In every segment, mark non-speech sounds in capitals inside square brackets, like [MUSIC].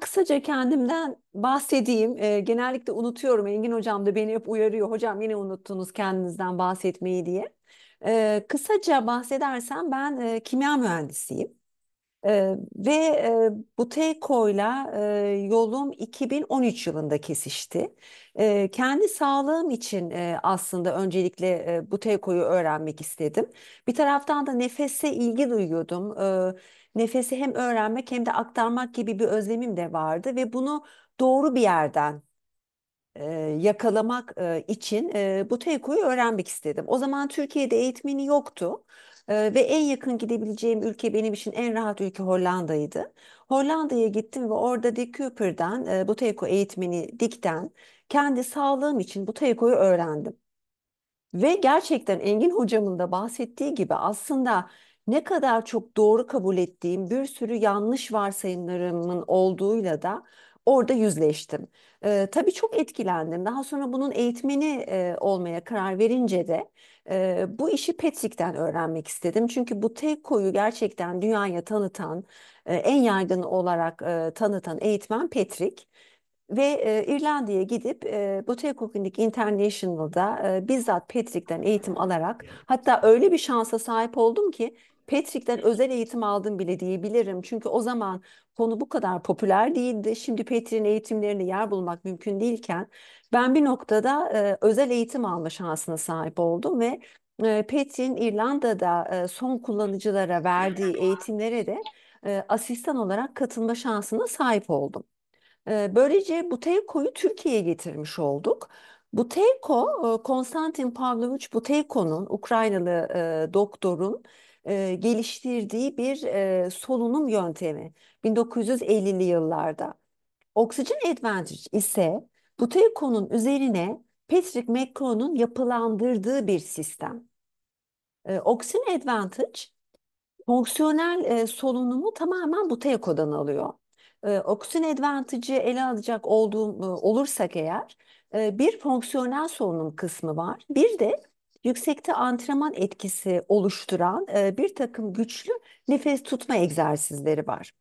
kısaca kendimden bahsedeyim. E, genellikle unutuyorum. Engin hocam da beni hep uyarıyor. Hocam yine unuttunuz kendinizden bahsetmeyi diye. E, kısaca bahsedersem ben e, kimya mühendisiyim. E, ve e, Buteko'yla e, yolum 2013 yılında kesişti. E, kendi sağlığım için e, aslında öncelikle e, Buteko'yu öğrenmek istedim. Bir taraftan da nefese ilgi duyuyordum. E, nefesi hem öğrenmek hem de aktarmak gibi bir özlemim de vardı ve bunu doğru bir yerden e, yakalamak e, için e, bu tekoyu öğrenmek istedim. O zaman Türkiye'de eğitmeni yoktu e, ve en yakın gidebileceğim ülke benim için en rahat ülke Hollanda'ydı. Hollanda'ya gittim ve orada Dick Cooper'dan e, bu teko eğitmeni dikten kendi sağlığım için bu tekoyu öğrendim. Ve gerçekten Engin hocamın da bahsettiği gibi aslında ne kadar çok doğru kabul ettiğim bir sürü yanlış varsayımlarımın olduğuyla da orada yüzleştim. E, tabii çok etkilendim. Daha sonra bunun eğitmeni e, olmaya karar verince de e, bu işi Petrik'ten öğrenmek istedim. Çünkü bu koyu gerçekten dünyaya tanıtan, e, en yaygın olarak e, tanıtan eğitmen Petrik ve e, İrlanda'ya gidip e, Boteco Clinic International'da e, bizzat Patrick'ten eğitim alarak hatta öyle bir şansa sahip oldum ki Patrick'ten özel eğitim aldım bile diyebilirim. Çünkü o zaman konu bu kadar popüler değildi. Şimdi Patrick'in eğitimlerine yer bulmak mümkün değilken ben bir noktada e, özel eğitim alma şansına sahip oldum ve e, Petrik'in İrlanda'da e, son kullanıcılara verdiği eğitimlere de e, asistan olarak katılma şansına sahip oldum. E, böylece Buteyko'yu Türkiye'ye getirmiş olduk. Buteyko, e, Konstantin Pavlovich Buteyko'nun Ukraynalı e, doktorun e, geliştirdiği bir e, solunum yöntemi 1950'li yıllarda. Oxygen Advantage ise Buteko'nun üzerine Patrick McCrone'un yapılandırdığı bir sistem. E, Oxygen Advantage fonksiyonel e, solunumu tamamen Buteko'dan alıyor. E, Oxygen Advantage'ı ele alacak olduğum, e, olursak eğer e, bir fonksiyonel solunum kısmı var. Bir de yüksekte antrenman etkisi oluşturan e, bir takım güçlü nefes tutma egzersizleri var.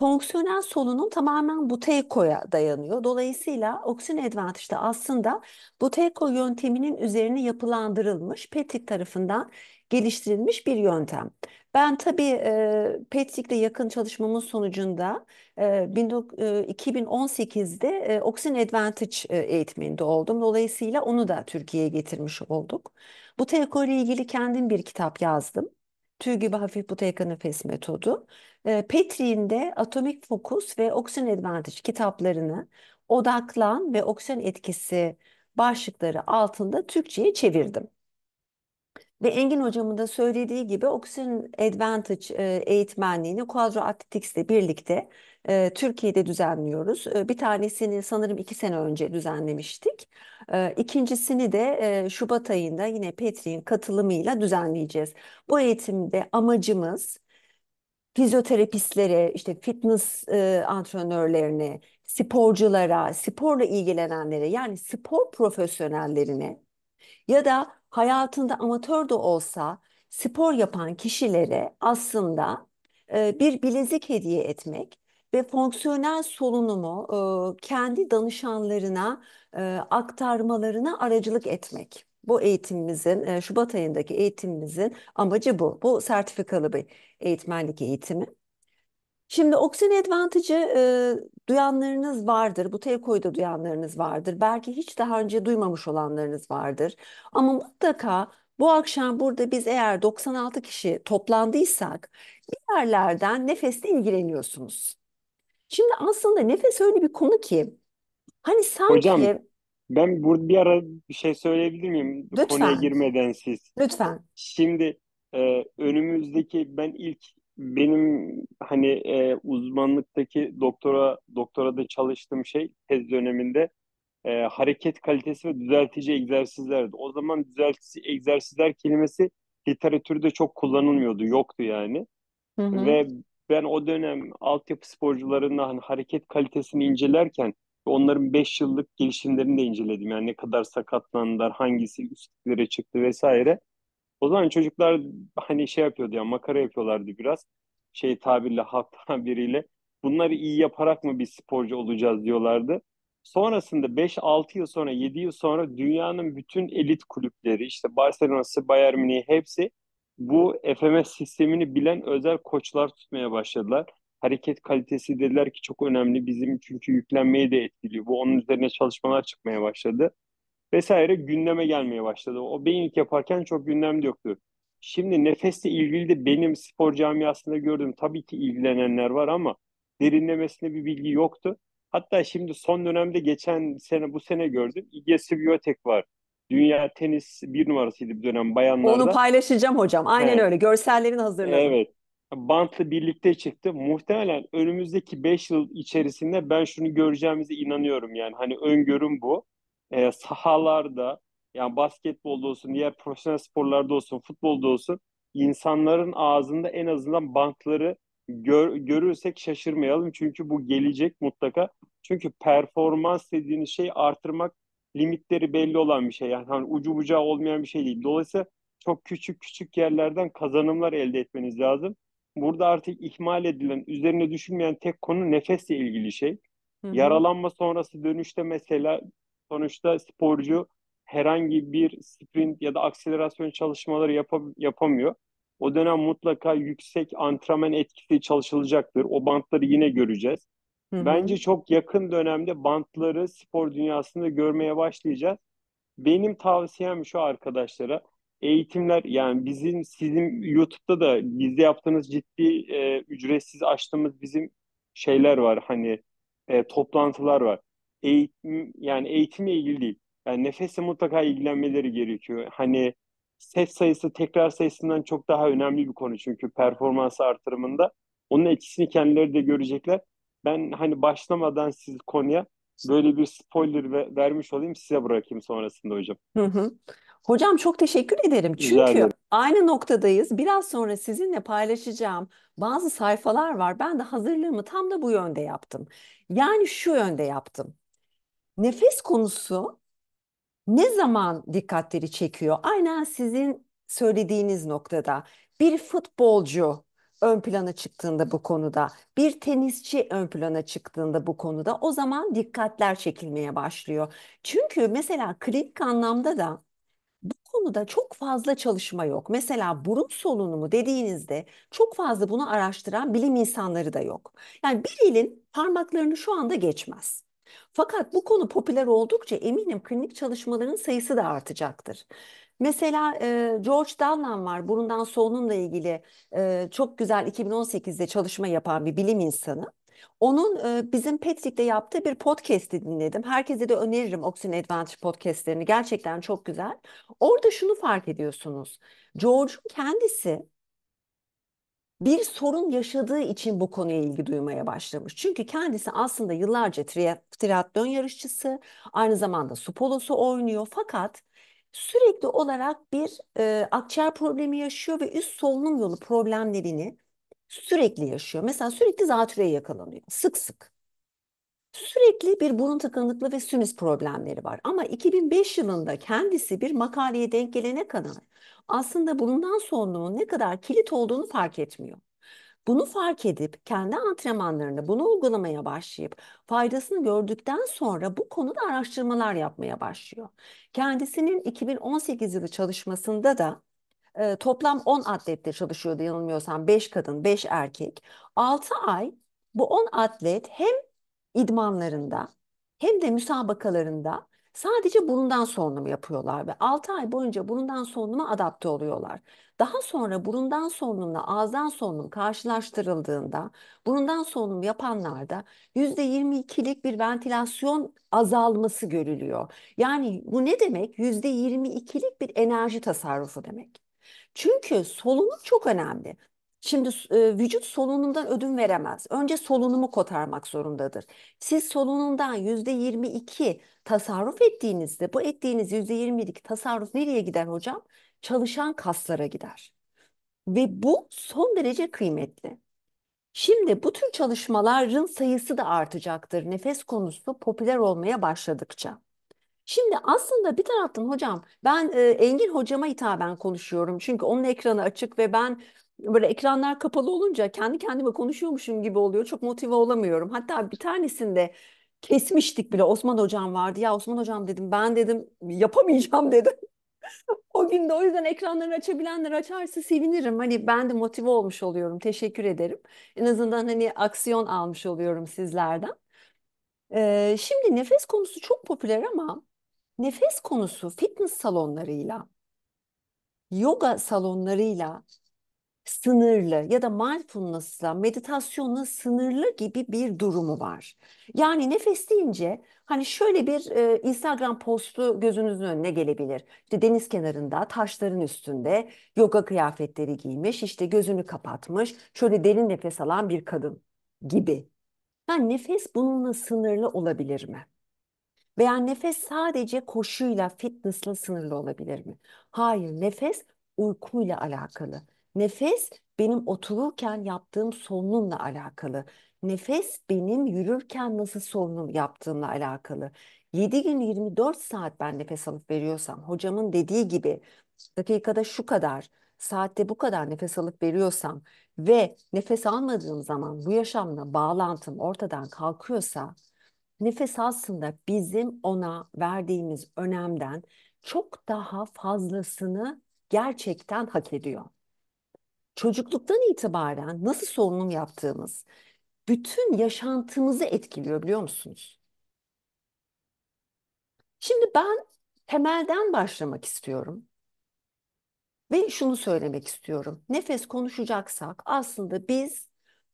Fonksiyonel solunum tamamen Buteiko'ya dayanıyor. Dolayısıyla Oxygen Advantage'da aslında Buteiko yönteminin üzerine yapılandırılmış, Petit tarafından geliştirilmiş bir yöntem. Ben tabii e, Petsic'le yakın çalışmamın sonucunda e, 2018'de e, Oxygen Advantage eğitiminde oldum. Dolayısıyla onu da Türkiye'ye getirmiş olduk. Bu e ile ilgili kendim bir kitap yazdım. Tüy gibi hafif buteyka nefes metodu. E, Petri'nin de Atomic Fokus ve Oxygen Advantage kitaplarını Odaklan ve Oksijen Etkisi başlıkları altında Türkçe'ye çevirdim. Ve Engin hocamın da söylediği gibi Oxygen Advantage e, eğitmenliğini Quadro Athletics ile birlikte e, Türkiye'de düzenliyoruz. E, bir tanesini sanırım iki sene önce düzenlemiştik. E, ikincisini de e, Şubat ayında yine Petri'nin katılımıyla düzenleyeceğiz. Bu eğitimde amacımız fizyoterapistlere, işte fitness e, antrenörlerine, sporculara, sporla ilgilenenlere yani spor profesyonellerine ya da hayatında amatör de olsa spor yapan kişilere aslında e, bir bilezik hediye etmek ve fonksiyonel solunumu e, kendi danışanlarına e, aktarmalarına aracılık etmek. Bu eğitimimizin, e, Şubat ayındaki eğitimimizin amacı bu. Bu sertifikalı bir eğitmenlik eğitimi. Şimdi Oxygen Advantage'ı e, duyanlarınız vardır. Bu telkoyu da duyanlarınız vardır. Belki hiç daha önce duymamış olanlarınız vardır. Ama mutlaka bu akşam burada biz eğer 96 kişi toplandıysak bir yerlerden nefesle ilgileniyorsunuz. Şimdi aslında nefes öyle bir konu ki hani sanki... Hocam ben burada bir ara bir şey söyleyebilir miyim? Lütfen. Konuya girmeden siz. Lütfen. Şimdi e, önümüzdeki ben ilk benim hani e, uzmanlıktaki doktora doktora da çalıştığım şey tez döneminde e, hareket kalitesi ve düzeltici egzersizlerdi. O zaman düzeltici egzersizler kelimesi literatürde çok kullanılmıyordu, yoktu yani. Hı hı. Ve ben o dönem altyapı sporcularının hani hareket kalitesini incelerken onların 5 yıllık gelişimlerini de inceledim. Yani ne kadar sakatlandılar, hangisi üstlere çıktı vesaire. O zaman çocuklar hani şey yapıyordu ya makara yapıyorlardı biraz. Şey tabirle halk [LAUGHS] tabiriyle bunları iyi yaparak mı biz sporcu olacağız diyorlardı. Sonrasında 5-6 yıl sonra 7 yıl sonra dünyanın bütün elit kulüpleri işte Barcelona'sı, Bayern Münih hepsi bu FMS sistemini bilen özel koçlar tutmaya başladılar. Hareket kalitesi dediler ki çok önemli bizim çünkü yüklenmeyi de etkiliyor. Bu onun üzerine çalışmalar çıkmaya başladı vesaire gündeme gelmeye başladı. O beyin ilk yaparken çok gündemde yoktu. Şimdi nefesle ilgili de benim spor camiasında gördüğüm tabii ki ilgilenenler var ama derinlemesine bir bilgi yoktu. Hatta şimdi son dönemde geçen sene bu sene gördüm. Iggy Swiatek var. Dünya tenis bir numarasıydı bir dönem bayanlarda. Onu paylaşacağım hocam. Aynen evet. öyle. Görsellerin hazırladım. Evet. Bant'la birlikte çıktı. Muhtemelen önümüzdeki 5 yıl içerisinde ben şunu göreceğimize inanıyorum yani. Hani öngörüm bu e, sahalarda yani basketbolda olsun, diğer profesyonel sporlarda olsun, futbolda olsun insanların ağzında en azından bankları gör, görürsek şaşırmayalım. Çünkü bu gelecek mutlaka. Çünkü performans dediğiniz şey artırmak limitleri belli olan bir şey. Yani hani ucu bucağı olmayan bir şey değil. Dolayısıyla çok küçük küçük yerlerden kazanımlar elde etmeniz lazım. Burada artık ihmal edilen, üzerine düşünmeyen tek konu nefesle ilgili şey. Hı-hı. Yaralanma sonrası dönüşte mesela Sonuçta sporcu herhangi bir sprint ya da akselerasyon çalışmaları yap yapamıyor. O dönem mutlaka yüksek antrenman etkisi çalışılacaktır. O bantları yine göreceğiz. Hı hı. Bence çok yakın dönemde bantları spor dünyasında görmeye başlayacağız. Benim tavsiyem şu arkadaşlara. Eğitimler yani bizim sizin YouTube'da da bizde yaptığınız ciddi e, ücretsiz açtığımız bizim şeyler var. Hani e, toplantılar var eğitim yani eğitimle ilgili değil. Yani nefesle mutlaka ilgilenmeleri gerekiyor. Hani set sayısı tekrar sayısından çok daha önemli bir konu çünkü performans artırımında. Onun etkisini kendileri de görecekler. Ben hani başlamadan siz konuya böyle bir spoiler vermiş olayım size bırakayım sonrasında hocam. Hı hı. Hocam çok teşekkür ederim. Çünkü ederim. aynı noktadayız. Biraz sonra sizinle paylaşacağım bazı sayfalar var. Ben de hazırlığımı tam da bu yönde yaptım. Yani şu yönde yaptım nefes konusu ne zaman dikkatleri çekiyor? Aynen sizin söylediğiniz noktada bir futbolcu ön plana çıktığında bu konuda, bir tenisçi ön plana çıktığında bu konuda o zaman dikkatler çekilmeye başlıyor. Çünkü mesela klinik anlamda da bu konuda çok fazla çalışma yok. Mesela burun solunumu dediğinizde çok fazla bunu araştıran bilim insanları da yok. Yani bir ilin parmaklarını şu anda geçmez. Fakat bu konu popüler oldukça eminim klinik çalışmaların sayısı da artacaktır. Mesela e, George Dallan var burundan solunumla ilgili e, çok güzel 2018'de çalışma yapan bir bilim insanı. Onun e, bizim Petrik'te yaptığı bir podcast'i dinledim. Herkese de öneririm Oxygen Advantage podcast'lerini. Gerçekten çok güzel. Orada şunu fark ediyorsunuz. George'un kendisi bir sorun yaşadığı için bu konuya ilgi duymaya başlamış. Çünkü kendisi aslında yıllarca triatlon yarışçısı, aynı zamanda su polosu oynuyor fakat sürekli olarak bir e, akciğer problemi yaşıyor ve üst solunum yolu problemlerini sürekli yaşıyor. Mesela sürekli zatürreye yakalanıyor sık sık. Sürekli bir burun tıkanıklığı ve sinüs problemleri var. Ama 2005 yılında kendisi bir makaleye denk gelene kadar aslında bulunan sorunun ne kadar kilit olduğunu fark etmiyor. Bunu fark edip kendi antrenmanlarında bunu uygulamaya başlayıp faydasını gördükten sonra bu konuda araştırmalar yapmaya başlıyor. Kendisinin 2018 yılı çalışmasında da e, toplam 10 atletle çalışıyordu yanılmıyorsam 5 kadın 5 erkek. 6 ay bu 10 atlet hem idmanlarında hem de müsabakalarında Sadece burundan solunumu yapıyorlar ve 6 ay boyunca burundan solunuma adapte oluyorlar. Daha sonra burundan solunumla ağızdan solunum karşılaştırıldığında burundan solunum yapanlarda %22'lik bir ventilasyon azalması görülüyor. Yani bu ne demek? %22'lik bir enerji tasarrufu demek. Çünkü solunum çok önemli. Şimdi e, vücut solunumdan ödün veremez. Önce solunumu kotarmak zorundadır. Siz solunumdan yüzde yirmi iki tasarruf ettiğinizde bu ettiğiniz yüzde yirmi iki tasarruf nereye gider hocam? Çalışan kaslara gider. Ve bu son derece kıymetli. Şimdi bu tür çalışmaların sayısı da artacaktır nefes konusu popüler olmaya başladıkça. Şimdi aslında bir taraftan hocam ben e, Engin hocama hitaben konuşuyorum. Çünkü onun ekranı açık ve ben böyle ekranlar kapalı olunca kendi kendime konuşuyormuşum gibi oluyor. Çok motive olamıyorum. Hatta bir tanesinde kesmiştik bile. Osman hocam vardı. Ya Osman hocam dedim. Ben dedim yapamayacağım [LAUGHS] dedim. o gün de o yüzden ekranları açabilenler açarsa sevinirim. Hani ben de motive olmuş oluyorum. Teşekkür ederim. En azından hani aksiyon almış oluyorum sizlerden. Ee, şimdi nefes konusu çok popüler ama nefes konusu fitness salonlarıyla, yoga salonlarıyla sınırlı ya da mindfulness'la meditasyonla sınırlı gibi bir durumu var. Yani nefes deyince hani şöyle bir e, Instagram postu gözünüzün önüne gelebilir. İşte deniz kenarında, taşların üstünde, yoga kıyafetleri giymiş, işte gözünü kapatmış, şöyle derin nefes alan bir kadın gibi. Yani nefes bununla sınırlı olabilir mi? Veya nefes sadece koşuyla, fitnessla sınırlı olabilir mi? Hayır, nefes uykuyla alakalı Nefes benim otururken yaptığım solunumla alakalı. Nefes benim yürürken nasıl solunum yaptığımla alakalı. 7 gün 24 saat ben nefes alıp veriyorsam hocamın dediği gibi dakikada şu kadar saatte bu kadar nefes alıp veriyorsam ve nefes almadığım zaman bu yaşamla bağlantım ortadan kalkıyorsa nefes aslında bizim ona verdiğimiz önemden çok daha fazlasını gerçekten hak ediyor çocukluktan itibaren nasıl solunum yaptığımız bütün yaşantımızı etkiliyor biliyor musunuz? Şimdi ben temelden başlamak istiyorum. Ve şunu söylemek istiyorum. Nefes konuşacaksak aslında biz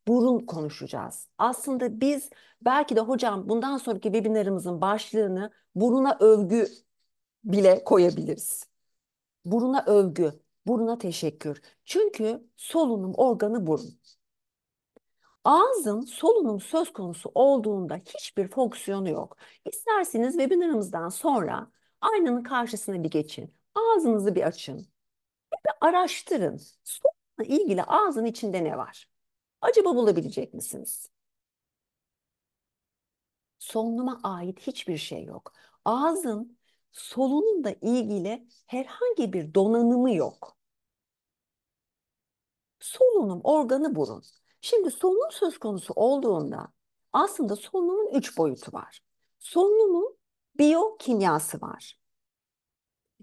burun konuşacağız. Aslında biz belki de hocam bundan sonraki webinarımızın başlığını buruna övgü bile koyabiliriz. Buruna övgü buruna teşekkür. Çünkü solunum organı burun. Ağzın solunum söz konusu olduğunda hiçbir fonksiyonu yok. İsterseniz webinarımızdan sonra aynanın karşısına bir geçin. Ağzınızı bir açın. Bir araştırın. Solunumla ilgili ağzın içinde ne var? Acaba bulabilecek misiniz? Solunuma ait hiçbir şey yok. Ağzın solunumla ilgili herhangi bir donanımı yok. Solunum organı burun. Şimdi solunum söz konusu olduğunda aslında solunumun üç boyutu var. Solunumun biyokimyası var.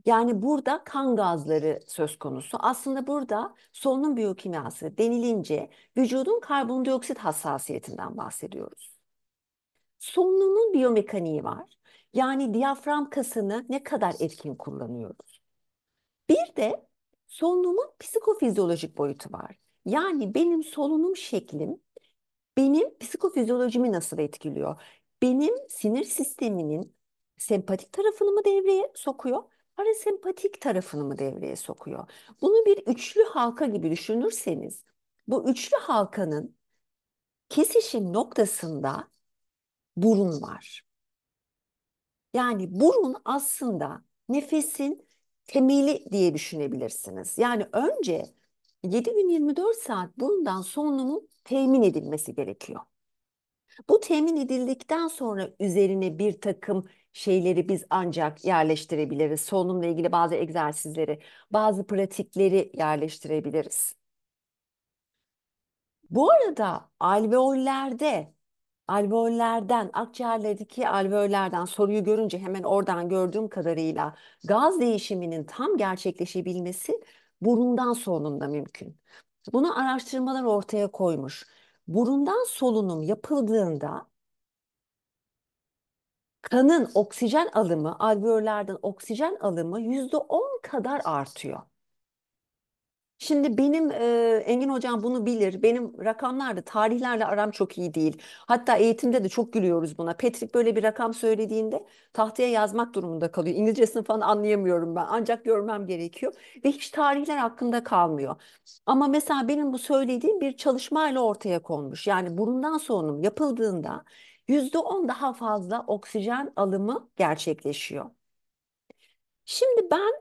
Yani burada kan gazları söz konusu. Aslında burada solunum biyokimyası denilince vücudun karbondioksit hassasiyetinden bahsediyoruz. Solunumun biyomekaniği var. Yani diyafram kasını ne kadar etkin kullanıyoruz. Bir de solunumun psikofizyolojik boyutu var. Yani benim solunum şeklim benim psikofizyolojimi nasıl etkiliyor? Benim sinir sisteminin sempatik tarafını mı devreye sokuyor? Parasempatik tarafını mı devreye sokuyor? Bunu bir üçlü halka gibi düşünürseniz bu üçlü halkanın kesişim noktasında burun var. Yani burun aslında nefesin temeli diye düşünebilirsiniz. Yani önce 7 gün 24 saat burundan solunumun temin edilmesi gerekiyor. Bu temin edildikten sonra üzerine bir takım şeyleri biz ancak yerleştirebiliriz. Solunumla ilgili bazı egzersizleri, bazı pratikleri yerleştirebiliriz. Bu arada alveollerde alveollerden, akciğerlerdeki alveollerden soruyu görünce hemen oradan gördüğüm kadarıyla gaz değişiminin tam gerçekleşebilmesi burundan solunumda mümkün. Bunu araştırmalar ortaya koymuş. Burundan solunum yapıldığında kanın oksijen alımı, alveollerden oksijen alımı %10 kadar artıyor. Şimdi benim e, Engin hocam bunu bilir. Benim rakamlarla, tarihlerle aram çok iyi değil. Hatta eğitimde de çok gülüyoruz buna. Patrick böyle bir rakam söylediğinde tahtaya yazmak durumunda kalıyor. İngilizcesini falan anlayamıyorum ben. Ancak görmem gerekiyor ve hiç tarihler hakkında kalmıyor. Ama mesela benim bu söylediğim bir çalışmayla ortaya konmuş. Yani burundan solunum yapıldığında %10 daha fazla oksijen alımı gerçekleşiyor. Şimdi ben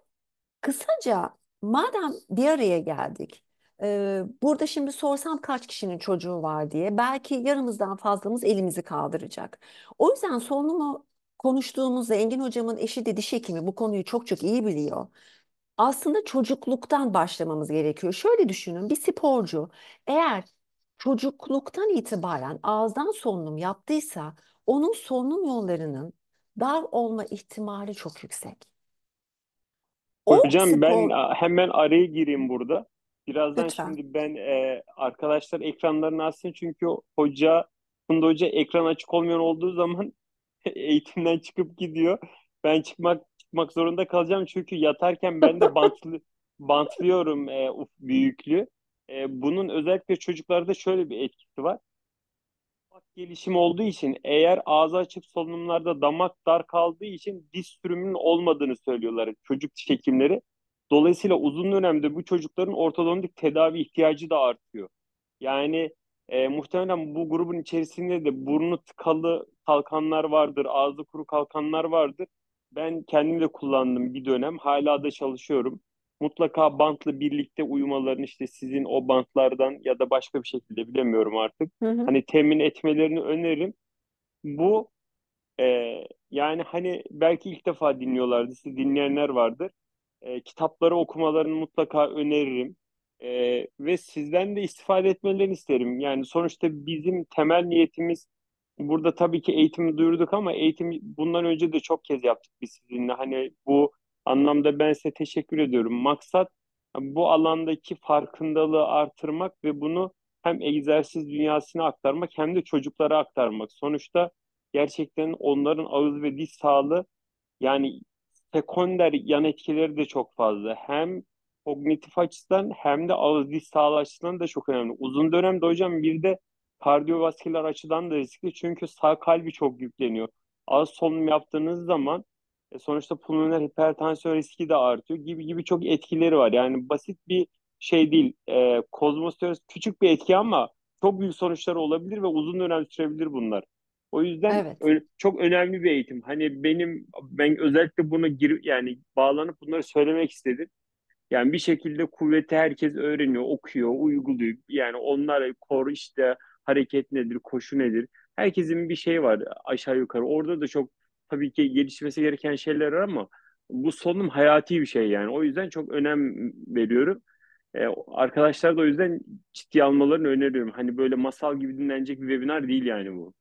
kısaca madem bir araya geldik, e, burada şimdi sorsam kaç kişinin çocuğu var diye belki yarımızdan fazlamız elimizi kaldıracak. O yüzden sonumu konuştuğumuzda Engin hocamın eşi de diş hekimi bu konuyu çok çok iyi biliyor. Aslında çocukluktan başlamamız gerekiyor. Şöyle düşünün bir sporcu eğer çocukluktan itibaren ağızdan solunum yaptıysa onun solunum yollarının dar olma ihtimali çok yüksek. O Hocam spor... ben hemen araya gireyim burada. Birazdan Lütfen. şimdi ben e, arkadaşlar ekranlarını açsın çünkü hoca Funda Hoca ekran açık olmayan olduğu zaman [LAUGHS] eğitimden çıkıp gidiyor. Ben çıkmak çıkmak zorunda kalacağım çünkü yatarken ben de [LAUGHS] bantlı bantlıyorum e, büyüklü. E, bunun özellikle çocuklarda şöyle bir etkisi var. Gelişim olduğu için eğer ağzı açık solunumlarda damak dar kaldığı için diz sürümünün olmadığını söylüyorlar çocuk diş hekimleri. Dolayısıyla uzun dönemde bu çocukların ortodontik tedavi ihtiyacı da artıyor. Yani e, muhtemelen bu grubun içerisinde de burnu tıkalı kalkanlar vardır, ağzı kuru kalkanlar vardır. Ben kendim de kullandım bir dönem. Hala da çalışıyorum mutlaka bantla birlikte uyumalarını işte sizin o bantlardan ya da başka bir şekilde bilemiyorum artık. Hı hı. Hani temin etmelerini öneririm. Bu e, yani hani belki ilk defa dinliyorlardı. Siz dinleyenler vardır. E, kitapları okumalarını mutlaka öneririm. E, ve sizden de istifade etmelerini isterim. Yani sonuçta bizim temel niyetimiz burada tabii ki eğitimi duyurduk ama eğitim bundan önce de çok kez yaptık biz sizinle. Hani bu anlamda ben size teşekkür ediyorum. Maksat bu alandaki farkındalığı artırmak ve bunu hem egzersiz dünyasına aktarmak hem de çocuklara aktarmak. Sonuçta gerçekten onların ağız ve diş sağlığı yani sekonder yan etkileri de çok fazla. Hem kognitif açıdan hem de ağız diş sağlığı açısından da çok önemli. Uzun dönemde hocam bir de kardiyovasküler açıdan da riskli çünkü sağ kalbi çok yükleniyor. Ağız solunum yaptığınız zaman e sonuçta pulmoner hipertansiyon riski de artıyor gibi gibi çok etkileri var. Yani basit bir şey değil. E, kozmos teorisi küçük bir etki ama çok büyük sonuçları olabilir ve uzun dönem sürebilir bunlar. O yüzden evet. ö- çok önemli bir eğitim. Hani benim ben özellikle buna gir yani bağlanıp bunları söylemek istedim. Yani bir şekilde kuvveti herkes öğreniyor, okuyor, uyguluyor. Yani onlar kor işte hareket nedir, koşu nedir. Herkesin bir şey var aşağı yukarı. Orada da çok tabii ki gelişmesi gereken şeyler var ama bu solunum hayati bir şey yani. O yüzden çok önem veriyorum. E, arkadaşlar da o yüzden ciddi almalarını öneriyorum. Hani böyle masal gibi dinlenecek bir webinar değil yani bu.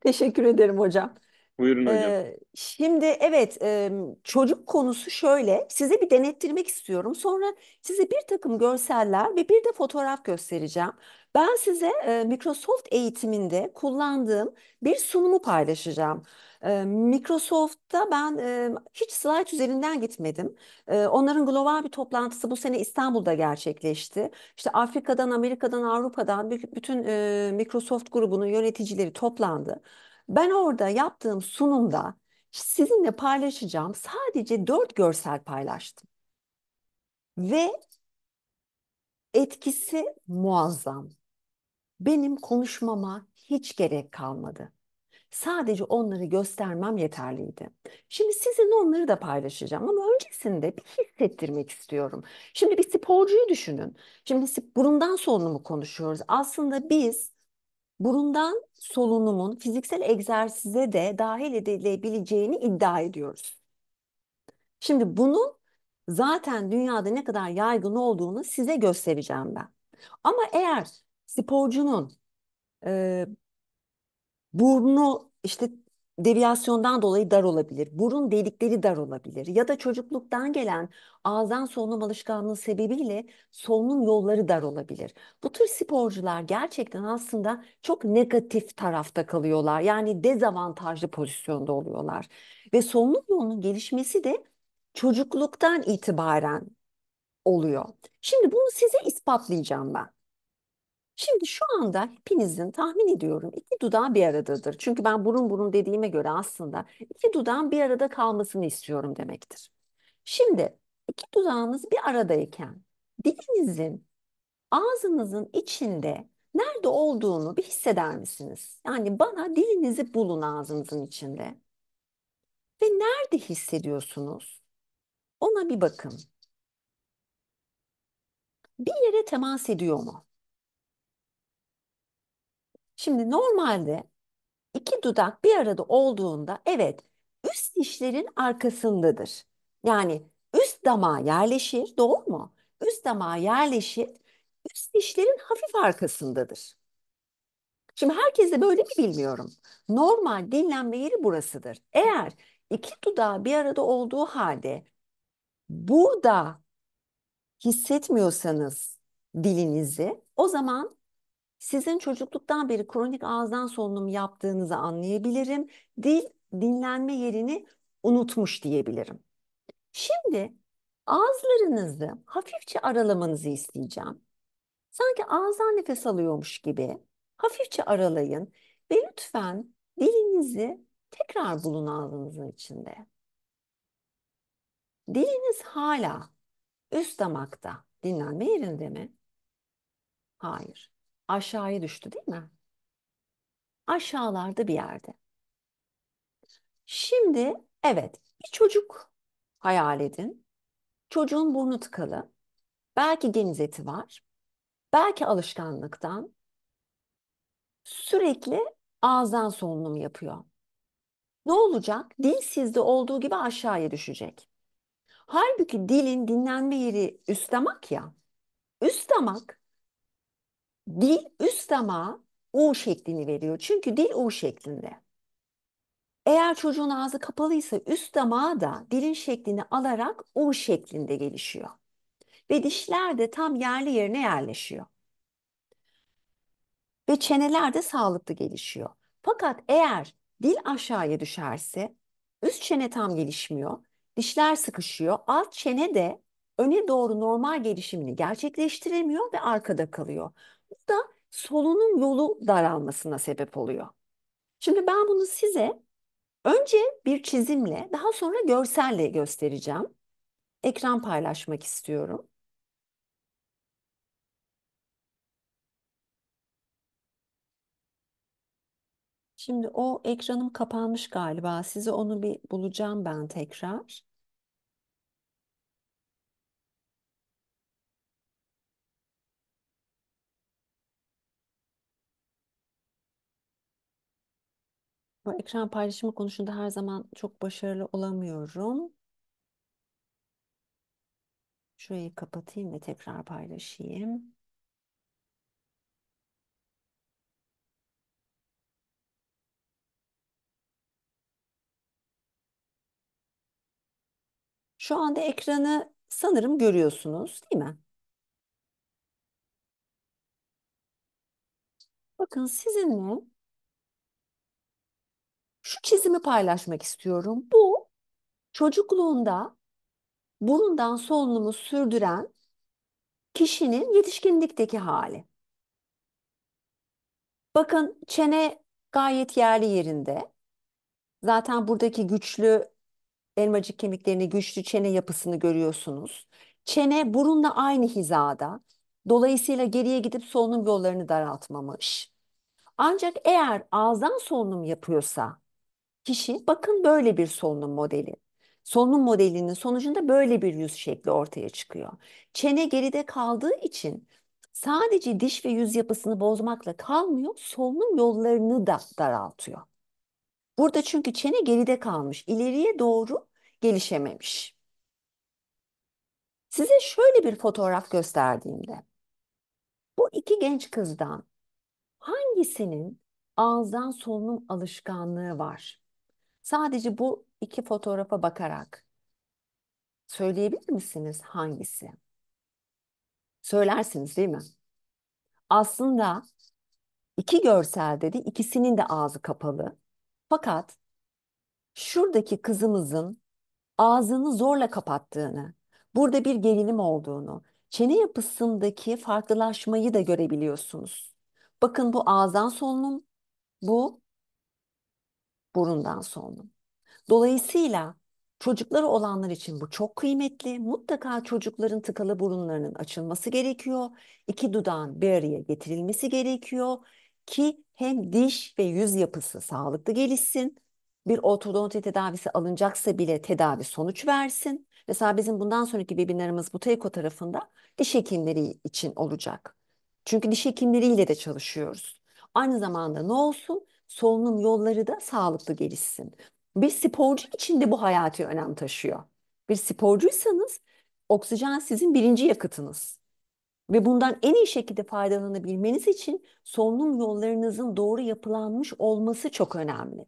Teşekkür ederim hocam. Buyurun e, hocam. Ee, şimdi evet e, çocuk konusu şöyle size bir denettirmek istiyorum. Sonra size bir takım görseller ve bir de fotoğraf göstereceğim. Ben size e, Microsoft eğitiminde kullandığım bir sunumu paylaşacağım. E, Microsoft'ta ben e, hiç slide üzerinden gitmedim. E, onların global bir toplantısı bu sene İstanbul'da gerçekleşti. İşte Afrika'dan, Amerika'dan, Avrupa'dan bütün e, Microsoft grubunun yöneticileri toplandı. Ben orada yaptığım sunumda sizinle paylaşacağım sadece dört görsel paylaştım. Ve etkisi muazzam benim konuşmama hiç gerek kalmadı. Sadece onları göstermem yeterliydi. Şimdi sizinle onları da paylaşacağım ama öncesinde bir hissettirmek istiyorum. Şimdi bir sporcuyu düşünün. Şimdi burundan solunumu konuşuyoruz. Aslında biz burundan solunumun fiziksel egzersize de dahil edilebileceğini iddia ediyoruz. Şimdi bunun zaten dünyada ne kadar yaygın olduğunu size göstereceğim ben. Ama eğer sporcunun e, burnu işte deviyasyondan dolayı dar olabilir. Burun delikleri dar olabilir. Ya da çocukluktan gelen ağızdan solunum alışkanlığı sebebiyle solunum yolları dar olabilir. Bu tür sporcular gerçekten aslında çok negatif tarafta kalıyorlar. Yani dezavantajlı pozisyonda oluyorlar. Ve solunum yolunun gelişmesi de çocukluktan itibaren oluyor. Şimdi bunu size ispatlayacağım ben. Şimdi şu anda hepinizin tahmin ediyorum iki dudağı bir aradadır. Çünkü ben burun burun dediğime göre aslında iki dudağın bir arada kalmasını istiyorum demektir. Şimdi iki dudağınız bir aradayken dilinizin ağzınızın içinde nerede olduğunu bir hisseder misiniz? Yani bana dilinizi bulun ağzınızın içinde. Ve nerede hissediyorsunuz? Ona bir bakın. Bir yere temas ediyor mu? Şimdi normalde iki dudak bir arada olduğunda evet üst dişlerin arkasındadır. Yani üst damağa yerleşir, doğru mu? Üst damağa yerleşir, üst dişlerin hafif arkasındadır. Şimdi herkes de böyle mi bilmiyorum. Normal dinlenme yeri burasıdır. Eğer iki dudağı bir arada olduğu halde burada hissetmiyorsanız dilinizi o zaman sizin çocukluktan beri kronik ağızdan solunum yaptığınızı anlayabilirim. Dil dinlenme yerini unutmuş diyebilirim. Şimdi ağızlarınızı hafifçe aralamanızı isteyeceğim. Sanki ağızdan nefes alıyormuş gibi hafifçe aralayın ve lütfen dilinizi tekrar bulun ağzınızın içinde. Diliniz hala üst damakta dinlenme yerinde mi? Hayır aşağıya düştü değil mi? Aşağılarda bir yerde. Şimdi evet bir çocuk hayal edin. Çocuğun burnu tıkalı. Belki deniz eti var. Belki alışkanlıktan sürekli ağızdan solunum yapıyor. Ne olacak? Dil sizde olduğu gibi aşağıya düşecek. Halbuki dilin dinlenme yeri üst damak ya. Üst damak dil üst damağa U şeklini veriyor. Çünkü dil U şeklinde. Eğer çocuğun ağzı kapalıysa üst damağı da dilin şeklini alarak U şeklinde gelişiyor. Ve dişler de tam yerli yerine yerleşiyor. Ve çeneler de sağlıklı gelişiyor. Fakat eğer dil aşağıya düşerse üst çene tam gelişmiyor, dişler sıkışıyor, alt çene de öne doğru normal gelişimini gerçekleştiremiyor ve arkada kalıyor da solunum yolu daralmasına sebep oluyor. Şimdi ben bunu size önce bir çizimle daha sonra görselle göstereceğim. Ekran paylaşmak istiyorum. Şimdi o ekranım kapanmış galiba. Size onu bir bulacağım ben tekrar. Ekran paylaşımı konusunda her zaman çok başarılı olamıyorum. Şurayı kapatayım ve tekrar paylaşayım. Şu anda ekranı sanırım görüyorsunuz, değil mi? Bakın sizinle şu çizimi paylaşmak istiyorum. Bu çocukluğunda burundan solunumu sürdüren kişinin yetişkinlikteki hali. Bakın çene gayet yerli yerinde. Zaten buradaki güçlü elmacık kemiklerini, güçlü çene yapısını görüyorsunuz. Çene burunla aynı hizada. Dolayısıyla geriye gidip solunum yollarını daraltmamış. Ancak eğer ağızdan solunum yapıyorsa kişi bakın böyle bir solunum modeli. Solunum modelinin sonucunda böyle bir yüz şekli ortaya çıkıyor. Çene geride kaldığı için sadece diş ve yüz yapısını bozmakla kalmıyor, solunum yollarını da daraltıyor. Burada çünkü çene geride kalmış, ileriye doğru gelişememiş. Size şöyle bir fotoğraf gösterdiğimde bu iki genç kızdan hangisinin ağızdan solunum alışkanlığı var? Sadece bu iki fotoğrafa bakarak söyleyebilir misiniz hangisi? Söylersiniz değil mi? Aslında iki görsel dedi, ikisinin de ağzı kapalı. Fakat şuradaki kızımızın ağzını zorla kapattığını, burada bir gerilim olduğunu, çene yapısındaki farklılaşmayı da görebiliyorsunuz. Bakın bu ağızdan solunum, bu burundan solunum. Dolayısıyla çocukları olanlar için bu çok kıymetli. Mutlaka çocukların tıkalı burunlarının açılması gerekiyor. İki dudağın bir araya getirilmesi gerekiyor ki hem diş ve yüz yapısı sağlıklı gelişsin. Bir ortodonti tedavisi alınacaksa bile tedavi sonuç versin. Mesela bizim bundan sonraki webinarımız Buteyko tarafında diş hekimleri için olacak. Çünkü diş hekimleriyle de çalışıyoruz. Aynı zamanda ne olsun? solunum yolları da sağlıklı gelişsin. Bir sporcu için de bu hayati önem taşıyor. Bir sporcuysanız oksijen sizin birinci yakıtınız. Ve bundan en iyi şekilde faydalanabilmeniz için solunum yollarınızın doğru yapılanmış olması çok önemli.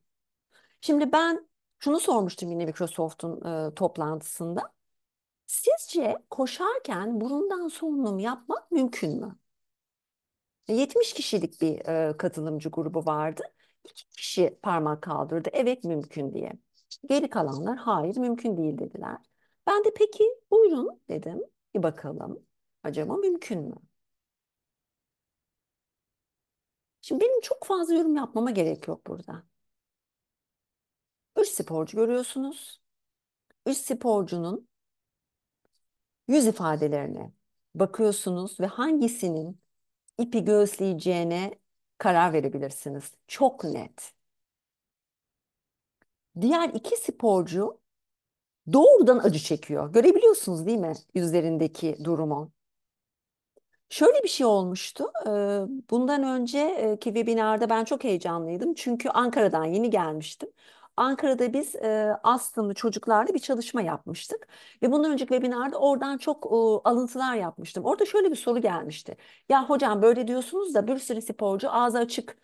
Şimdi ben şunu sormuştum yine Microsoft'un e, toplantısında. Sizce koşarken burundan solunum yapmak mümkün mü? 70 e, kişilik bir e, katılımcı grubu vardı iki kişi parmak kaldırdı. Evet mümkün diye. Geri kalanlar hayır mümkün değil dediler. Ben de peki buyurun dedim. Bir bakalım acaba mümkün mü? Şimdi benim çok fazla yorum yapmama gerek yok burada. Üç sporcu görüyorsunuz. Üç sporcunun yüz ifadelerine bakıyorsunuz ve hangisinin ipi göğüsleyeceğine karar verebilirsiniz. Çok net. Diğer iki sporcu doğrudan acı çekiyor. Görebiliyorsunuz değil mi üzerindeki durumu? Şöyle bir şey olmuştu. Bundan önceki webinarda ben çok heyecanlıydım. Çünkü Ankara'dan yeni gelmiştim. Ankara'da biz e, astımlı çocuklarla bir çalışma yapmıştık. Ve bundan önceki webinarda oradan çok e, alıntılar yapmıştım. Orada şöyle bir soru gelmişti. Ya hocam böyle diyorsunuz da bir sürü sporcu ağzı açık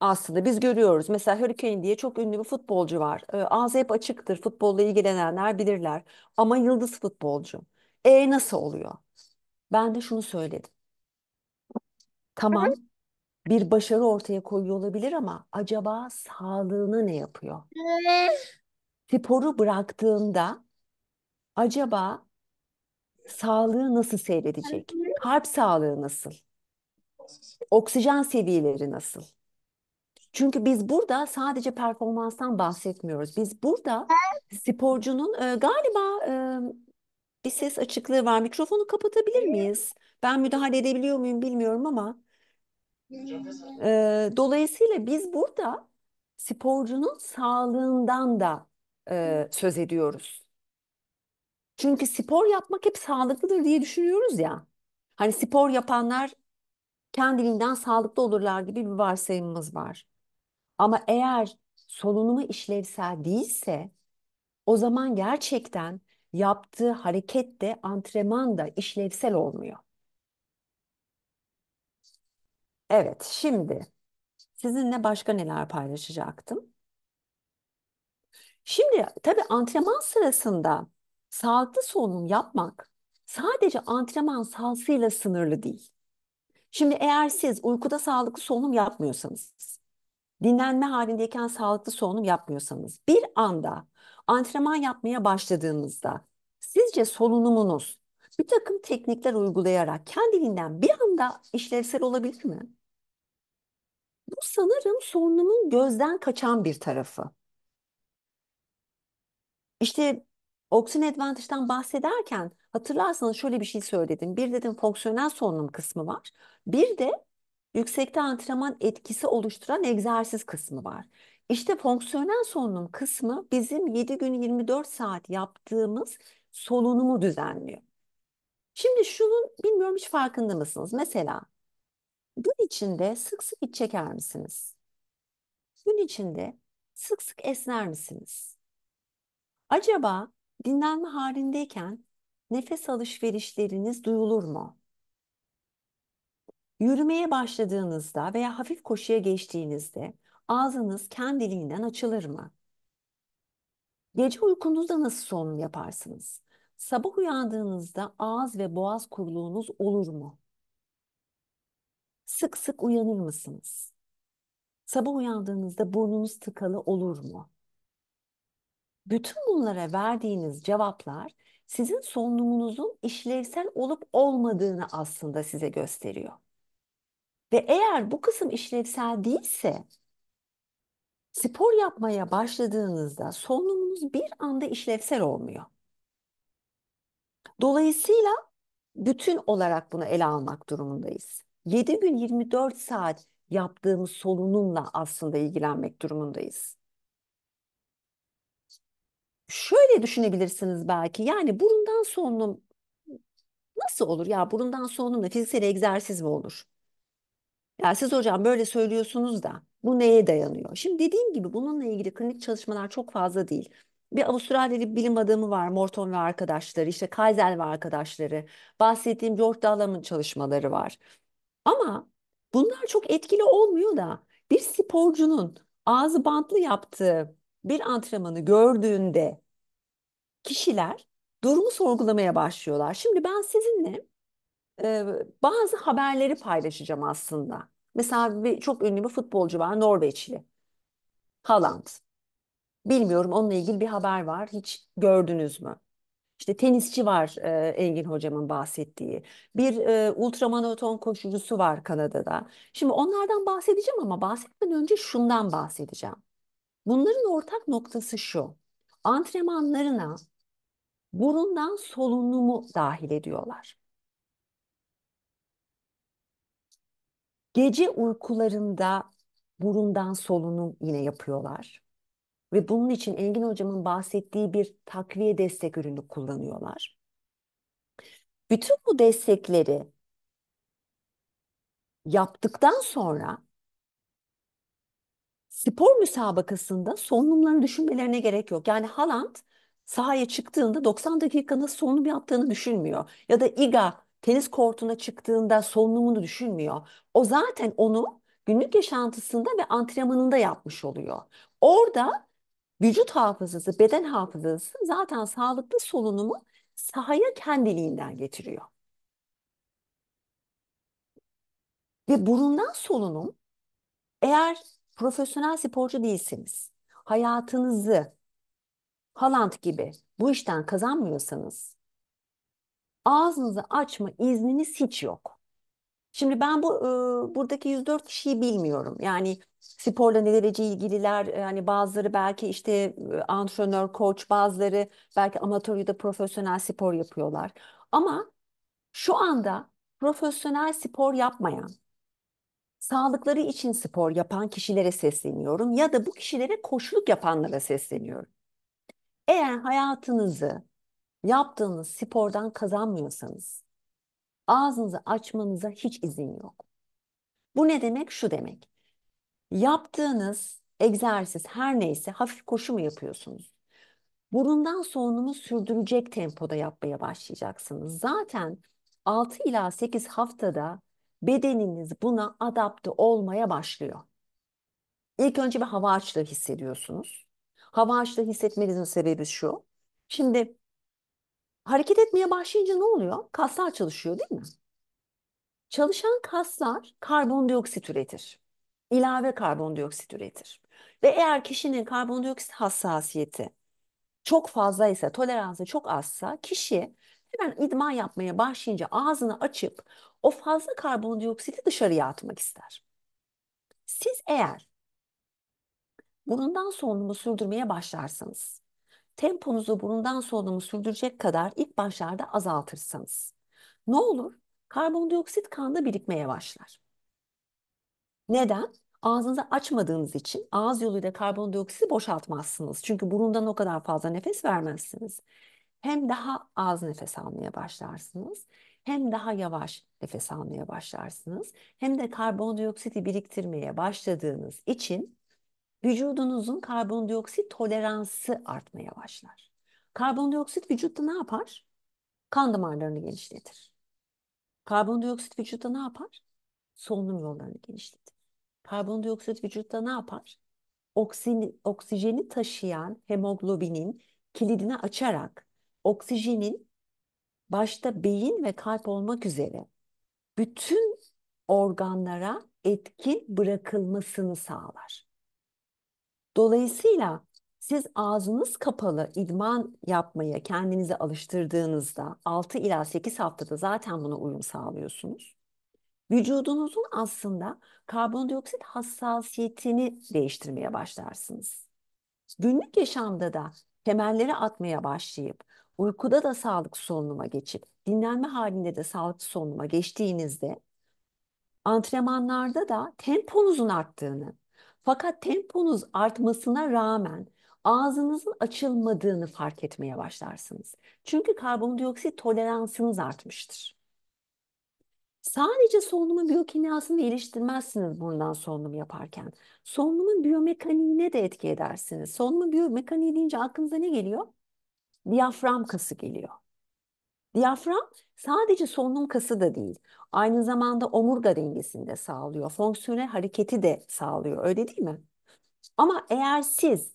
aslında biz görüyoruz. Mesela Hurricane diye çok ünlü bir futbolcu var. E, ağzı hep açıktır. Futbolla ilgilenenler bilirler. Ama yıldız futbolcu. E nasıl oluyor? Ben de şunu söyledim. Tamam. Hı bir başarı ortaya koyuyor olabilir ama acaba sağlığına ne yapıyor? Sporu bıraktığında acaba sağlığı nasıl seyredecek? Kalp sağlığı nasıl? Oksijen seviyeleri nasıl? Çünkü biz burada sadece performanstan bahsetmiyoruz. Biz burada sporcunun e, galiba e, bir ses açıklığı var. Mikrofonu kapatabilir miyiz? Ben müdahale edebiliyor muyum bilmiyorum ama. Ee, dolayısıyla biz burada sporcunun sağlığından da e, söz ediyoruz. Çünkü spor yapmak hep sağlıklıdır diye düşünüyoruz ya. Hani spor yapanlar kendiliğinden sağlıklı olurlar gibi bir varsayımımız var. Ama eğer solunumu işlevsel değilse o zaman gerçekten yaptığı hareket de antrenman da işlevsel olmuyor. Evet, şimdi sizinle başka neler paylaşacaktım? Şimdi tabii antrenman sırasında sağlıklı solunum yapmak sadece antrenman sahasıyla sınırlı değil. Şimdi eğer siz uykuda sağlıklı solunum yapmıyorsanız, dinlenme halindeyken sağlıklı solunum yapmıyorsanız, bir anda antrenman yapmaya başladığınızda sizce solunumunuz bir takım teknikler uygulayarak kendiliğinden bir anda işlevsel olabilir mi? Bu sanırım Sonlu'nun gözden kaçan bir tarafı. İşte Oxygen Advantage'dan bahsederken hatırlarsanız şöyle bir şey söyledim. Bir dedim fonksiyonel solunum kısmı var. Bir de yüksekte antrenman etkisi oluşturan egzersiz kısmı var. İşte fonksiyonel solunum kısmı bizim 7 gün 24 saat yaptığımız solunumu düzenliyor. Şimdi şunun bilmiyorum hiç farkında mısınız? Mesela Gün içinde sık sık iç çeker misiniz? Gün içinde sık sık esner misiniz? Acaba dinlenme halindeyken nefes alışverişleriniz duyulur mu? Yürümeye başladığınızda veya hafif koşuya geçtiğinizde ağzınız kendiliğinden açılır mı? Gece uykunuzda nasıl solunum yaparsınız? Sabah uyandığınızda ağız ve boğaz kuruluğunuz olur mu? Sık sık uyanır mısınız? Sabah uyandığınızda burnunuz tıkalı olur mu? Bütün bunlara verdiğiniz cevaplar sizin solunumunuzun işlevsel olup olmadığını aslında size gösteriyor. Ve eğer bu kısım işlevsel değilse spor yapmaya başladığınızda solunumunuz bir anda işlevsel olmuyor. Dolayısıyla bütün olarak bunu ele almak durumundayız. 7 gün 24 saat yaptığımız solunumla aslında ilgilenmek durumundayız. Şöyle düşünebilirsiniz belki yani burundan solunum nasıl olur? Ya burundan solunumla fiziksel egzersiz mi olur? Ya siz hocam böyle söylüyorsunuz da bu neye dayanıyor? Şimdi dediğim gibi bununla ilgili klinik çalışmalar çok fazla değil. Bir Avustralyalı bilim adamı var Morton ve arkadaşları, işte Kaiser ve arkadaşları, bahsettiğim George Dalaman'ın çalışmaları var. Ama bunlar çok etkili olmuyor da bir sporcunun ağzı bantlı yaptığı bir antrenmanı gördüğünde kişiler durumu sorgulamaya başlıyorlar. Şimdi ben sizinle e, bazı haberleri paylaşacağım aslında. Mesela bir, çok ünlü bir futbolcu var Norveçli. Haaland. Bilmiyorum onunla ilgili bir haber var. Hiç gördünüz mü? İşte tenisçi var e, Engin hocamın bahsettiği. Bir e, ultramaraton koşucusu var Kanada'da. Şimdi onlardan bahsedeceğim ama bahsetmeden önce şundan bahsedeceğim. Bunların ortak noktası şu. Antrenmanlarına burundan solunumu dahil ediyorlar. Gece uykularında burundan solunum yine yapıyorlar. Ve bunun için Engin Hocam'ın bahsettiği bir takviye destek ürünü kullanıyorlar. Bütün bu destekleri yaptıktan sonra spor müsabakasında solunumlarını düşünmelerine gerek yok. Yani Haaland sahaya çıktığında 90 dakika nasıl solunum yaptığını düşünmüyor. Ya da Iga tenis kortuna çıktığında solunumunu düşünmüyor. O zaten onu günlük yaşantısında ve antrenmanında yapmış oluyor. Orada vücut hafızası, beden hafızası zaten sağlıklı solunumu sahaya kendiliğinden getiriyor. Ve burundan solunum eğer profesyonel sporcu değilseniz, hayatınızı Haaland gibi bu işten kazanmıyorsanız ağzınızı açma izniniz hiç yok. Şimdi ben bu e, buradaki 104 kişiyi bilmiyorum. Yani sporla ne derece ilgililer, yani bazıları belki işte e, antrenör, koç, bazıları belki amatör ya da profesyonel spor yapıyorlar. Ama şu anda profesyonel spor yapmayan, sağlıkları için spor yapan kişilere sesleniyorum ya da bu kişilere koşuluk yapanlara sesleniyorum. Eğer hayatınızı yaptığınız spordan kazanmıyorsanız, ağzınızı açmanıza hiç izin yok. Bu ne demek? Şu demek. Yaptığınız egzersiz her neyse hafif koşu mu yapıyorsunuz? Burundan solunumu sürdürecek tempoda yapmaya başlayacaksınız. Zaten 6 ila 8 haftada bedeniniz buna adapte olmaya başlıyor. İlk önce bir hava açlığı hissediyorsunuz. Hava açlığı hissetmenizin sebebi şu. Şimdi Hareket etmeye başlayınca ne oluyor? Kaslar çalışıyor değil mi? Çalışan kaslar karbondioksit üretir. İlave karbondioksit üretir. Ve eğer kişinin karbondioksit hassasiyeti çok fazla ise, toleransı çok azsa kişi hemen idman yapmaya başlayınca ağzını açıp o fazla karbondioksiti dışarıya atmak ister. Siz eğer burundan solunumu sürdürmeye başlarsanız temponuzu burundan solunumu sürdürecek kadar ilk başlarda azaltırsanız ne olur? Karbondioksit kanda birikmeye başlar. Neden? Ağzınızı açmadığınız için ağız yoluyla karbondioksiti boşaltmazsınız. Çünkü burundan o kadar fazla nefes vermezsiniz. Hem daha az nefes almaya başlarsınız hem daha yavaş nefes almaya başlarsınız hem de karbondioksiti biriktirmeye başladığınız için vücudunuzun karbondioksit toleransı artmaya başlar. Karbondioksit vücutta ne yapar? Kan damarlarını genişletir. Karbondioksit vücutta ne yapar? Solunum yollarını genişletir. Karbondioksit vücutta ne yapar? Oksin, oksijeni taşıyan hemoglobinin kilidini açarak oksijenin başta beyin ve kalp olmak üzere bütün organlara etkin bırakılmasını sağlar. Dolayısıyla siz ağzınız kapalı idman yapmaya kendinizi alıştırdığınızda 6 ila 8 haftada zaten buna uyum sağlıyorsunuz. Vücudunuzun aslında karbondioksit hassasiyetini değiştirmeye başlarsınız. Günlük yaşamda da temelleri atmaya başlayıp uykuda da sağlık solunuma geçip dinlenme halinde de sağlık solunuma geçtiğinizde antrenmanlarda da temponuzun arttığını, fakat temponuz artmasına rağmen ağzınızın açılmadığını fark etmeye başlarsınız. Çünkü karbondioksit toleransınız artmıştır. Sadece solunumun biyokimyasını geliştirmezsiniz bundan solunum yaparken. Solunumun biyomekaniğine de etki edersiniz. Solunumun biyomekaniği deyince aklınıza ne geliyor? Diyafram kası geliyor. Diyafram sadece solunum kası da değil, aynı zamanda omurga dengesini de sağlıyor. Fonksiyonel hareketi de sağlıyor, öyle değil mi? Ama eğer siz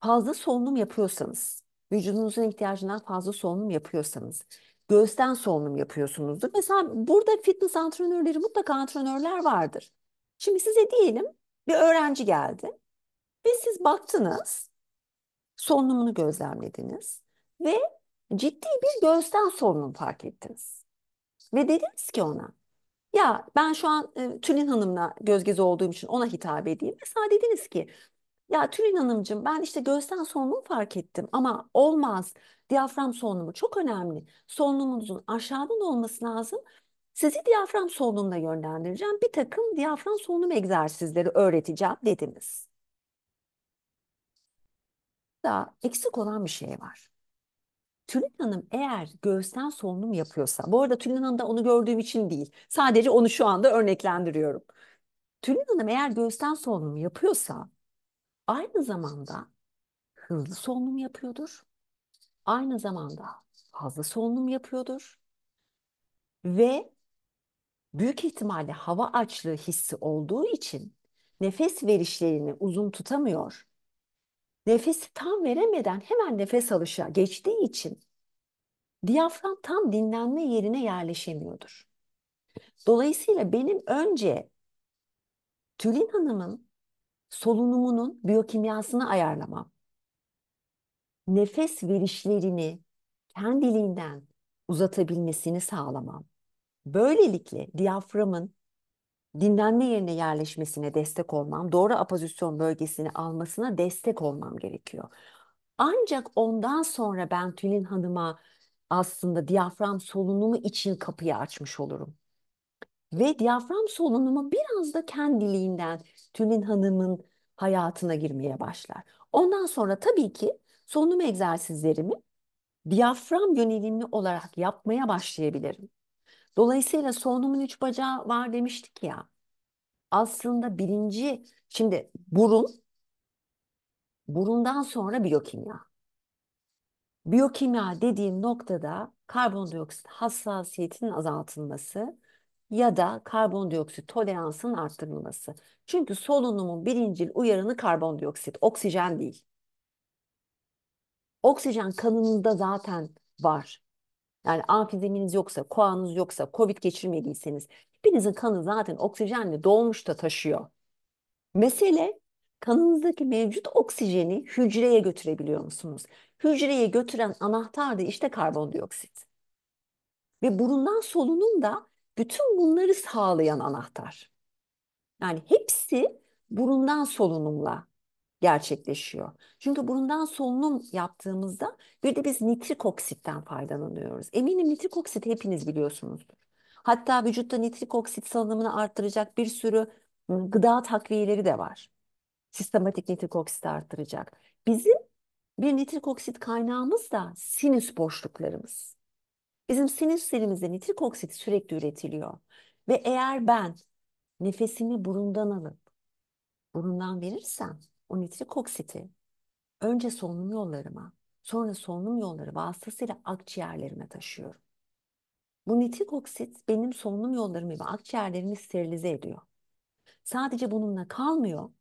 fazla solunum yapıyorsanız, vücudunuzun ihtiyacından fazla solunum yapıyorsanız, göğüsten solunum yapıyorsunuzdur. Mesela burada fitness antrenörleri mutlaka antrenörler vardır. Şimdi size diyelim bir öğrenci geldi ve siz baktınız, solunumunu gözlemlediniz ve ciddi bir göğüsten sorunu fark ettiniz. Ve dediniz ki ona ya ben şu an e, Tülin Hanım'la göz göze olduğum için ona hitap edeyim. Mesela dediniz ki ya Tülin Hanımcığım ben işte göğüsten solunumu fark ettim ama olmaz. Diyafram solunumu çok önemli. Solunumunuzun aşağıdan olması lazım. Sizi diyafram solunumuna yönlendireceğim. Bir takım diyafram solunum egzersizleri öğreteceğim dediniz. Da eksik olan bir şey var. Tülin Hanım eğer göğüsten solunum yapıyorsa, bu arada Tülin Hanım da onu gördüğüm için değil, sadece onu şu anda örneklendiriyorum. Tülin Hanım eğer göğüsten solunum yapıyorsa, aynı zamanda hızlı solunum yapıyordur. Aynı zamanda fazla solunum yapıyordur. Ve büyük ihtimalle hava açlığı hissi olduğu için nefes verişlerini uzun tutamıyor nefesi tam veremeden hemen nefes alışa geçtiği için diyafram tam dinlenme yerine yerleşemiyordur. Dolayısıyla benim önce Tülin Hanım'ın solunumunun biyokimyasını ayarlamam. Nefes verişlerini kendiliğinden uzatabilmesini sağlamam. Böylelikle diyaframın dinlenme yerine yerleşmesine destek olmam, doğru apozisyon bölgesini almasına destek olmam gerekiyor. Ancak ondan sonra ben Tülin Hanım'a aslında diyafram solunumu için kapıyı açmış olurum. Ve diyafram solunumu biraz da kendiliğinden Tülin Hanım'ın hayatına girmeye başlar. Ondan sonra tabii ki solunum egzersizlerimi diyafram yönelimli olarak yapmaya başlayabilirim. Dolayısıyla solunumun üç bacağı var demiştik ya. Aslında birinci, şimdi burun, burundan sonra biyokimya. Biyokimya dediğim noktada karbondioksit hassasiyetinin azaltılması ya da karbondioksit toleransının arttırılması. Çünkü solunumun birincil uyarını karbondioksit, oksijen değil. Oksijen kanınızda zaten var. Yani amfizeminiz yoksa, koanız yoksa, covid geçirmediyseniz hepinizin kanı zaten oksijenle dolmuş da taşıyor. Mesele kanınızdaki mevcut oksijeni hücreye götürebiliyor musunuz? Hücreye götüren anahtar da işte karbondioksit. Ve burundan solunum da bütün bunları sağlayan anahtar. Yani hepsi burundan solunumla gerçekleşiyor. Çünkü burundan solunum yaptığımızda bir de biz nitrik oksitten faydalanıyoruz. Eminim nitrik oksit hepiniz biliyorsunuzdur. Hatta vücutta nitrik oksit salınımını arttıracak bir sürü ıı, gıda takviyeleri de var. Sistematik nitrik oksit arttıracak. Bizim bir nitrik oksit kaynağımız da sinüs boşluklarımız. Bizim sinüslerimizde nitrik oksit sürekli üretiliyor. Ve eğer ben nefesimi burundan alıp burundan verirsem o nitrik oksiti önce solunum yollarıma, sonra solunum yolları vasıtasıyla akciğerlerime taşıyorum. Bu nitrik oksit benim solunum yollarımı ve akciğerlerimi sterilize ediyor. Sadece bununla kalmıyor.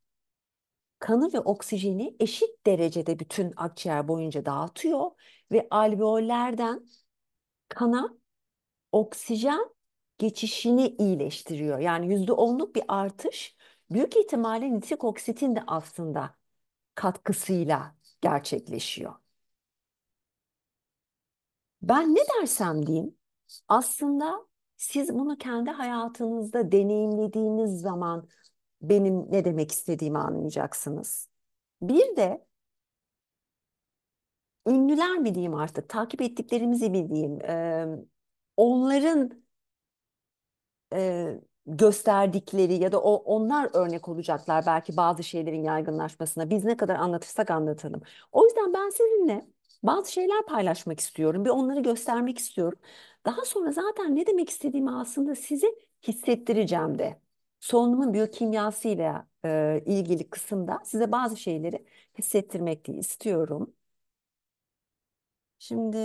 Kanı ve oksijeni eşit derecede bütün akciğer boyunca dağıtıyor ve alveollerden kana oksijen geçişini iyileştiriyor. Yani yüzde onluk bir artış büyük ihtimalle nitrik oksitin de aslında katkısıyla gerçekleşiyor. Ben ne dersem diyeyim aslında siz bunu kendi hayatınızda deneyimlediğiniz zaman benim ne demek istediğimi anlayacaksınız. Bir de ünlüler mi diyeyim artık takip ettiklerimizi mi e, onların e, gösterdikleri ya da o onlar örnek olacaklar belki bazı şeylerin yaygınlaşmasına. Biz ne kadar anlatırsak anlatalım. O yüzden ben sizinle bazı şeyler paylaşmak istiyorum. Bir onları göstermek istiyorum. Daha sonra zaten ne demek istediğimi aslında sizi hissettireceğim de. Solunumun biyokimyasıyla e, ilgili kısımda size bazı şeyleri hissettirmek diye istiyorum. Şimdi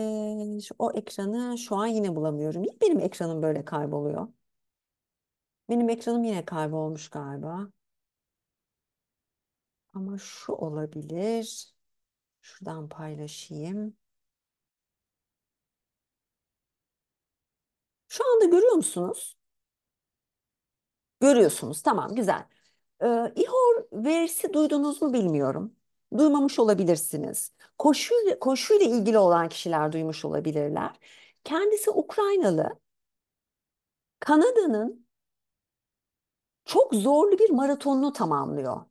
o ekranı şu an yine bulamıyorum. Niye benim ekranım böyle kayboluyor? Benim ekranım yine kaybolmuş galiba. Ama şu olabilir. Şuradan paylaşayım. Şu anda görüyor musunuz? Görüyorsunuz. Tamam, güzel. Ee, İHOR verisi duydunuz mu bilmiyorum. Duymamış olabilirsiniz. Koşu, koşuyla ilgili olan kişiler duymuş olabilirler. Kendisi Ukraynalı. Kanada'nın çok zorlu bir maratonunu tamamlıyor.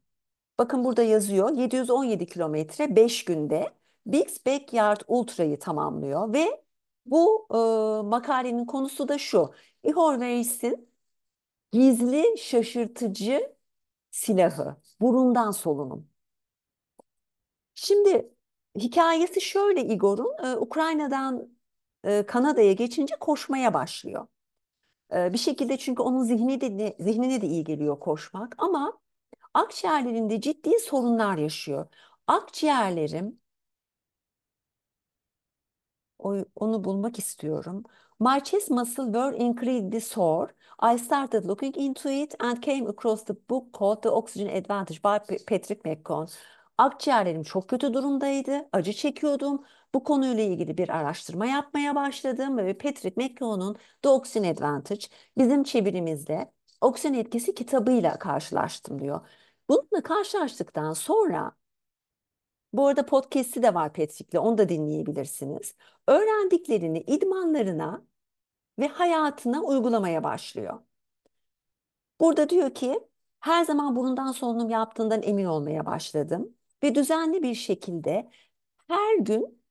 Bakın burada yazıyor 717 kilometre 5 günde Big's Backyard Ultra'yı tamamlıyor ve bu e, makalenin konusu da şu. Ihor Reis'in gizli şaşırtıcı silahı burundan solunum. Şimdi hikayesi şöyle Igor'un e, Ukrayna'dan e, Kanada'ya geçince koşmaya başlıyor. Ee, bir şekilde çünkü onun zihni de, zihnine de iyi geliyor koşmak ama akciğerlerinde ciddi sorunlar yaşıyor. Akciğerlerim onu bulmak istiyorum. My chest muscles were incredibly sore. I started looking into it and came across the book called The Oxygen Advantage by Patrick McCone. Akciğerlerim çok kötü durumdaydı. Acı çekiyordum bu konuyla ilgili bir araştırma yapmaya başladım ve Patrick McKeown'un The Oxygen Advantage bizim çevirimizde oksijen etkisi kitabıyla karşılaştım diyor. Bununla karşılaştıktan sonra bu arada podcast'i de var Patrick'le, onu da dinleyebilirsiniz. Öğrendiklerini idmanlarına ve hayatına uygulamaya başlıyor. Burada diyor ki her zaman burundan solunum yaptığından emin olmaya başladım ve düzenli bir şekilde her gün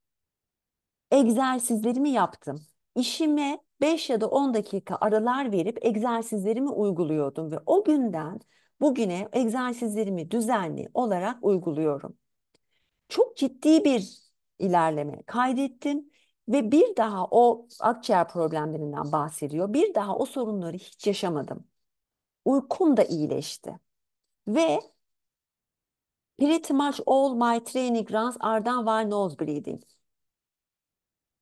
egzersizlerimi yaptım. İşime 5 ya da 10 dakika aralar verip egzersizlerimi uyguluyordum ve o günden bugüne egzersizlerimi düzenli olarak uyguluyorum. Çok ciddi bir ilerleme kaydettim ve bir daha o akciğer problemlerinden bahsediyor. Bir daha o sorunları hiç yaşamadım. Uykum da iyileşti. Ve pretty much all my training runs are done while nose breathing.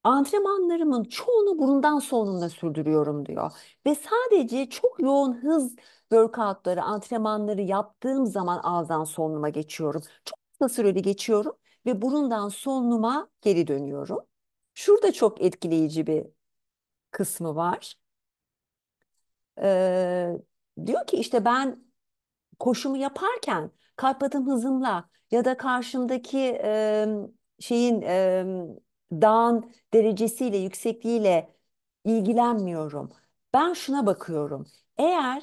Antrenmanlarımın çoğunu burundan solunumla sürdürüyorum diyor. Ve sadece çok yoğun hız workoutları, antrenmanları yaptığım zaman ağızdan solunuma geçiyorum. Çok kısa süreli geçiyorum ve burundan solunuma geri dönüyorum. Şurada çok etkileyici bir kısmı var. Ee, diyor ki işte ben koşumu yaparken kalp atım hızımla ya da karşımdaki e, şeyin e, dağın derecesiyle, yüksekliğiyle ilgilenmiyorum. Ben şuna bakıyorum. Eğer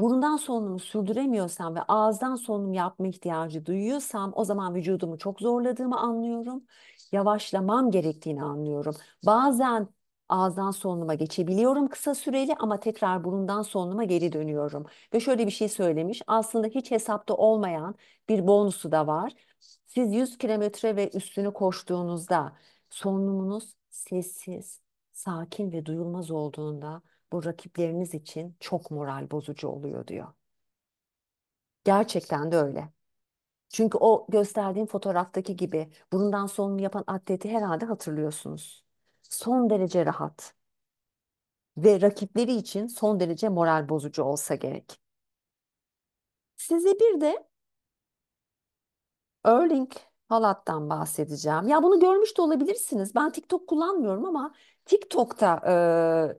burundan solunumu sürdüremiyorsam ve ağızdan solunum yapma ihtiyacı duyuyorsam o zaman vücudumu çok zorladığımı anlıyorum. Yavaşlamam gerektiğini anlıyorum. Bazen ağızdan solunuma geçebiliyorum kısa süreli ama tekrar burundan solunuma geri dönüyorum. Ve şöyle bir şey söylemiş aslında hiç hesapta olmayan bir bonusu da var. Siz 100 kilometre ve üstünü koştuğunuzda solunumunuz sessiz, sakin ve duyulmaz olduğunda bu rakipleriniz için çok moral bozucu oluyor diyor. Gerçekten de öyle. Çünkü o gösterdiğim fotoğraftaki gibi burundan solunu yapan atleti herhalde hatırlıyorsunuz. Son derece rahat ve rakipleri için son derece moral bozucu olsa gerek. Size bir de Erling Haaland'dan bahsedeceğim. Ya bunu görmüş de olabilirsiniz. Ben TikTok kullanmıyorum ama TikTok'ta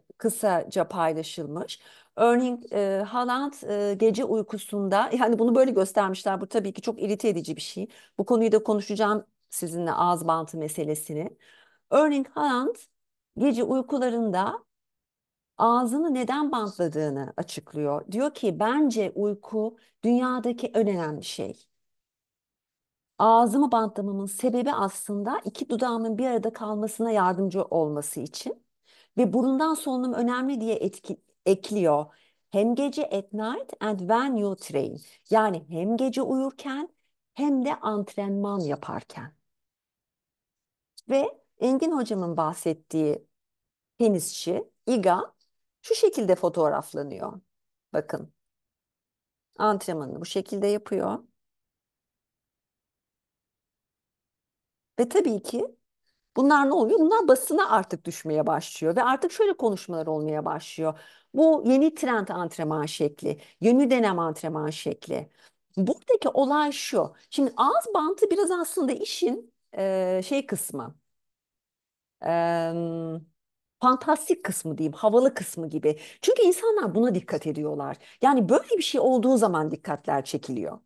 e, kısaca paylaşılmış. Erling e, Haaland e, gece uykusunda [LAUGHS] yani bunu böyle göstermişler. Bu tabii ki çok irite edici bir şey. Bu konuyu da konuşacağım sizinle ağız bantı meselesini. Erling Haaland gece uykularında ağzını neden bantladığını açıklıyor. Diyor ki bence uyku dünyadaki en önemli şey ağzımı bantlamamın sebebi aslında iki dudağımın bir arada kalmasına yardımcı olması için. Ve burundan solunum önemli diye etki, ekliyor. Hem gece at night and when you train. Yani hem gece uyurken hem de antrenman yaparken. Ve Engin hocamın bahsettiği penisçi Iga şu şekilde fotoğraflanıyor. Bakın antrenmanını bu şekilde yapıyor. Ve tabii ki bunlar ne oluyor? Bunlar basına artık düşmeye başlıyor ve artık şöyle konuşmalar olmaya başlıyor. Bu yeni trend antrenman şekli, yeni dönem antrenman şekli. Buradaki olay şu. Şimdi ağız bantı biraz aslında işin e, şey kısmı. E, fantastik kısmı diyeyim, havalı kısmı gibi. Çünkü insanlar buna dikkat ediyorlar. Yani böyle bir şey olduğu zaman dikkatler çekiliyor.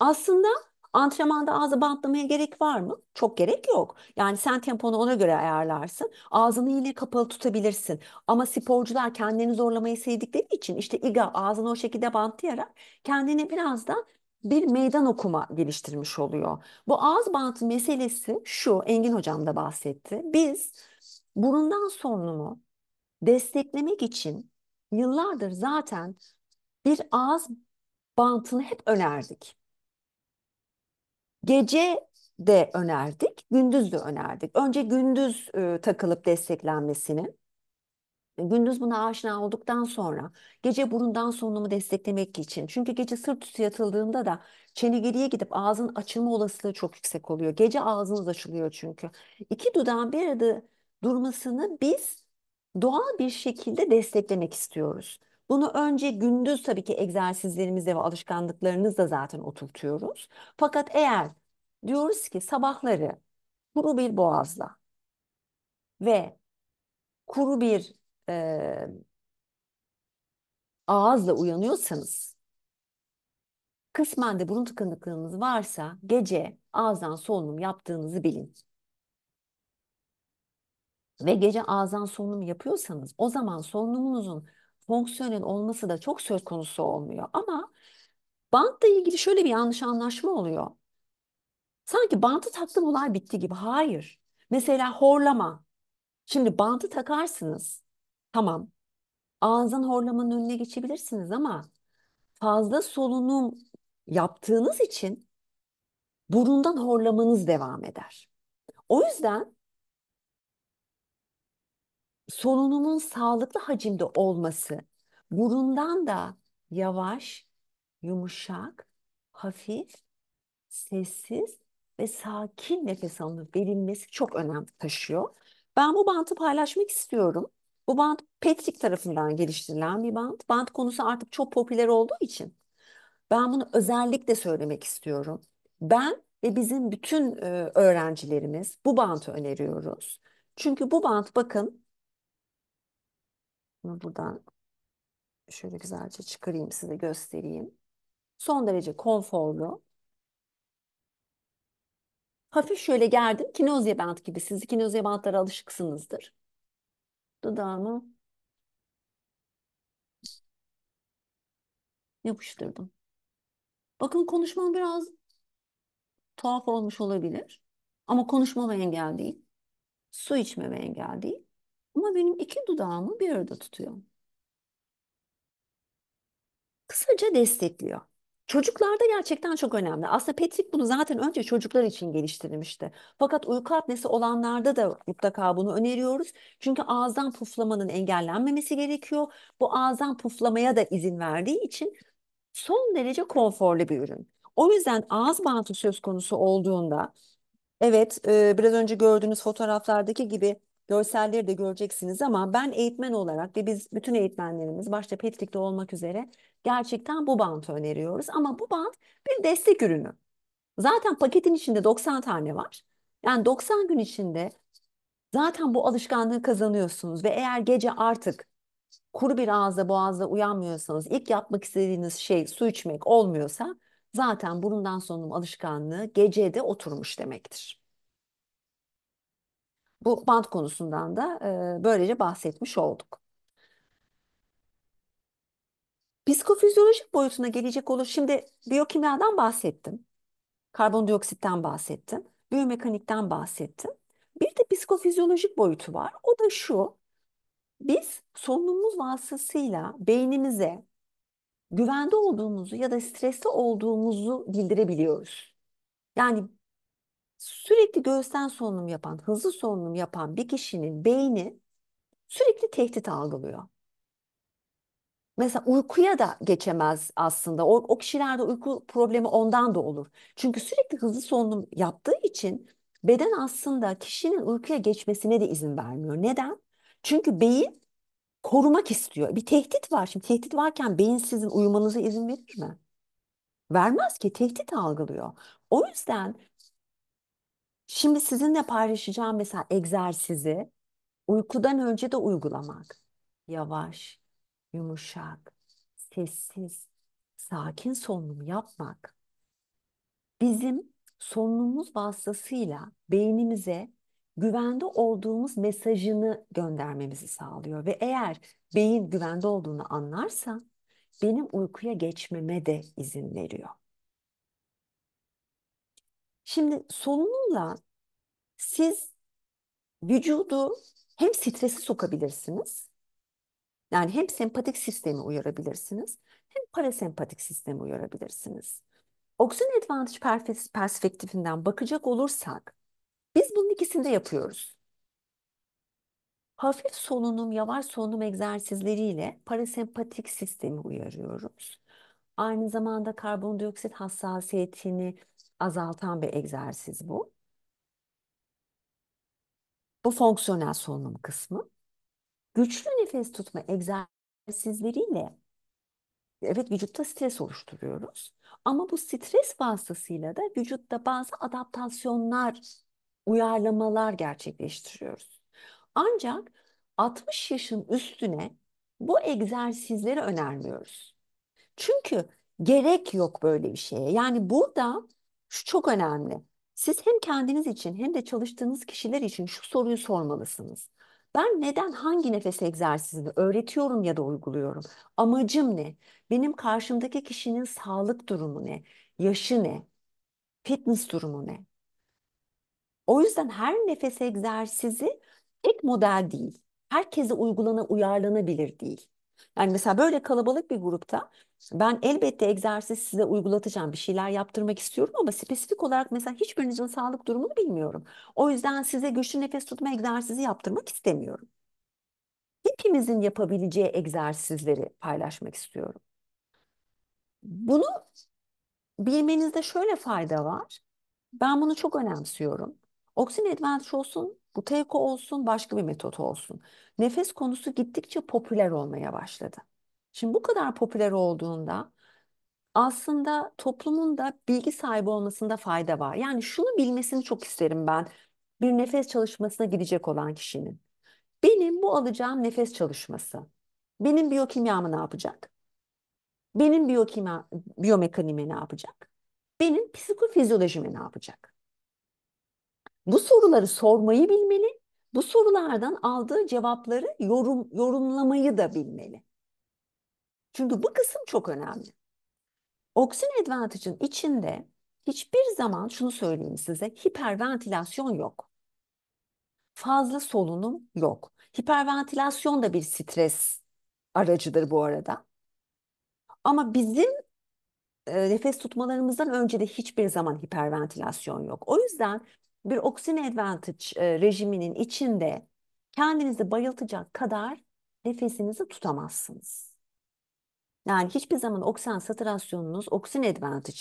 Aslında Antrenmanda ağzı bantlamaya gerek var mı? Çok gerek yok. Yani sen temponu ona göre ayarlarsın. Ağzını yine kapalı tutabilirsin. Ama sporcular kendini zorlamayı sevdikleri için işte İGA ağzını o şekilde bantlayarak kendine biraz da bir meydan okuma geliştirmiş oluyor. Bu ağız bantı meselesi şu, Engin hocam da bahsetti. Biz burundan solunumu desteklemek için yıllardır zaten bir ağız bantını hep önerdik. Gece de önerdik, gündüz de önerdik. Önce gündüz e, takılıp desteklenmesini. Gündüz buna aşina olduktan sonra gece burundan solunumu desteklemek için. Çünkü gece sırt üstü yatıldığında da çene geriye gidip ağzın açılma olasılığı çok yüksek oluyor. Gece ağzınız açılıyor çünkü. İki dudağın bir arada durmasını biz doğal bir şekilde desteklemek istiyoruz. Bunu önce gündüz tabii ki egzersizlerimizle ve alışkanlıklarınızla zaten oturtuyoruz. Fakat eğer diyoruz ki sabahları kuru bir boğazla ve kuru bir e, ağızla uyanıyorsanız kısmen de burun tıkanıklığınız varsa gece ağızdan solunum yaptığınızı bilin. Ve gece ağızdan solunum yapıyorsanız o zaman solunumunuzun fonksiyonel olması da çok söz konusu olmuyor. Ama bantla ilgili şöyle bir yanlış anlaşma oluyor. Sanki bantı taktım olay bitti gibi. Hayır. Mesela horlama. Şimdi bantı takarsınız. Tamam. ağzın horlamanın önüne geçebilirsiniz ama fazla solunum yaptığınız için burundan horlamanız devam eder. O yüzden solunumun sağlıklı hacimde olması, burundan da yavaş, yumuşak, hafif, sessiz ve sakin nefes alınıp verilmesi çok önem taşıyor. Ben bu bantı paylaşmak istiyorum. Bu bant Patrick tarafından geliştirilen bir bant. Bant konusu artık çok popüler olduğu için ben bunu özellikle söylemek istiyorum. Ben ve bizim bütün öğrencilerimiz bu bantı öneriyoruz. Çünkü bu bant bakın bunu buradan şöyle güzelce çıkarayım size göstereyim. Son derece konforlu. Hafif şöyle gerdim. Kinozya bant gibi. Siz kinozya bantlara alışıksınızdır. Dudağımı yapıştırdım. Bakın konuşmam biraz tuhaf olmuş olabilir. Ama konuşmama engel değil. Su içmeme engel değil. Ama benim iki dudağımı bir arada tutuyor. Kısaca destekliyor. Çocuklarda gerçekten çok önemli. Aslında Patrick bunu zaten önce çocuklar için geliştirmişti. Fakat uyku apnesi olanlarda da mutlaka bunu öneriyoruz. Çünkü ağızdan puflamanın engellenmemesi gerekiyor. Bu ağızdan puflamaya da izin verdiği için son derece konforlu bir ürün. O yüzden ağız bantı söz konusu olduğunda evet biraz önce gördüğünüz fotoğraflardaki gibi görselleri de göreceksiniz ama ben eğitmen olarak ve biz bütün eğitmenlerimiz başta Petrik'te olmak üzere gerçekten bu bantı öneriyoruz. Ama bu bant bir destek ürünü. Zaten paketin içinde 90 tane var. Yani 90 gün içinde zaten bu alışkanlığı kazanıyorsunuz ve eğer gece artık kuru bir ağızla boğazla uyanmıyorsanız ilk yapmak istediğiniz şey su içmek olmuyorsa zaten burundan solunum alışkanlığı gecede oturmuş demektir. Bu bant konusundan da e, böylece bahsetmiş olduk. Psikofizyolojik boyutuna gelecek olur. Şimdi biyokimyadan bahsettim. Karbondioksitten bahsettim. Biyomekanikten bahsettim. Bir de psikofizyolojik boyutu var. O da şu. Biz solunumumuz vasıtasıyla beynimize güvende olduğumuzu ya da stresli olduğumuzu bildirebiliyoruz. Yani sürekli göğüsten solunum yapan, hızlı solunum yapan bir kişinin beyni sürekli tehdit algılıyor. Mesela uykuya da geçemez aslında. O, o kişilerde uyku problemi ondan da olur. Çünkü sürekli hızlı solunum yaptığı için beden aslında kişinin uykuya geçmesine de izin vermiyor. Neden? Çünkü beyin korumak istiyor. Bir tehdit var. Şimdi tehdit varken beyin sizin uyumanıza izin verir mi? Vermez ki tehdit algılıyor. O yüzden Şimdi sizinle paylaşacağım mesela egzersizi uykudan önce de uygulamak. Yavaş, yumuşak, sessiz, sakin solunum yapmak bizim solunumumuz vasıtasıyla beynimize güvende olduğumuz mesajını göndermemizi sağlıyor ve eğer beyin güvende olduğunu anlarsa benim uykuya geçmeme de izin veriyor. Şimdi solunumla siz vücudu hem stresi sokabilirsiniz. Yani hem sempatik sistemi uyarabilirsiniz hem parasempatik sistemi uyarabilirsiniz. Oksijen advantage perspektifinden bakacak olursak biz bunun ikisini de yapıyoruz. Hafif solunum, yavaş solunum egzersizleriyle parasempatik sistemi uyarıyoruz. Aynı zamanda karbondioksit hassasiyetini azaltan bir egzersiz bu. Bu fonksiyonel solunum kısmı. Güçlü nefes tutma egzersizleriyle evet vücutta stres oluşturuyoruz. Ama bu stres vasıtasıyla da vücutta bazı adaptasyonlar, uyarlamalar gerçekleştiriyoruz. Ancak 60 yaşın üstüne bu egzersizleri önermiyoruz. Çünkü gerek yok böyle bir şeye. Yani burada şu çok önemli. Siz hem kendiniz için hem de çalıştığınız kişiler için şu soruyu sormalısınız. Ben neden hangi nefes egzersizini öğretiyorum ya da uyguluyorum? Amacım ne? Benim karşımdaki kişinin sağlık durumu ne? Yaşı ne? Fitness durumu ne? O yüzden her nefes egzersizi tek model değil. Herkese uygulana uyarlanabilir değil. Yani mesela böyle kalabalık bir grupta ben elbette egzersiz size uygulatacağım, bir şeyler yaptırmak istiyorum ama spesifik olarak mesela hiçbirinizin sağlık durumunu bilmiyorum. O yüzden size güçlü nefes tutma egzersizi yaptırmak istemiyorum. Hepimizin yapabileceği egzersizleri paylaşmak istiyorum. Bunu bilmenizde şöyle fayda var. Ben bunu çok önemsiyorum. Oxygen Advantage olsun, Buteco olsun, başka bir metot olsun. Nefes konusu gittikçe popüler olmaya başladı. Şimdi bu kadar popüler olduğunda aslında toplumun da bilgi sahibi olmasında fayda var. Yani şunu bilmesini çok isterim ben bir nefes çalışmasına gidecek olan kişinin. Benim bu alacağım nefes çalışması benim biyokimyamı ne yapacak? Benim biyokimya, biyomekaniğime ne yapacak? Benim psikofizyolojimi ne yapacak? Bu soruları sormayı bilmeli, bu sorulardan aldığı cevapları yorum, yorumlamayı da bilmeli. Çünkü bu kısım çok önemli. Oksin Advantage'ın içinde hiçbir zaman şunu söyleyeyim size, hiperventilasyon yok. Fazla solunum yok. Hiperventilasyon da bir stres aracıdır bu arada. Ama bizim e, nefes tutmalarımızdan önce de hiçbir zaman hiperventilasyon yok. O yüzden bir oksin advantage e, rejiminin içinde kendinizi bayıltacak kadar nefesinizi tutamazsınız. Yani hiçbir zaman oksijen saturasyonunuz oksin advantage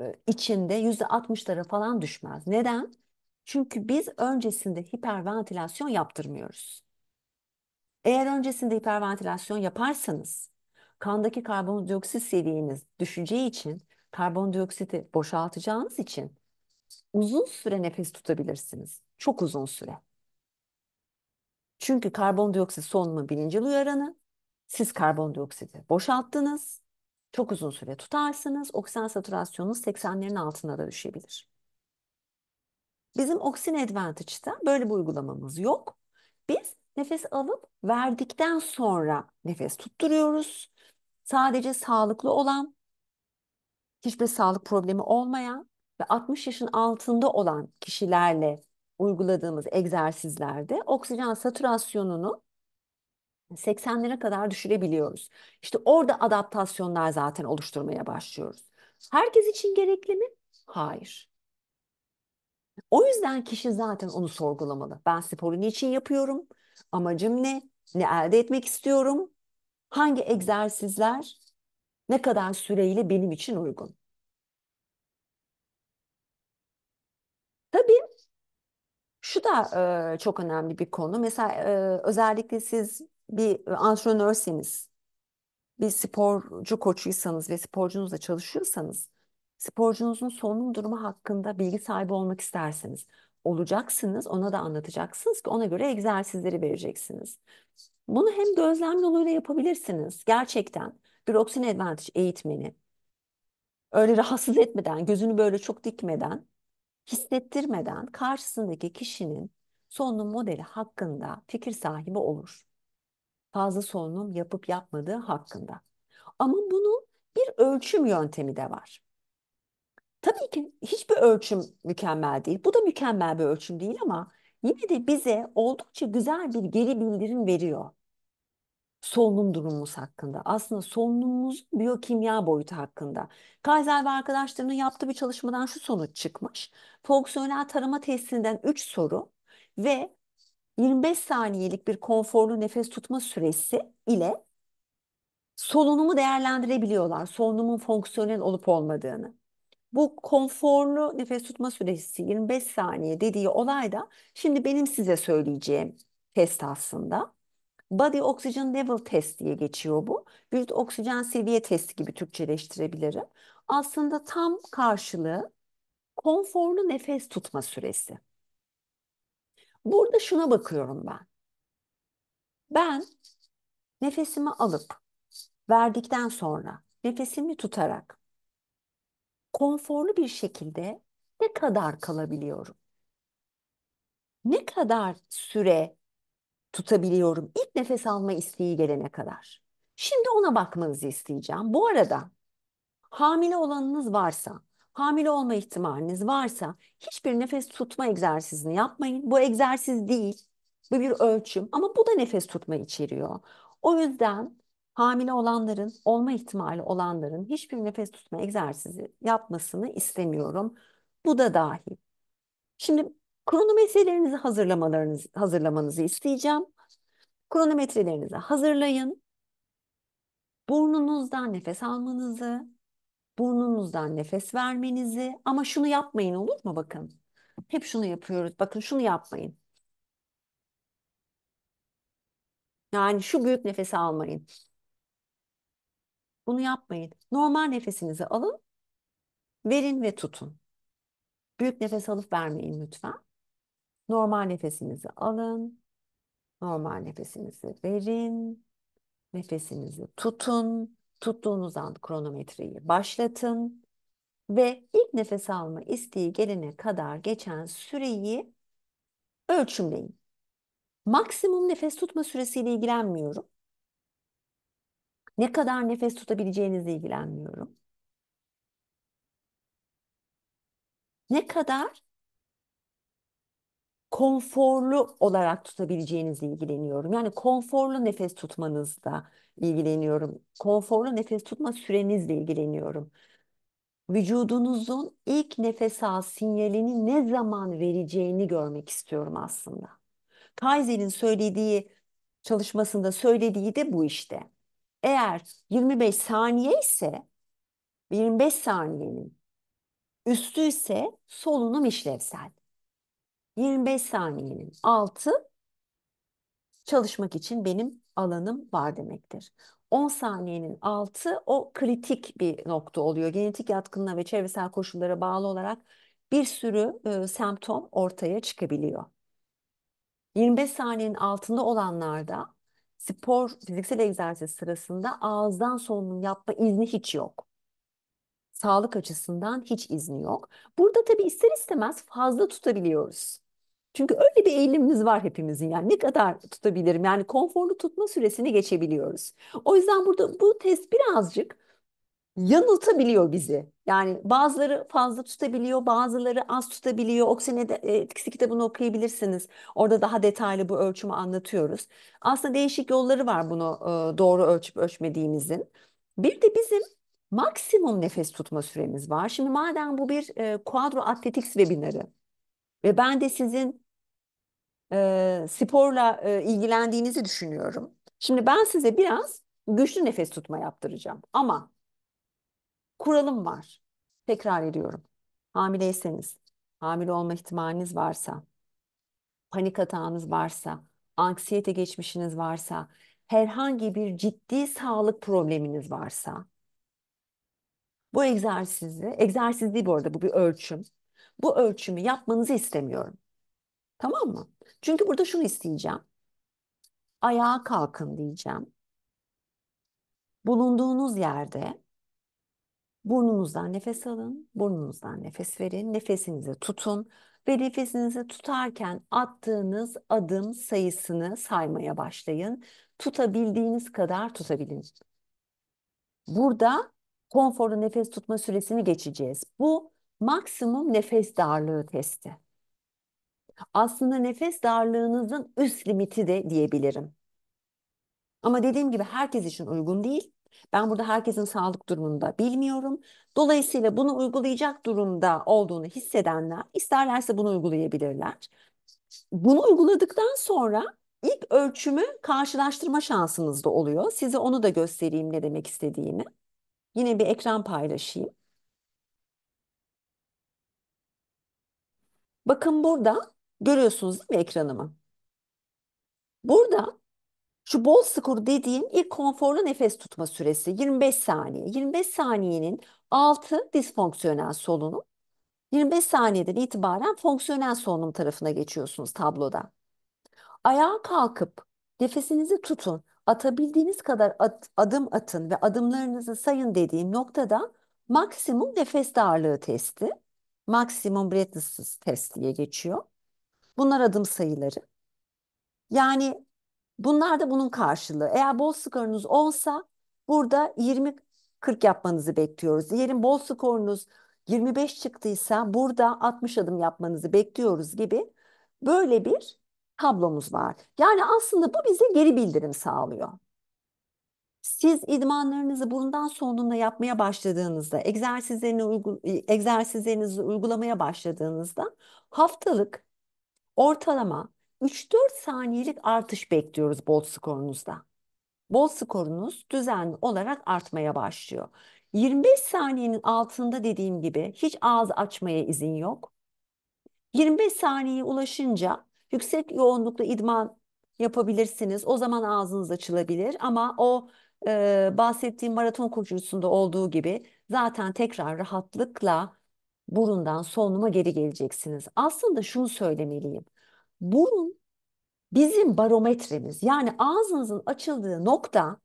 e, içinde yüzde altmışlara falan düşmez. Neden? Çünkü biz öncesinde hiperventilasyon yaptırmıyoruz. Eğer öncesinde hiperventilasyon yaparsanız kandaki karbondioksit seviyeniz düşeceği için karbondioksiti boşaltacağınız için uzun süre nefes tutabilirsiniz. Çok uzun süre. Çünkü karbondioksit solunma bilincil uyaranı. Siz karbondioksiti boşalttınız. Çok uzun süre tutarsınız. Oksijen satürasyonunuz 80'lerin altına da düşebilir. Bizim Oxin Advantage'da böyle bir uygulamamız yok. Biz nefes alıp verdikten sonra nefes tutturuyoruz. Sadece sağlıklı olan, hiçbir sağlık problemi olmayan ve 60 yaşın altında olan kişilerle uyguladığımız egzersizlerde oksijen satürasyonunu 80'lere kadar düşürebiliyoruz. İşte orada adaptasyonlar zaten oluşturmaya başlıyoruz. Herkes için gerekli mi? Hayır. O yüzden kişi zaten onu sorgulamalı. Ben sporu niçin yapıyorum? Amacım ne? Ne elde etmek istiyorum? Hangi egzersizler ne kadar süreyle benim için uygun? Şu da e, çok önemli bir konu. Mesela e, özellikle siz bir antrenörseniz, bir sporcu koçuysanız ve sporcunuzla çalışıyorsanız, sporcunuzun solunum durumu hakkında bilgi sahibi olmak isterseniz olacaksınız, ona da anlatacaksınız ki ona göre egzersizleri vereceksiniz. Bunu hem gözlem yoluyla yapabilirsiniz. Gerçekten bir Oxygen Advantage eğitmeni öyle rahatsız etmeden, gözünü böyle çok dikmeden hissettirmeden karşısındaki kişinin solunum modeli hakkında fikir sahibi olur. Fazla solunum yapıp yapmadığı hakkında. Ama bunun bir ölçüm yöntemi de var. Tabii ki hiçbir ölçüm mükemmel değil. Bu da mükemmel bir ölçüm değil ama yine de bize oldukça güzel bir geri bildirim veriyor solunum durumumuz hakkında. Aslında solunumumuz biyokimya boyutu hakkında. Kaiser ve arkadaşlarının yaptığı bir çalışmadan şu sonuç çıkmış. Fonksiyonel tarama testinden 3 soru ve 25 saniyelik bir konforlu nefes tutma süresi ile solunumu değerlendirebiliyorlar. Solunumun fonksiyonel olup olmadığını. Bu konforlu nefes tutma süresi 25 saniye dediği olay da şimdi benim size söyleyeceğim test aslında. Body Oxygen Level Test diye geçiyor bu. Vücut oksijen seviye testi gibi Türkçeleştirebilirim. Aslında tam karşılığı konforlu nefes tutma süresi. Burada şuna bakıyorum ben. Ben nefesimi alıp verdikten sonra nefesimi tutarak konforlu bir şekilde ne kadar kalabiliyorum? Ne kadar süre tutabiliyorum. ilk nefes alma isteği gelene kadar. Şimdi ona bakmanızı isteyeceğim. Bu arada hamile olanınız varsa, hamile olma ihtimaliniz varsa hiçbir nefes tutma egzersizini yapmayın. Bu egzersiz değil. Bu bir ölçüm ama bu da nefes tutma içeriyor. O yüzden hamile olanların, olma ihtimali olanların hiçbir nefes tutma egzersizi yapmasını istemiyorum. Bu da dahil. Şimdi kronometrelerinizi hazırlamalarınızı hazırlamanızı isteyeceğim. Kronometrelerinizi hazırlayın. Burnunuzdan nefes almanızı, burnunuzdan nefes vermenizi ama şunu yapmayın olur mu bakın. Hep şunu yapıyoruz. Bakın şunu yapmayın. Yani şu büyük nefesi almayın. Bunu yapmayın. Normal nefesinizi alın, verin ve tutun. Büyük nefes alıp vermeyin lütfen. Normal nefesinizi alın. Normal nefesinizi verin. Nefesinizi tutun. Tuttuğunuz an kronometreyi başlatın. Ve ilk nefes alma isteği gelene kadar geçen süreyi ölçümleyin. Maksimum nefes tutma süresiyle ilgilenmiyorum. Ne kadar nefes tutabileceğinizle ilgilenmiyorum. Ne kadar konforlu olarak tutabileceğinizle ilgileniyorum. Yani konforlu nefes tutmanızla ilgileniyorum. Konforlu nefes tutma sürenizle ilgileniyorum. Vücudunuzun ilk nefes al sinyalini ne zaman vereceğini görmek istiyorum aslında. Kaiser'in söylediği çalışmasında söylediği de bu işte. Eğer 25 saniye ise 25 saniyenin üstü ise solunum işlevsel. 25 saniyenin altı çalışmak için benim alanım var demektir. 10 saniyenin altı o kritik bir nokta oluyor. Genetik yatkınlığa ve çevresel koşullara bağlı olarak bir sürü e, semptom ortaya çıkabiliyor. 25 saniyenin altında olanlarda spor, fiziksel egzersiz sırasında ağızdan solunum yapma izni hiç yok. Sağlık açısından hiç izni yok. Burada tabii ister istemez fazla tutabiliyoruz. Çünkü öyle bir eğilimimiz var hepimizin yani ne kadar tutabilirim yani konforlu tutma süresini geçebiliyoruz. O yüzden burada bu test birazcık yanıltabiliyor bizi. Yani bazıları fazla tutabiliyor, bazıları az tutabiliyor. Oksene e, etkisi kitabını okuyabilirsiniz. Orada daha detaylı bu ölçümü anlatıyoruz. Aslında değişik yolları var bunu e, doğru ölçüp ölçmediğimizin. Bir de bizim maksimum nefes tutma süremiz var. Şimdi madem bu bir e, Quadro Athletics webinarı ve ben de sizin e, sporla e, ilgilendiğinizi düşünüyorum. Şimdi ben size biraz güçlü nefes tutma yaptıracağım ama kuralım var. Tekrar ediyorum. Hamileyseniz, hamile olma ihtimaliniz varsa, panik atağınız varsa, anksiyete geçmişiniz varsa, herhangi bir ciddi sağlık probleminiz varsa bu egzersizi, egzersiz değil bu arada bu bir ölçüm. Bu ölçümü yapmanızı istemiyorum. Tamam mı? Çünkü burada şunu isteyeceğim. Ayağa kalkın diyeceğim. Bulunduğunuz yerde burnunuzdan nefes alın, burnunuzdan nefes verin, nefesinizi tutun ve nefesinizi tutarken attığınız adım sayısını saymaya başlayın. Tutabildiğiniz kadar tutabilin. Burada konforlu nefes tutma süresini geçeceğiz. Bu maksimum nefes darlığı testi aslında nefes darlığınızın üst limiti de diyebilirim. Ama dediğim gibi herkes için uygun değil. Ben burada herkesin sağlık durumunu da bilmiyorum. Dolayısıyla bunu uygulayacak durumda olduğunu hissedenler isterlerse bunu uygulayabilirler. Bunu uyguladıktan sonra ilk ölçümü karşılaştırma şansınız da oluyor. Size onu da göstereyim ne demek istediğimi. Yine bir ekran paylaşayım. Bakın burada Görüyorsunuz değil mi ekranımı? Burada şu bol skoru dediğim ilk konforlu nefes tutma süresi 25 saniye. 25 saniyenin altı disfonksiyonel solunum. 25 saniyeden itibaren fonksiyonel solunum tarafına geçiyorsunuz tabloda. Ayağa kalkıp nefesinizi tutun. Atabildiğiniz kadar at, adım atın ve adımlarınızı sayın dediğim noktada maksimum nefes darlığı testi, maksimum breathlessness test diye geçiyor. Bunlar adım sayıları. Yani bunlar da bunun karşılığı. Eğer bol skorunuz olsa burada 20 40 yapmanızı bekliyoruz. Diyelim bol skorunuz 25 çıktıysa burada 60 adım yapmanızı bekliyoruz gibi böyle bir tablomuz var. Yani aslında bu bize geri bildirim sağlıyor. Siz idmanlarınızı bundan sonunda yapmaya başladığınızda, egzersizlerini uygul egzersizlerinizi uygulamaya başladığınızda haftalık Ortalama 3-4 saniyelik artış bekliyoruz bol skorunuzda. Bol skorunuz düzenli olarak artmaya başlıyor. 25 saniyenin altında dediğim gibi hiç ağız açmaya izin yok. 25 saniyeye ulaşınca yüksek yoğunluklu idman yapabilirsiniz. O zaman ağzınız açılabilir ama o e, bahsettiğim maraton koşucusunda olduğu gibi zaten tekrar rahatlıkla burundan solunuma geri geleceksiniz. Aslında şunu söylemeliyim. Burun bizim barometremiz. Yani ağzınızın açıldığı nokta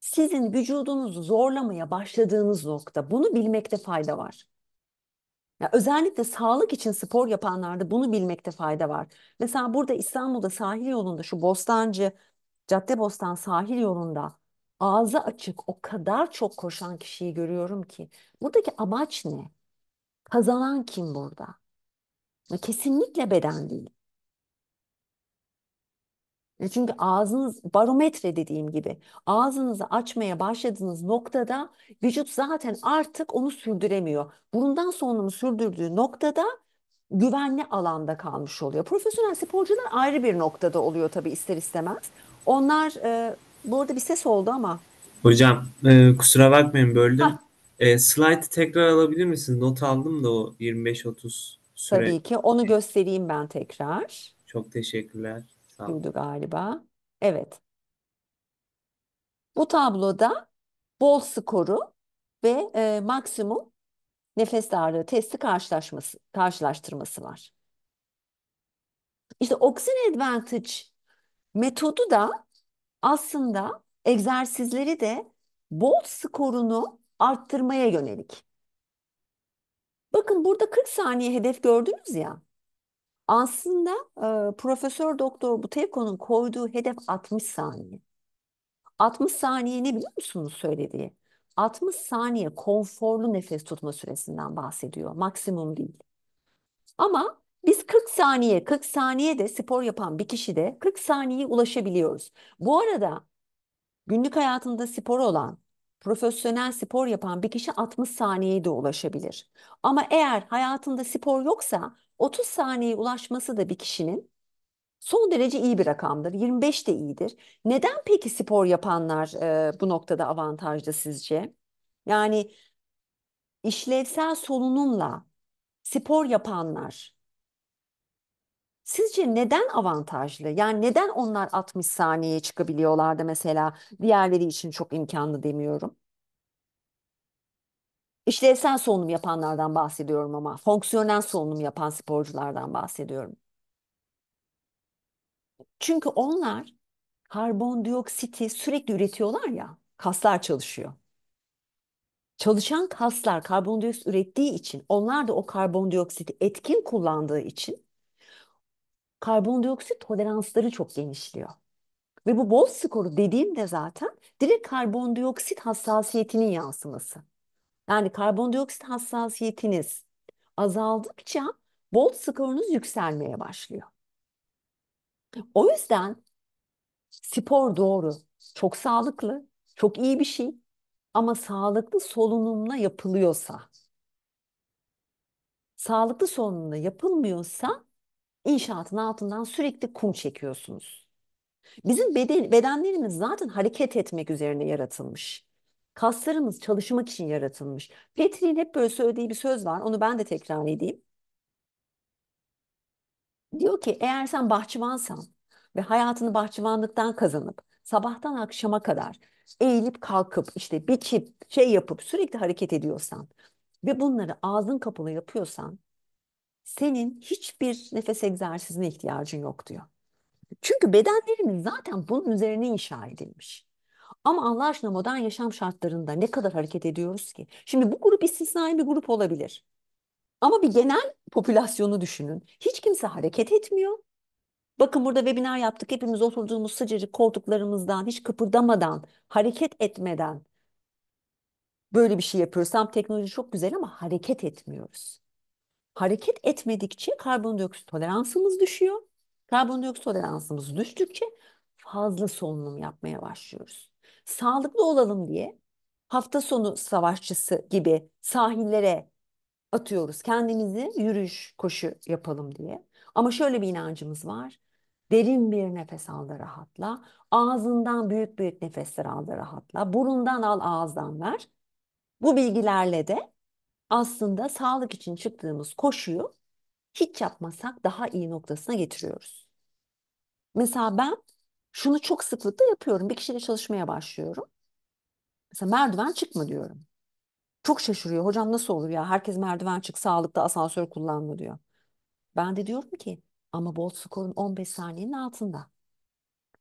sizin vücudunuzu zorlamaya başladığınız nokta. Bunu bilmekte fayda var. Ya özellikle sağlık için spor yapanlarda bunu bilmekte fayda var. Mesela burada İstanbul'da sahil yolunda şu Bostancı, Caddebostan sahil yolunda ağzı açık o kadar çok koşan kişiyi görüyorum ki. Buradaki amaç ne? Kazanan kim burada? Kesinlikle beden değil. Çünkü ağzınız barometre dediğim gibi ağzınızı açmaya başladığınız noktada vücut zaten artık onu sürdüremiyor. Burundan sonunu sürdürdüğü noktada güvenli alanda kalmış oluyor. Profesyonel sporcular ayrı bir noktada oluyor tabii ister istemez. Onlar e, bu arada bir ses oldu ama. Hocam e, kusura bakmayın böldüm. Hah. E, slide'ı tekrar alabilir misiniz? Not aldım da o 25-30 süre. Tabii ki. Onu şey. göstereyim ben tekrar. Çok teşekkürler. Sağ Duydu galiba. Evet. Bu tabloda bol skoru ve e, maksimum nefes darlığı testi karşılaşması, karşılaştırması var. İşte Oxygen Advantage metodu da aslında egzersizleri de Bolt skorunu arttırmaya yönelik. Bakın burada 40 saniye hedef gördünüz ya. Aslında e, Profesör Doktor Buteko'nun koyduğu hedef 60 saniye. 60 saniye ne biliyor musunuz söylediği? 60 saniye konforlu nefes tutma süresinden bahsediyor. Maksimum değil. Ama biz 40 saniye, 40 saniye de spor yapan bir kişi de 40 saniyeye ulaşabiliyoruz. Bu arada günlük hayatında spor olan, profesyonel spor yapan bir kişi 60 saniyeye de ulaşabilir. Ama eğer hayatında spor yoksa 30 saniyeye ulaşması da bir kişinin son derece iyi bir rakamdır. 25 de iyidir. Neden peki spor yapanlar e, bu noktada avantajlı sizce? Yani işlevsel solunumla spor yapanlar Sizce neden avantajlı? Yani neden onlar 60 saniyeye çıkabiliyorlardı mesela diğerleri için çok imkanlı demiyorum. İşlevsel solunum yapanlardan bahsediyorum ama fonksiyonel solunum yapan sporculardan bahsediyorum. Çünkü onlar karbondioksiti sürekli üretiyorlar ya kaslar çalışıyor. Çalışan kaslar karbondioksit ürettiği için onlar da o karbondioksiti etkin kullandığı için karbondioksit toleransları çok genişliyor. Ve bu bol skoru dediğimde zaten direkt karbondioksit hassasiyetinin yansıması. Yani karbondioksit hassasiyetiniz azaldıkça bol skorunuz yükselmeye başlıyor. O yüzden spor doğru, çok sağlıklı, çok iyi bir şey ama sağlıklı solunumla yapılıyorsa, sağlıklı solunumla yapılmıyorsa inşaatın altından sürekli kum çekiyorsunuz. Bizim beden, bedenlerimiz zaten hareket etmek üzerine yaratılmış. Kaslarımız çalışmak için yaratılmış. Petri'nin hep böyle söylediği bir söz var. Onu ben de tekrar edeyim. Diyor ki eğer sen bahçıvansan ve hayatını bahçıvanlıktan kazanıp sabahtan akşama kadar eğilip kalkıp işte biçip şey yapıp sürekli hareket ediyorsan ve bunları ağzın kapalı yapıyorsan senin hiçbir nefes egzersizine ihtiyacın yok diyor. Çünkü bedenlerimiz zaten bunun üzerine inşa edilmiş. Ama Allah aşkına modern yaşam şartlarında ne kadar hareket ediyoruz ki? Şimdi bu grup istisnai bir grup olabilir. Ama bir genel popülasyonu düşünün. Hiç kimse hareket etmiyor. Bakın burada webinar yaptık. Hepimiz oturduğumuz sıcacık koltuklarımızdan hiç kıpırdamadan, hareket etmeden böyle bir şey yapıyoruz. Tam teknoloji çok güzel ama hareket etmiyoruz hareket etmedikçe karbondioksit toleransımız düşüyor. Karbondioksit toleransımız düştükçe fazla solunum yapmaya başlıyoruz. Sağlıklı olalım diye hafta sonu savaşçısı gibi sahillere atıyoruz kendimizi yürüyüş koşu yapalım diye. Ama şöyle bir inancımız var. Derin bir nefes al da rahatla. Ağzından büyük büyük nefesler al da rahatla. Burundan al ağızdan ver. Bu bilgilerle de aslında sağlık için çıktığımız koşuyu hiç yapmasak daha iyi noktasına getiriyoruz. Mesela ben şunu çok sıklıkla yapıyorum. Bir kişiyle çalışmaya başlıyorum. Mesela merdiven çıkma diyorum. Çok şaşırıyor. Hocam nasıl olur ya? Herkes merdiven çık, sağlıkta asansör kullanma diyor. Ben de diyorum ki ama Bolt skorun 15 saniyenin altında.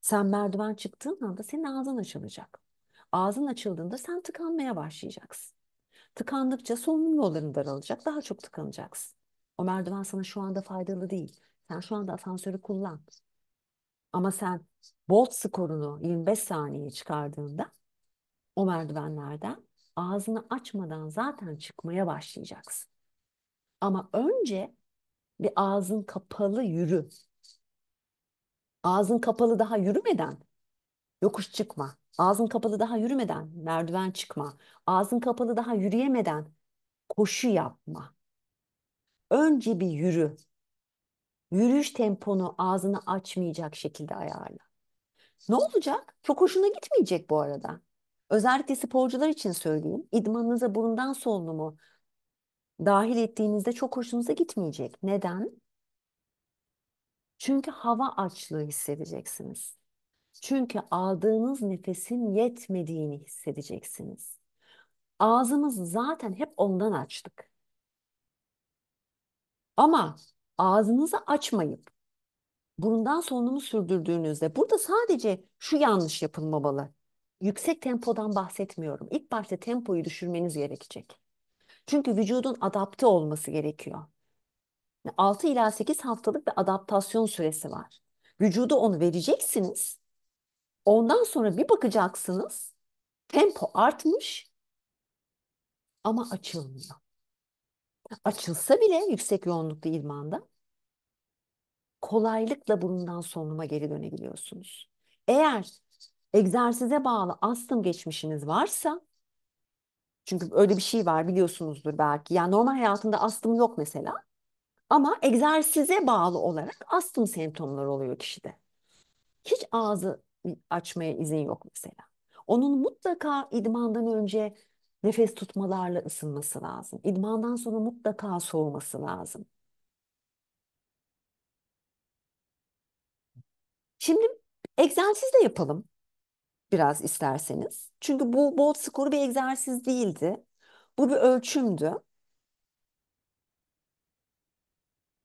Sen merdiven çıktığın anda senin ağzın açılacak. Ağzın açıldığında sen tıkanmaya başlayacaksın. Tıkandıkça solunum yolların daralacak. Daha çok tıkanacaksın. O merdiven sana şu anda faydalı değil. Sen şu anda asansörü kullan. Ama sen Bolt skorunu 25 saniye çıkardığında o merdivenlerden ağzını açmadan zaten çıkmaya başlayacaksın. Ama önce bir ağzın kapalı yürü. Ağzın kapalı daha yürümeden yokuş çıkma. Ağzın kapalı daha yürümeden merdiven çıkma. Ağzın kapalı daha yürüyemeden koşu yapma. Önce bir yürü. Yürüyüş temponu ağzını açmayacak şekilde ayarla. Ne olacak? Çok hoşuna gitmeyecek bu arada. Özellikle sporcular için söyleyeyim. İdmanınıza burundan solunumu dahil ettiğinizde çok hoşunuza gitmeyecek. Neden? Çünkü hava açlığı hissedeceksiniz. Çünkü aldığınız nefesin yetmediğini hissedeceksiniz. Ağzımız zaten hep ondan açtık. Ama ağzınızı açmayıp burundan solunumu sürdürdüğünüzde burada sadece şu yanlış yapılmamalı. Yüksek tempodan bahsetmiyorum. İlk başta tempoyu düşürmeniz gerekecek. Çünkü vücudun adapte olması gerekiyor. 6 ila 8 haftalık bir adaptasyon süresi var. Vücuda onu vereceksiniz Ondan sonra bir bakacaksınız tempo artmış ama açılmıyor. Açılsa bile yüksek yoğunluklu ilmanda kolaylıkla burundan solunuma geri dönebiliyorsunuz. Eğer egzersize bağlı astım geçmişiniz varsa çünkü öyle bir şey var biliyorsunuzdur belki. Yani normal hayatında astım yok mesela. Ama egzersize bağlı olarak astım semptomları oluyor kişide. Hiç ağzı açmaya izin yok mesela. Onun mutlaka idmandan önce nefes tutmalarla ısınması lazım. İdmandan sonra mutlaka soğuması lazım. Şimdi egzersiz de yapalım biraz isterseniz. Çünkü bu bol skoru bir egzersiz değildi. Bu bir ölçümdü.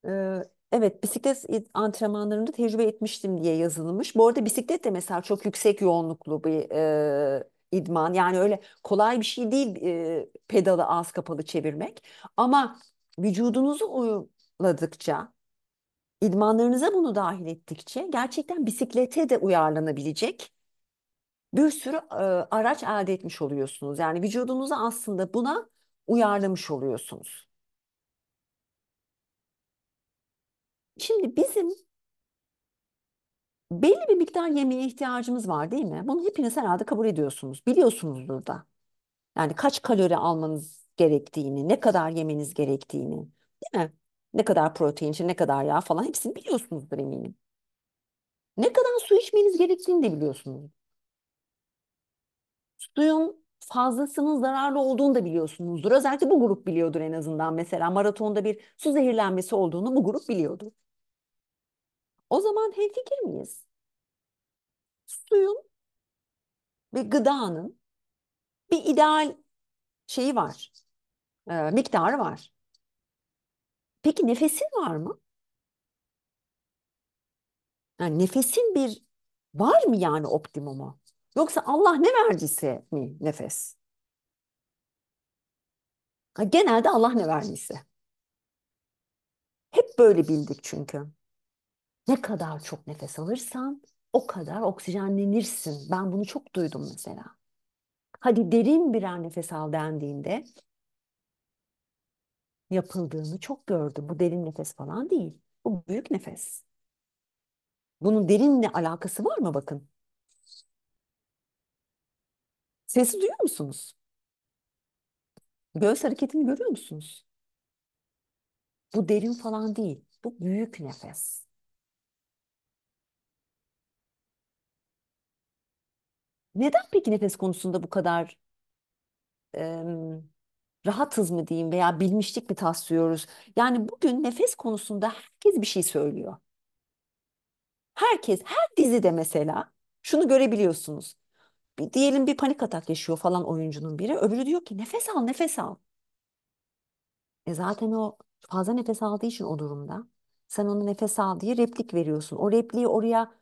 Ee, Evet bisiklet antrenmanlarında tecrübe etmiştim diye yazılmış. Bu arada bisiklet de mesela çok yüksek yoğunluklu bir e, idman. Yani öyle kolay bir şey değil e, pedalı ağız kapalı çevirmek. Ama vücudunuzu uyguladıkça, idmanlarınıza bunu dahil ettikçe gerçekten bisiklete de uyarlanabilecek bir sürü e, araç elde etmiş oluyorsunuz. Yani vücudunuzu aslında buna uyarlamış oluyorsunuz. Şimdi bizim belli bir miktar yemeğe ihtiyacımız var değil mi? Bunu hepiniz herhalde kabul ediyorsunuz. Biliyorsunuzdur da. Yani kaç kalori almanız gerektiğini, ne kadar yemeniz gerektiğini, değil mi? Ne kadar protein, ne kadar yağ falan hepsini biliyorsunuzdur eminim. Ne kadar su içmeniz gerektiğini de biliyorsunuz. Suyun fazlasının zararlı olduğunu da biliyorsunuzdur. Özellikle bu grup biliyordur en azından. Mesela maratonda bir su zehirlenmesi olduğunu bu grup biliyordur. O zaman hemfikir miyiz? Suyun ve gıdanın bir ideal şeyi var, e, miktarı var. Peki nefesin var mı? Yani nefesin bir var mı yani optimumu? Yoksa Allah ne verdiyse mi nefes? Genelde Allah ne verdiyse. Hep böyle bildik çünkü ne kadar çok nefes alırsan o kadar oksijenlenirsin. Ben bunu çok duydum mesela. Hadi derin birer nefes al dendiğinde yapıldığını çok gördüm. Bu derin nefes falan değil. Bu büyük nefes. Bunun derinle alakası var mı bakın? Sesi duyuyor musunuz? Göğüs hareketini görüyor musunuz? Bu derin falan değil. Bu büyük nefes. Neden peki nefes konusunda bu kadar e, rahatız mı diyeyim veya bilmişlik mi taslıyoruz? Yani bugün nefes konusunda herkes bir şey söylüyor. Herkes, her dizide mesela şunu görebiliyorsunuz. Bir, diyelim bir panik atak yaşıyor falan oyuncunun biri. Öbürü diyor ki nefes al, nefes al. E zaten o fazla nefes aldığı için o durumda. Sen ona nefes al diye replik veriyorsun. O repliği oraya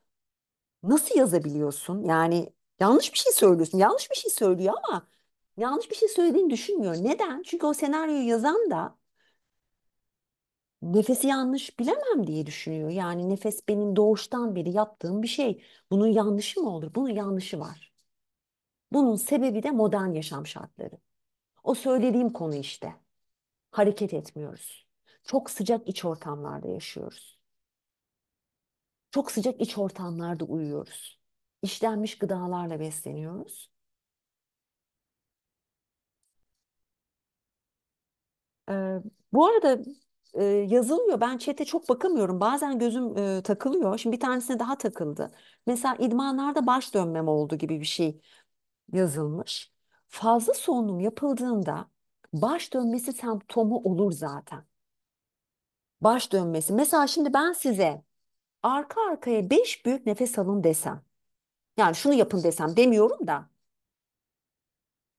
nasıl yazabiliyorsun? Yani Yanlış bir şey söylüyorsun. Yanlış bir şey söylüyor ama yanlış bir şey söylediğini düşünmüyor. Neden? Çünkü o senaryoyu yazan da nefesi yanlış bilemem diye düşünüyor. Yani nefes benim doğuştan beri yaptığım bir şey. Bunun yanlışı mı olur? Bunun yanlışı var. Bunun sebebi de modern yaşam şartları. O söylediğim konu işte. Hareket etmiyoruz. Çok sıcak iç ortamlarda yaşıyoruz. Çok sıcak iç ortamlarda uyuyoruz işlenmiş gıdalarla besleniyoruz. Ee, bu arada e, yazılıyor. Ben çete çok bakamıyorum. Bazen gözüm e, takılıyor. Şimdi bir tanesine daha takıldı. Mesela idmanlarda baş dönmem oldu gibi bir şey yazılmış. Fazla solunum yapıldığında baş dönmesi semptomu olur zaten. Baş dönmesi. Mesela şimdi ben size arka arkaya 5 büyük nefes alın desem. Yani şunu yapın desem demiyorum da.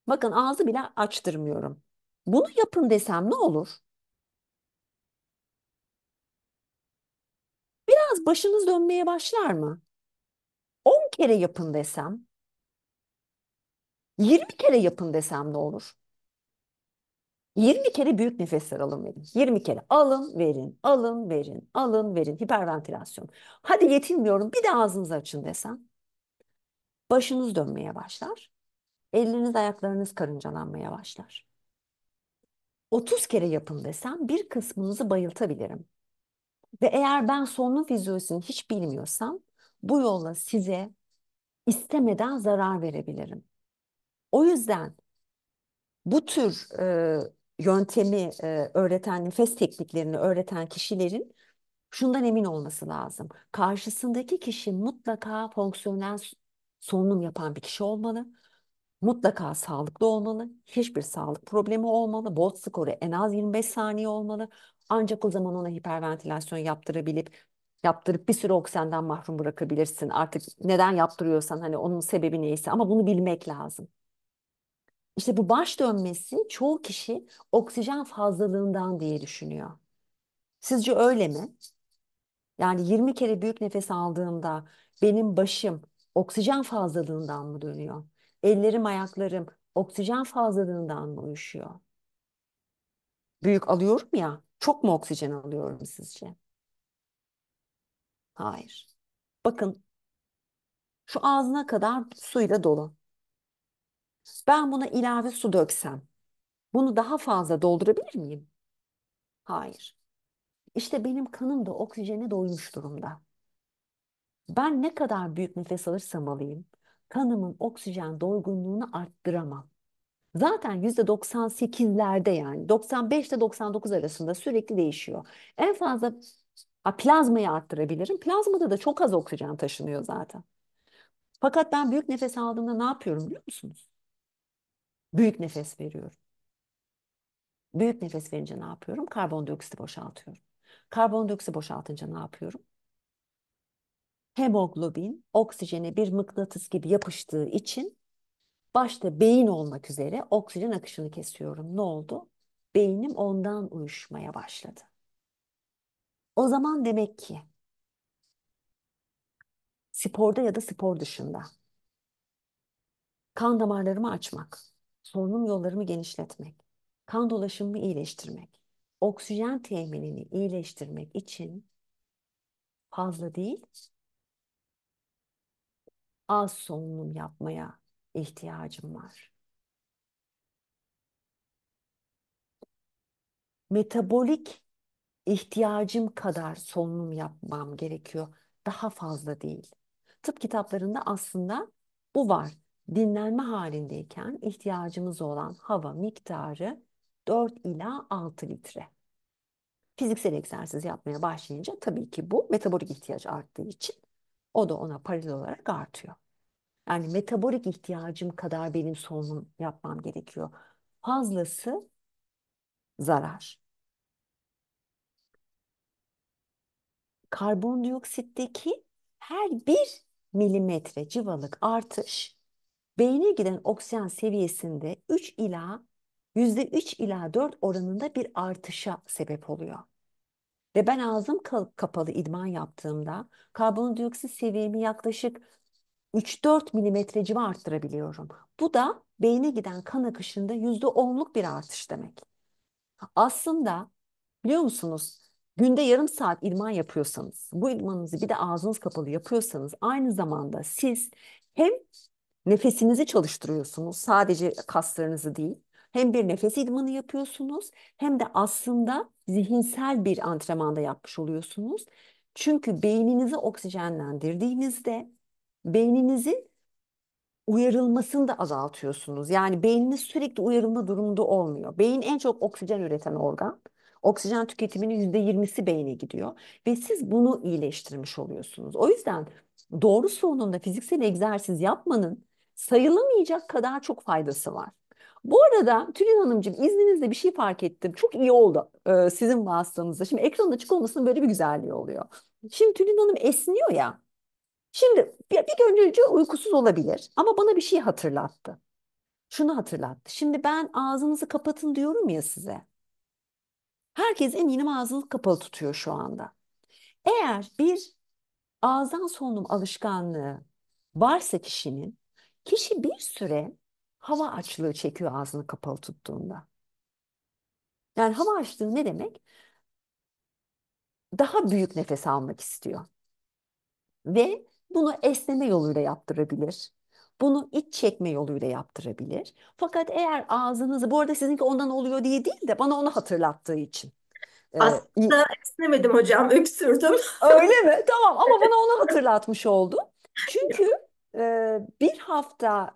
Bakın ağzı bile açtırmıyorum. Bunu yapın desem ne olur? Biraz başınız dönmeye başlar mı? 10 kere yapın desem, 20 kere yapın desem ne olur? 20 kere büyük nefesler alın verin. 20 kere alın verin, alın verin, alın verin. Hiperventilasyon. Hadi yetinmiyorum bir de ağzınızı açın desem. Başınız dönmeye başlar. Elleriniz ayaklarınız karıncalanmaya başlar. 30 kere yapın desem bir kısmınızı bayıltabilirim. Ve eğer ben sonlu fizyolojisini hiç bilmiyorsam bu yolla size istemeden zarar verebilirim. O yüzden bu tür e, yöntemi e, öğreten, nefes tekniklerini öğreten kişilerin şundan emin olması lazım. Karşısındaki kişi mutlaka fonksiyonel solunum yapan bir kişi olmalı. Mutlaka sağlıklı olmalı. Hiçbir sağlık problemi olmalı. Bot skoru en az 25 saniye olmalı. Ancak o zaman ona hiperventilasyon yaptırabilip yaptırıp bir sürü oksijenden mahrum bırakabilirsin. Artık neden yaptırıyorsan hani onun sebebi neyse ama bunu bilmek lazım. İşte bu baş dönmesi çoğu kişi oksijen fazlalığından diye düşünüyor. Sizce öyle mi? Yani 20 kere büyük nefes aldığımda benim başım oksijen fazlalığından mı dönüyor? Ellerim, ayaklarım oksijen fazlalığından mı uyuşuyor? Büyük alıyorum ya, çok mu oksijen alıyorum sizce? Hayır. Bakın şu ağzına kadar suyla dolu. Ben buna ilave su döksem bunu daha fazla doldurabilir miyim? Hayır. İşte benim kanım da oksijene doymuş durumda. Ben ne kadar büyük nefes alırsam alayım, kanımın oksijen dolgunluğunu arttıramam. Zaten %98'lerde yani 95 ile 99 arasında sürekli değişiyor. En fazla ha, plazmayı arttırabilirim. Plazmada da çok az oksijen taşınıyor zaten. Fakat ben büyük nefes aldığımda ne yapıyorum biliyor musunuz? Büyük nefes veriyorum. Büyük nefes verince ne yapıyorum? Karbondioksiti boşaltıyorum. Karbondioksiti boşaltınca ne yapıyorum? hemoglobin oksijene bir mıknatıs gibi yapıştığı için başta beyin olmak üzere oksijen akışını kesiyorum. Ne oldu? Beynim ondan uyuşmaya başladı. O zaman demek ki sporda ya da spor dışında kan damarlarımı açmak, solunum yollarımı genişletmek, kan dolaşımımı iyileştirmek, oksijen teminini iyileştirmek için fazla değil, az solunum yapmaya ihtiyacım var. Metabolik ihtiyacım kadar solunum yapmam gerekiyor. Daha fazla değil. Tıp kitaplarında aslında bu var. Dinlenme halindeyken ihtiyacımız olan hava miktarı 4 ila 6 litre. Fiziksel egzersiz yapmaya başlayınca tabii ki bu metabolik ihtiyaç arttığı için o da ona paralel olarak artıyor. Yani metabolik ihtiyacım kadar benim solunum yapmam gerekiyor. Fazlası zarar. Karbondioksitteki her bir milimetre civalık artış beyne giden oksijen seviyesinde 3 ila %3 ila 4 oranında bir artışa sebep oluyor. Ve ben ağzım kapalı idman yaptığımda karbondioksit seviyemi yaklaşık 3-4 milimetre civa arttırabiliyorum. Bu da beyne giden kan akışında %10'luk bir artış demek. Aslında biliyor musunuz günde yarım saat idman yapıyorsanız, bu idmanınızı bir de ağzınız kapalı yapıyorsanız aynı zamanda siz hem nefesinizi çalıştırıyorsunuz sadece kaslarınızı değil hem bir nefes idmanı yapıyorsunuz hem de aslında zihinsel bir antrenmanda yapmış oluyorsunuz. Çünkü beyninizi oksijenlendirdiğinizde beyninizin uyarılmasını da azaltıyorsunuz. Yani beyniniz sürekli uyarılma durumunda olmuyor. Beyin en çok oksijen üreten organ. Oksijen tüketiminin yüzde yirmisi beyne gidiyor ve siz bunu iyileştirmiş oluyorsunuz. O yüzden doğru sonunda fiziksel egzersiz yapmanın sayılamayacak kadar çok faydası var. Bu arada Tülin Hanımcığım izninizle bir şey fark ettim. Çok iyi oldu e, sizin vasıtanızda. Şimdi ekranın açık olmasının böyle bir güzelliği oluyor. Şimdi Tülin Hanım esniyor ya. Şimdi bir, bir gönlülce uykusuz olabilir ama bana bir şey hatırlattı. Şunu hatırlattı. Şimdi ben ağzınızı kapatın diyorum ya size. Herkes eminim ağzını kapalı tutuyor şu anda. Eğer bir ağızdan solunum alışkanlığı varsa kişinin, kişi bir süre hava açlığı çekiyor ağzını kapalı tuttuğunda. Yani hava açlığı ne demek? Daha büyük nefes almak istiyor. Ve bunu esneme yoluyla yaptırabilir. Bunu iç çekme yoluyla yaptırabilir. Fakat eğer ağzınızı, bu arada sizinki ondan oluyor diye değil de bana onu hatırlattığı için. Ee, esnemedim hocam, [LAUGHS] öksürdüm. Öyle mi? Tamam ama bana onu hatırlatmış oldu. [LAUGHS] Çünkü bir hafta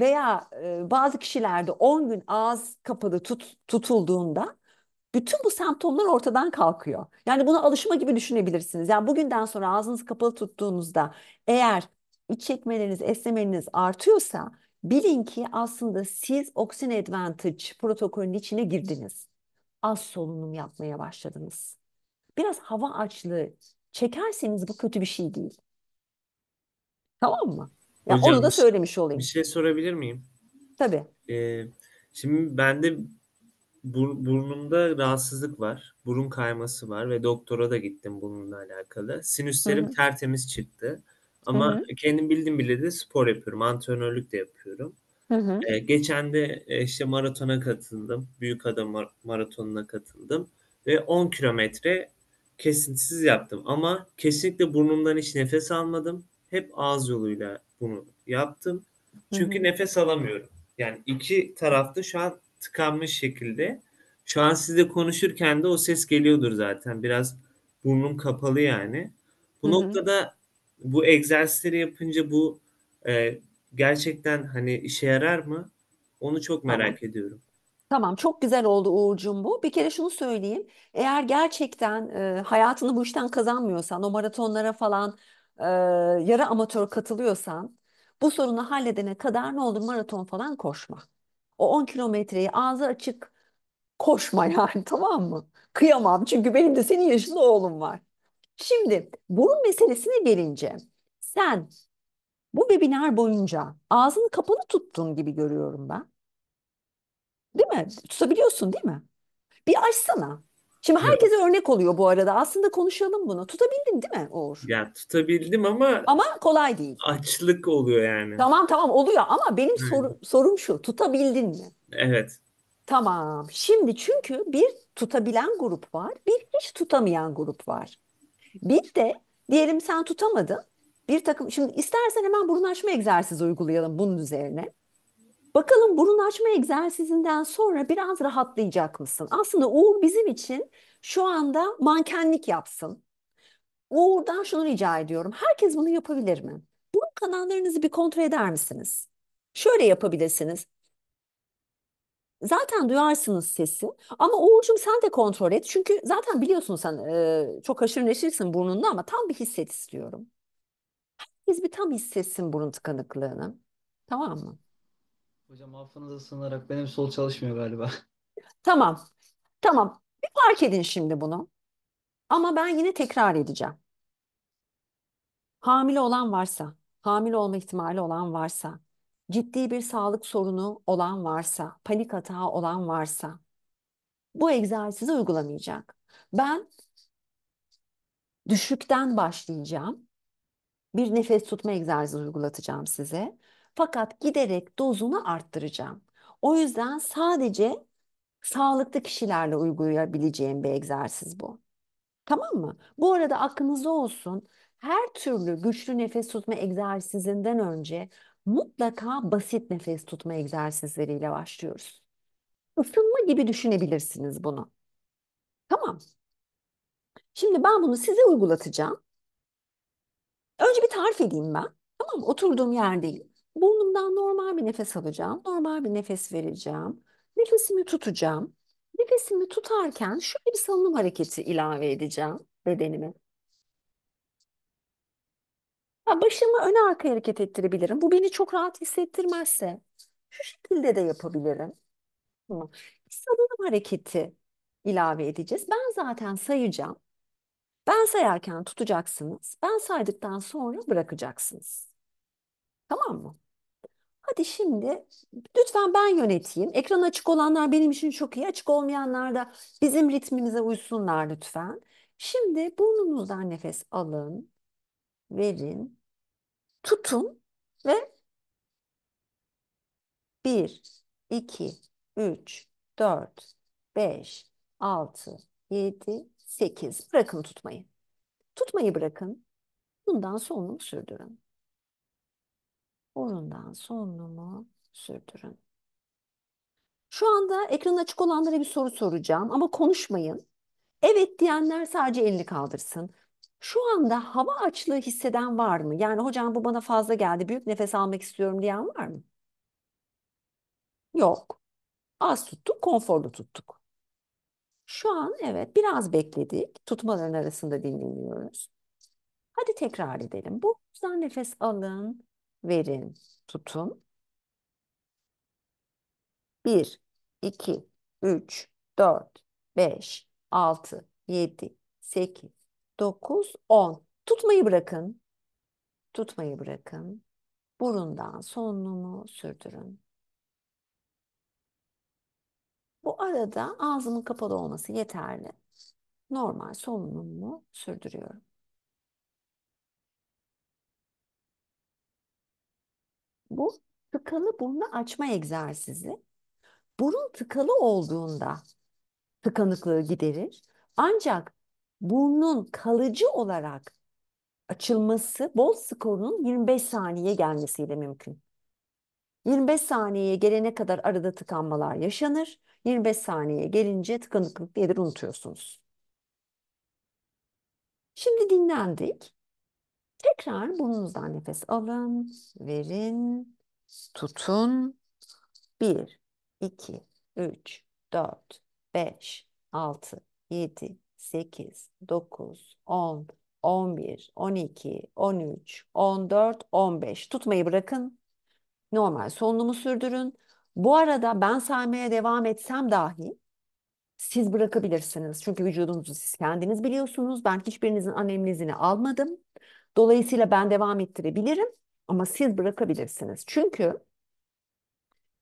veya bazı kişilerde 10 gün ağız kapalı tut, tutulduğunda bütün bu semptomlar ortadan kalkıyor. Yani buna alışma gibi düşünebilirsiniz. Yani bugünden sonra ağzınızı kapalı tuttuğunuzda eğer iç çekmeleriniz, esnemeleriniz artıyorsa bilin ki aslında siz Oxygen Advantage protokolünün içine girdiniz. Az solunum yapmaya başladınız. Biraz hava açlığı çekerseniz bu kötü bir şey değil. Tamam mı? Yani Hocam, onu da şey- söylemiş olayım. Bir şey sorabilir miyim? Tabii. Ee, şimdi bende bur- burnumda rahatsızlık var. Burun kayması var ve doktora da gittim bununla alakalı. Sinüslerim Hı-hı. tertemiz çıktı. Ama Hı-hı. kendim bildim bile de spor yapıyorum. Antrenörlük de yapıyorum. Ee, geçen de e, işte maratona katıldım. Büyük Adam Maratonu'na katıldım. Ve 10 kilometre kesintisiz yaptım. Ama kesinlikle burnumdan hiç nefes almadım hep ağız yoluyla bunu yaptım. Çünkü Hı-hı. nefes alamıyorum. Yani iki tarafta şu an tıkanmış şekilde. Şu an sizle konuşurken de o ses geliyordur zaten. Biraz burnum kapalı yani. Bu Hı-hı. noktada bu egzersizleri yapınca bu e, gerçekten hani işe yarar mı? Onu çok merak tamam. ediyorum. Tamam çok güzel oldu Uğur'cum bu. Bir kere şunu söyleyeyim. Eğer gerçekten e, hayatını bu işten kazanmıyorsan o maratonlara falan e, yarı amatör katılıyorsan bu sorunu halledene kadar ne olur maraton falan koşma. O 10 kilometreyi ağzı açık koşma [LAUGHS] yani tamam mı? Kıyamam çünkü benim de senin yaşında oğlum var. Şimdi burun meselesine gelince sen bu webinar boyunca ağzını kapalı tuttun gibi görüyorum ben. Değil mi? Tutabiliyorsun değil mi? Bir açsana. Şimdi herkese evet. örnek oluyor bu arada. Aslında konuşalım bunu. Tutabildin değil mi Uğur? Ya tutabildim ama... Ama kolay değil. Açlık oluyor yani. Tamam tamam oluyor ama benim sor, sorum şu. Tutabildin mi? Evet. Tamam. Şimdi çünkü bir tutabilen grup var. Bir hiç tutamayan grup var. Bir de diyelim sen tutamadın. Bir takım şimdi istersen hemen burun açma egzersizi uygulayalım bunun üzerine. Bakalım burun açma egzersizinden sonra biraz rahatlayacak mısın? Aslında Uğur bizim için şu anda mankenlik yapsın. Uğur'dan şunu rica ediyorum. Herkes bunu yapabilir mi? Burun kanallarınızı bir kontrol eder misiniz? Şöyle yapabilirsiniz. Zaten duyarsınız sesi ama Uğur'cum sen de kontrol et. Çünkü zaten biliyorsun sen e, çok aşırı neşirsin burnunda ama tam bir hisset istiyorum. Herkes bir tam hissetsin burun tıkanıklığını. Tamam mı? Hocam affınıza sığınarak benim sol çalışmıyor galiba. Tamam. Tamam. Bir fark edin şimdi bunu. Ama ben yine tekrar edeceğim. Hamile olan varsa, hamile olma ihtimali olan varsa, ciddi bir sağlık sorunu olan varsa, panik atağı olan varsa bu egzersizi uygulamayacak. Ben düşükten başlayacağım. Bir nefes tutma egzersizi uygulatacağım size. Fakat giderek dozunu arttıracağım. O yüzden sadece sağlıklı kişilerle uygulayabileceğim bir egzersiz bu. Tamam mı? Bu arada aklınızda olsun her türlü güçlü nefes tutma egzersizinden önce mutlaka basit nefes tutma egzersizleriyle başlıyoruz. Isınma gibi düşünebilirsiniz bunu. Tamam. Şimdi ben bunu size uygulatacağım. Önce bir tarif edeyim ben. Tamam mı? Oturduğum yerdeyim. Burnumdan normal bir nefes alacağım. Normal bir nefes vereceğim. Nefesimi tutacağım. Nefesimi tutarken şöyle bir salınım hareketi ilave edeceğim bedenime. Ya başımı öne arka hareket ettirebilirim. Bu beni çok rahat hissettirmezse şu şekilde de yapabilirim. Tamam. Salınım hareketi ilave edeceğiz. Ben zaten sayacağım. Ben sayarken tutacaksınız. Ben saydıktan sonra bırakacaksınız. Tamam mı? Hadi şimdi lütfen ben yöneteyim. Ekran açık olanlar benim için çok iyi. Açık olmayanlar da bizim ritmimize uysunlar lütfen. Şimdi burnunuzdan nefes alın, verin, tutun ve 1, 2, 3, 4, 5, 6, 7, 8. Bırakın tutmayı. Tutmayı bırakın. Bundan sorumluluk sürdürün. Burundan solunumu sürdürün. Şu anda ekran açık olanlara bir soru soracağım ama konuşmayın. Evet diyenler sadece elini kaldırsın. Şu anda hava açlığı hisseden var mı? Yani hocam bu bana fazla geldi. Büyük nefes almak istiyorum diyen var mı? Yok. Az tuttuk, konforlu tuttuk. Şu an evet biraz bekledik. Tutmaların arasında dinleniyoruz. Hadi tekrar edelim. Bu yüzden nefes alın verin, tutun. 1, 2, 3, 4, 5, 6, 7, 8, 9, 10. Tutmayı bırakın. Tutmayı bırakın. Burundan solunumu sürdürün. Bu arada ağzımın kapalı olması yeterli. Normal solunumu sürdürüyorum. bu tıkalı burnu açma egzersizi. Burun tıkalı olduğunda tıkanıklığı giderir. Ancak burnun kalıcı olarak açılması bol skorunun 25 saniye gelmesiyle mümkün. 25 saniyeye gelene kadar arada tıkanmalar yaşanır. 25 saniyeye gelince tıkanıklık nedir unutuyorsunuz. Şimdi dinlendik. Tekrar burnunuzdan nefes alın, verin, tutun. 1, 2, 3, 4, 5, 6, 7, 8, 9, 10, 11, 12, 13, 14, 15. Tutmayı bırakın. Normal solunumu sürdürün. Bu arada ben saymaya devam etsem dahi siz bırakabilirsiniz. Çünkü vücudunuzu siz kendiniz biliyorsunuz. Ben hiçbirinizin anemnezini almadım. Dolayısıyla ben devam ettirebilirim ama siz bırakabilirsiniz. Çünkü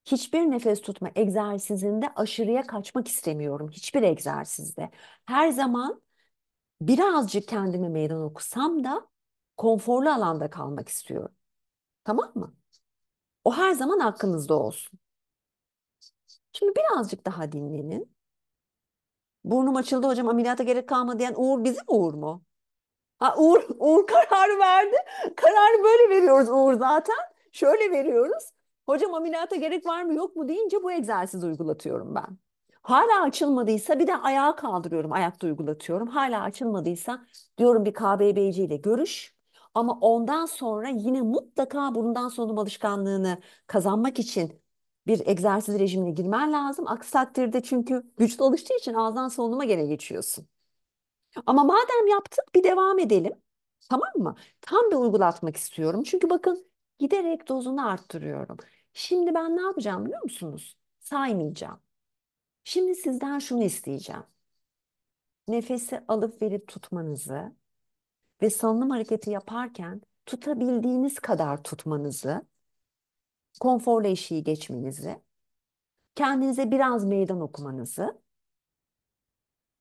hiçbir nefes tutma egzersizinde aşırıya kaçmak istemiyorum. Hiçbir egzersizde. Her zaman birazcık kendimi meydan okusam da konforlu alanda kalmak istiyorum. Tamam mı? O her zaman aklınızda olsun. Şimdi birazcık daha dinlenin. Burnum açıldı hocam ameliyata gerek kalmadı diyen Uğur bizim Uğur mu? Ha, Uğur, Uğur karar verdi. Kararı böyle veriyoruz Uğur zaten. Şöyle veriyoruz. Hocam ameliyata gerek var mı yok mu deyince bu egzersizi uygulatıyorum ben. Hala açılmadıysa bir de ayağa kaldırıyorum, ayakta uygulatıyorum. Hala açılmadıysa diyorum bir KBBC ile görüş. Ama ondan sonra yine mutlaka burundan solunum alışkanlığını kazanmak için bir egzersiz rejimine girmen lazım. Aksi takdirde çünkü güçlü alıştığı için ağızdan solunuma gene geçiyorsun. Ama madem yaptık bir devam edelim. Tamam mı? Tam bir uygulatmak istiyorum. Çünkü bakın giderek dozunu arttırıyorum. Şimdi ben ne yapacağım biliyor musunuz? Saymayacağım. Şimdi sizden şunu isteyeceğim. Nefesi alıp verip tutmanızı ve salınım hareketi yaparken tutabildiğiniz kadar tutmanızı, konforla eşiği geçmenizi, kendinize biraz meydan okumanızı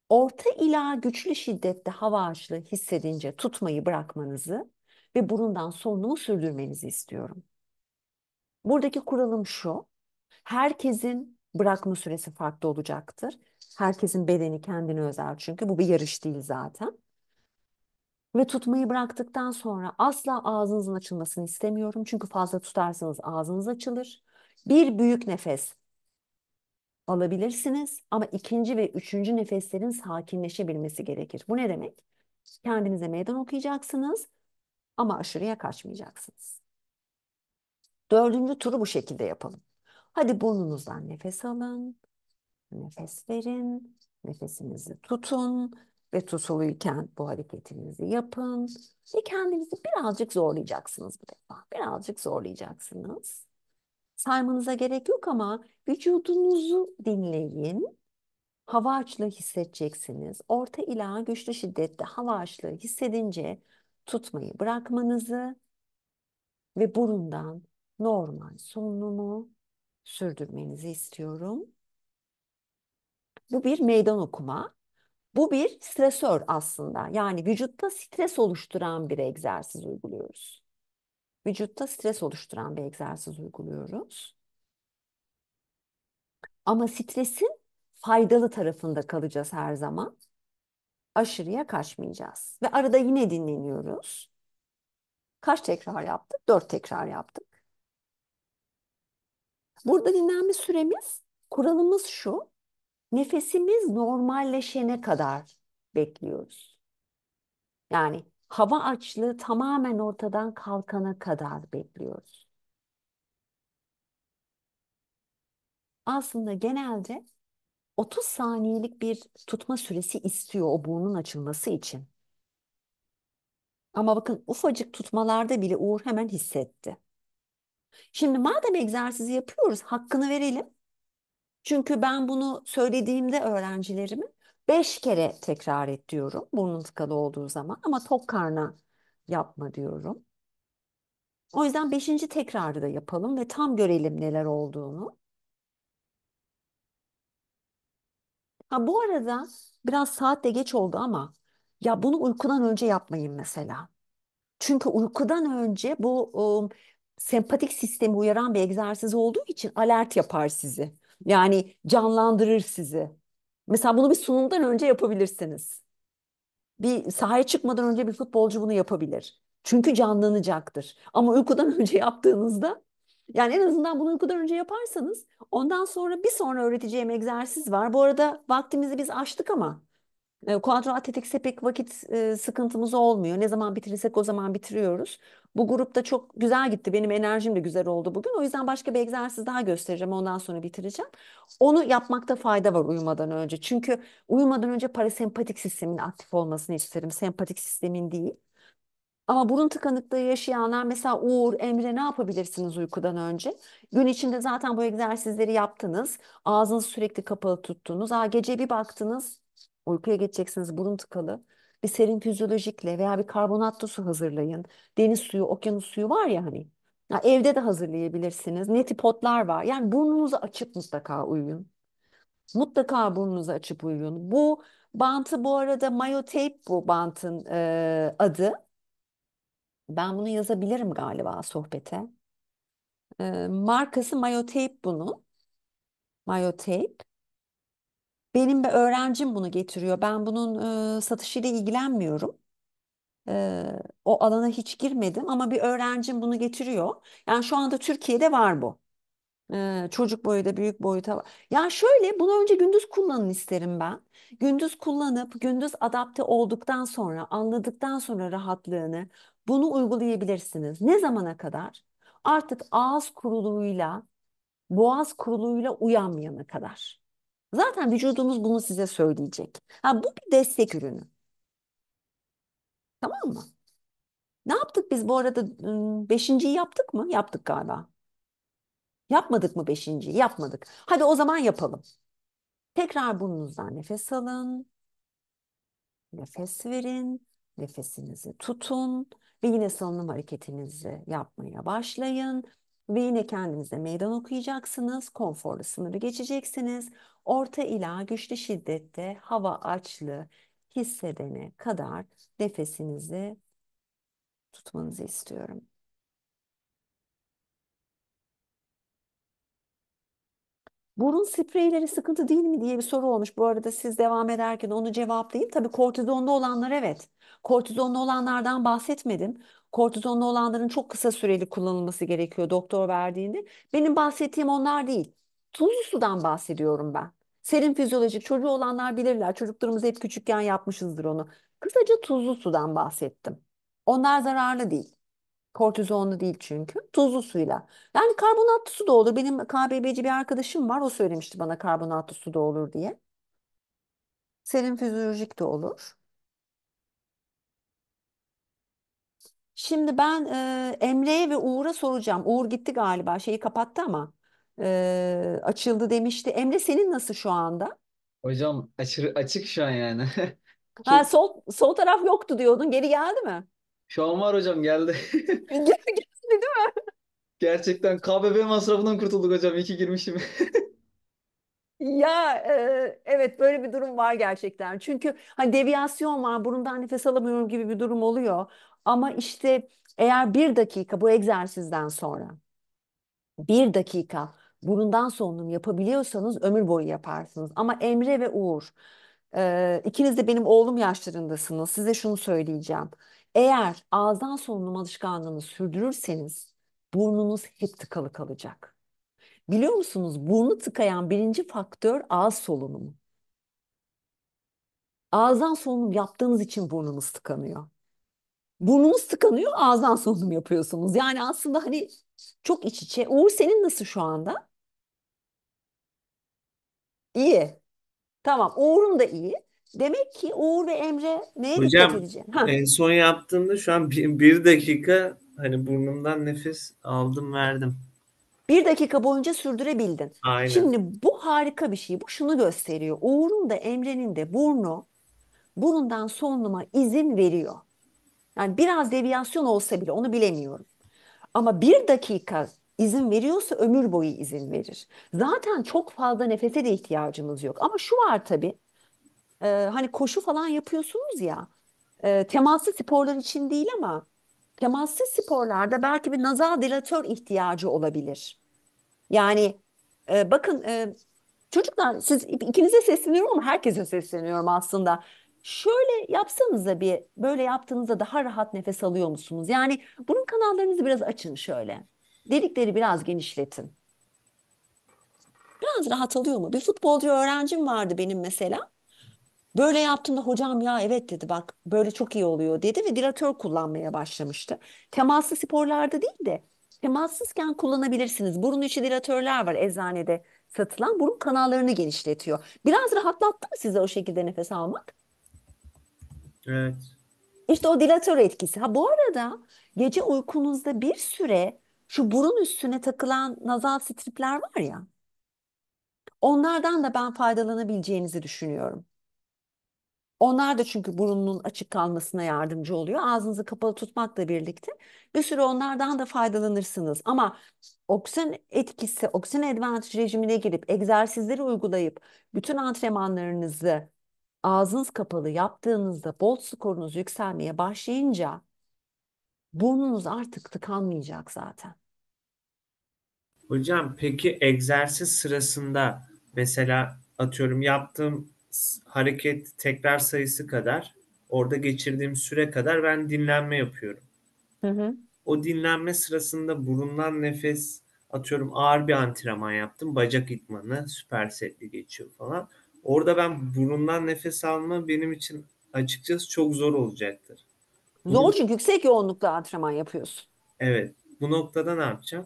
orta ila güçlü şiddette hava açlığı hissedince tutmayı bırakmanızı ve burundan solunumu sürdürmenizi istiyorum. Buradaki kuralım şu. Herkesin bırakma süresi farklı olacaktır. Herkesin bedeni kendine özel çünkü bu bir yarış değil zaten. Ve tutmayı bıraktıktan sonra asla ağzınızın açılmasını istemiyorum. Çünkü fazla tutarsanız ağzınız açılır. Bir büyük nefes alabilirsiniz ama ikinci ve üçüncü nefeslerin sakinleşebilmesi gerekir. Bu ne demek? Kendinize meydan okuyacaksınız ama aşırıya kaçmayacaksınız. Dördüncü turu bu şekilde yapalım. Hadi burnunuzdan nefes alın, nefes verin, nefesinizi tutun ve tutuluyken bu hareketinizi yapın ve kendinizi birazcık zorlayacaksınız bu defa. Birazcık zorlayacaksınız saymanıza gerek yok ama vücudunuzu dinleyin. Hava açlığı hissedeceksiniz. Orta ila güçlü şiddette hava açlığı hissedince tutmayı bırakmanızı ve burundan normal solunumu sürdürmenizi istiyorum. Bu bir meydan okuma. Bu bir stresör aslında. Yani vücutta stres oluşturan bir egzersiz uyguluyoruz vücutta stres oluşturan bir egzersiz uyguluyoruz. Ama stresin faydalı tarafında kalacağız her zaman. Aşırıya kaçmayacağız. Ve arada yine dinleniyoruz. Kaç tekrar yaptık? Dört tekrar yaptık. Burada dinlenme süremiz, kuralımız şu. Nefesimiz normalleşene kadar bekliyoruz. Yani hava açlığı tamamen ortadan kalkana kadar bekliyoruz. Aslında genelde 30 saniyelik bir tutma süresi istiyor o burnun açılması için. Ama bakın ufacık tutmalarda bile Uğur hemen hissetti. Şimdi madem egzersizi yapıyoruz hakkını verelim. Çünkü ben bunu söylediğimde öğrencilerime Beş kere tekrar et diyorum burnun tıkalı olduğu zaman ama tok karna yapma diyorum. O yüzden beşinci tekrarı da yapalım ve tam görelim neler olduğunu. Ha, bu arada biraz saat de geç oldu ama ya bunu uykudan önce yapmayın mesela. Çünkü uykudan önce bu um, sempatik sistemi uyaran bir egzersiz olduğu için alert yapar sizi. Yani canlandırır sizi. Mesela bunu bir sunumdan önce yapabilirsiniz. Bir sahaya çıkmadan önce bir futbolcu bunu yapabilir. Çünkü canlanacaktır. Ama uykudan [LAUGHS] önce yaptığınızda yani en azından bunu uykudan önce yaparsanız ondan sonra bir sonra öğreteceğim egzersiz var. Bu arada vaktimizi biz açtık ama Kuadro atletikse pek vakit e, sıkıntımız olmuyor. Ne zaman bitirirsek o zaman bitiriyoruz. Bu grupta çok güzel gitti. Benim enerjim de güzel oldu bugün. O yüzden başka bir egzersiz daha göstereceğim. Ondan sonra bitireceğim. Onu yapmakta fayda var uyumadan önce. Çünkü uyumadan önce parasempatik sistemin aktif olmasını isterim. Sempatik sistemin değil. Ama burun tıkanıklığı yaşayanlar mesela Uğur, Emre ne yapabilirsiniz uykudan önce? Gün içinde zaten bu egzersizleri yaptınız. Ağzınızı sürekli kapalı tuttunuz. Aa, gece bir baktınız Uykuya geçeceksiniz burun tıkalı. Bir serin fizyolojikle veya bir karbonatlı su hazırlayın. Deniz suyu, okyanus suyu var ya hani. Ya evde de hazırlayabilirsiniz. Neti potlar var. Yani burnunuzu açıp mutlaka uyuyun. Mutlaka burnunuzu açıp uyuyun. Bu bantı bu arada mayotape bu bantın e, adı. Ben bunu yazabilirim galiba sohbete. E, markası mayotape bunun. Mayotape. Benim bir öğrencim bunu getiriyor. Ben bunun e, ile ilgilenmiyorum. E, o alana hiç girmedim ama bir öğrencim bunu getiriyor. Yani şu anda Türkiye'de var bu. E, çocuk boyu da büyük boyuta var. Ya şöyle bunu önce gündüz kullanın isterim ben. Gündüz kullanıp gündüz adapte olduktan sonra anladıktan sonra rahatlığını bunu uygulayabilirsiniz. Ne zamana kadar? Artık ağız kuruluğuyla boğaz kuruluğuyla uyanmayana kadar. Zaten vücudunuz bunu size söyleyecek. Ha, bu bir destek ürünü. Tamam mı? Ne yaptık biz bu arada? Beşinciyi yaptık mı? Yaptık galiba. Yapmadık mı beşinciyi? Yapmadık. Hadi o zaman yapalım. Tekrar burnunuzdan nefes alın. Nefes verin. Nefesinizi tutun. Ve yine salınım hareketinizi yapmaya başlayın. Ve yine kendinize meydan okuyacaksınız, konforlu sınırı geçeceksiniz. Orta ila güçlü şiddette hava açlığı hissedene kadar nefesinizi tutmanızı istiyorum. Burun spreyleri sıkıntı değil mi diye bir soru olmuş. Bu arada siz devam ederken onu cevaplayayım. Tabii kortizonlu olanlar evet. Kortizonlu olanlardan bahsetmedim. Kortizonlu olanların çok kısa süreli kullanılması gerekiyor doktor verdiğinde. Benim bahsettiğim onlar değil. Tuzlu sudan bahsediyorum ben. Serin fizyolojik çocuğu olanlar bilirler. Çocuklarımız hep küçükken yapmışızdır onu. Kısaca tuzlu sudan bahsettim. Onlar zararlı değil. Kortizonlu değil çünkü. Tuzlu suyla. Yani karbonatlı su da olur. Benim KBB'ci bir arkadaşım var. O söylemişti bana karbonatlı su da olur diye. Serin fizyolojik de olur. Şimdi ben e, Emre'ye ve Uğur'a soracağım. Uğur gitti galiba. Şeyi kapattı ama e, açıldı demişti. Emre senin nasıl şu anda? Hocam aşırı açık şu an yani. [LAUGHS] Ha, Çok sol, sol taraf yoktu diyordun. Geri geldi mi? Şu an var hocam geldi. [LAUGHS] Geldi değil mi? Gerçekten KBB masrafından kurtulduk hocam. İyi ki girmişim. [LAUGHS] Ya e, evet böyle bir durum var gerçekten. Çünkü hani deviyasyon var, burundan nefes alamıyorum gibi bir durum oluyor. Ama işte eğer bir dakika bu egzersizden sonra bir dakika burundan solunum yapabiliyorsanız ömür boyu yaparsınız. Ama Emre ve Uğur e, ikiniz de benim oğlum yaşlarındasınız. Size şunu söyleyeceğim. Eğer ağızdan solunum alışkanlığını sürdürürseniz burnunuz hep tıkalı kalacak. Biliyor musunuz burnu tıkayan birinci faktör ağız solunumu. Ağızdan solunum yaptığınız için burnunuz tıkanıyor. Burnunuz tıkanıyor, ağızdan solunum yapıyorsunuz. Yani aslında hani çok iç içe. Uğur senin nasıl şu anda? İyi. Tamam, Uğur'un da iyi. Demek ki Uğur ve Emre neye Hocam, dikkat edeceksin? Ha. en son yaptığımda şu an bir, bir dakika hani burnumdan nefes aldım verdim. Bir dakika boyunca sürdürebildin. Aynen. Şimdi bu harika bir şey. Bu şunu gösteriyor. Uğur'un da Emre'nin de burnu burundan solunuma izin veriyor. Yani biraz deviyasyon olsa bile onu bilemiyorum. Ama bir dakika izin veriyorsa ömür boyu izin verir. Zaten çok fazla nefese de ihtiyacımız yok. Ama şu var tabii e, hani koşu falan yapıyorsunuz ya e, temaslı sporlar için değil ama temassız sporlarda belki bir nazal dilatör ihtiyacı olabilir. Yani e, bakın e, çocuklar siz ikinize sesleniyorum ama herkese sesleniyorum aslında. Şöyle yapsanız da bir böyle yaptığınızda daha rahat nefes alıyor musunuz? Yani bunun kanallarınızı biraz açın şöyle. Delikleri biraz genişletin. Biraz rahat alıyor mu? Bir futbolcu öğrencim vardı benim mesela. Böyle yaptığımda hocam ya evet dedi bak böyle çok iyi oluyor dedi ve dilatör kullanmaya başlamıştı. Temaslı sporlarda değil de temassızken kullanabilirsiniz. Burun içi dilatörler var eczanede satılan burun kanallarını genişletiyor. Biraz rahatlattı mı size o şekilde nefes almak? Evet. İşte o dilatör etkisi. Ha bu arada gece uykunuzda bir süre şu burun üstüne takılan nazal stripler var ya. Onlardan da ben faydalanabileceğinizi düşünüyorum. Onlar da çünkü burunun açık kalmasına yardımcı oluyor. Ağzınızı kapalı tutmakla birlikte bir süre onlardan da faydalanırsınız. Ama oksijen etkisi, oksijen advantage rejimine girip egzersizleri uygulayıp bütün antrenmanlarınızı ağzınız kapalı yaptığınızda bol skorunuz yükselmeye başlayınca burnunuz artık tıkanmayacak zaten. Hocam peki egzersiz sırasında mesela atıyorum yaptığım hareket tekrar sayısı kadar orada geçirdiğim süre kadar ben dinlenme yapıyorum. Hı hı. O dinlenme sırasında burundan nefes atıyorum ağır bir antrenman yaptım. Bacak itmanı, süper setli geçiyor falan. Orada ben burundan nefes alma benim için açıkçası çok zor olacaktır. Zor Bunu... çünkü yüksek yoğunlukla antrenman yapıyorsun. Evet. Bu noktada ne yapacağım?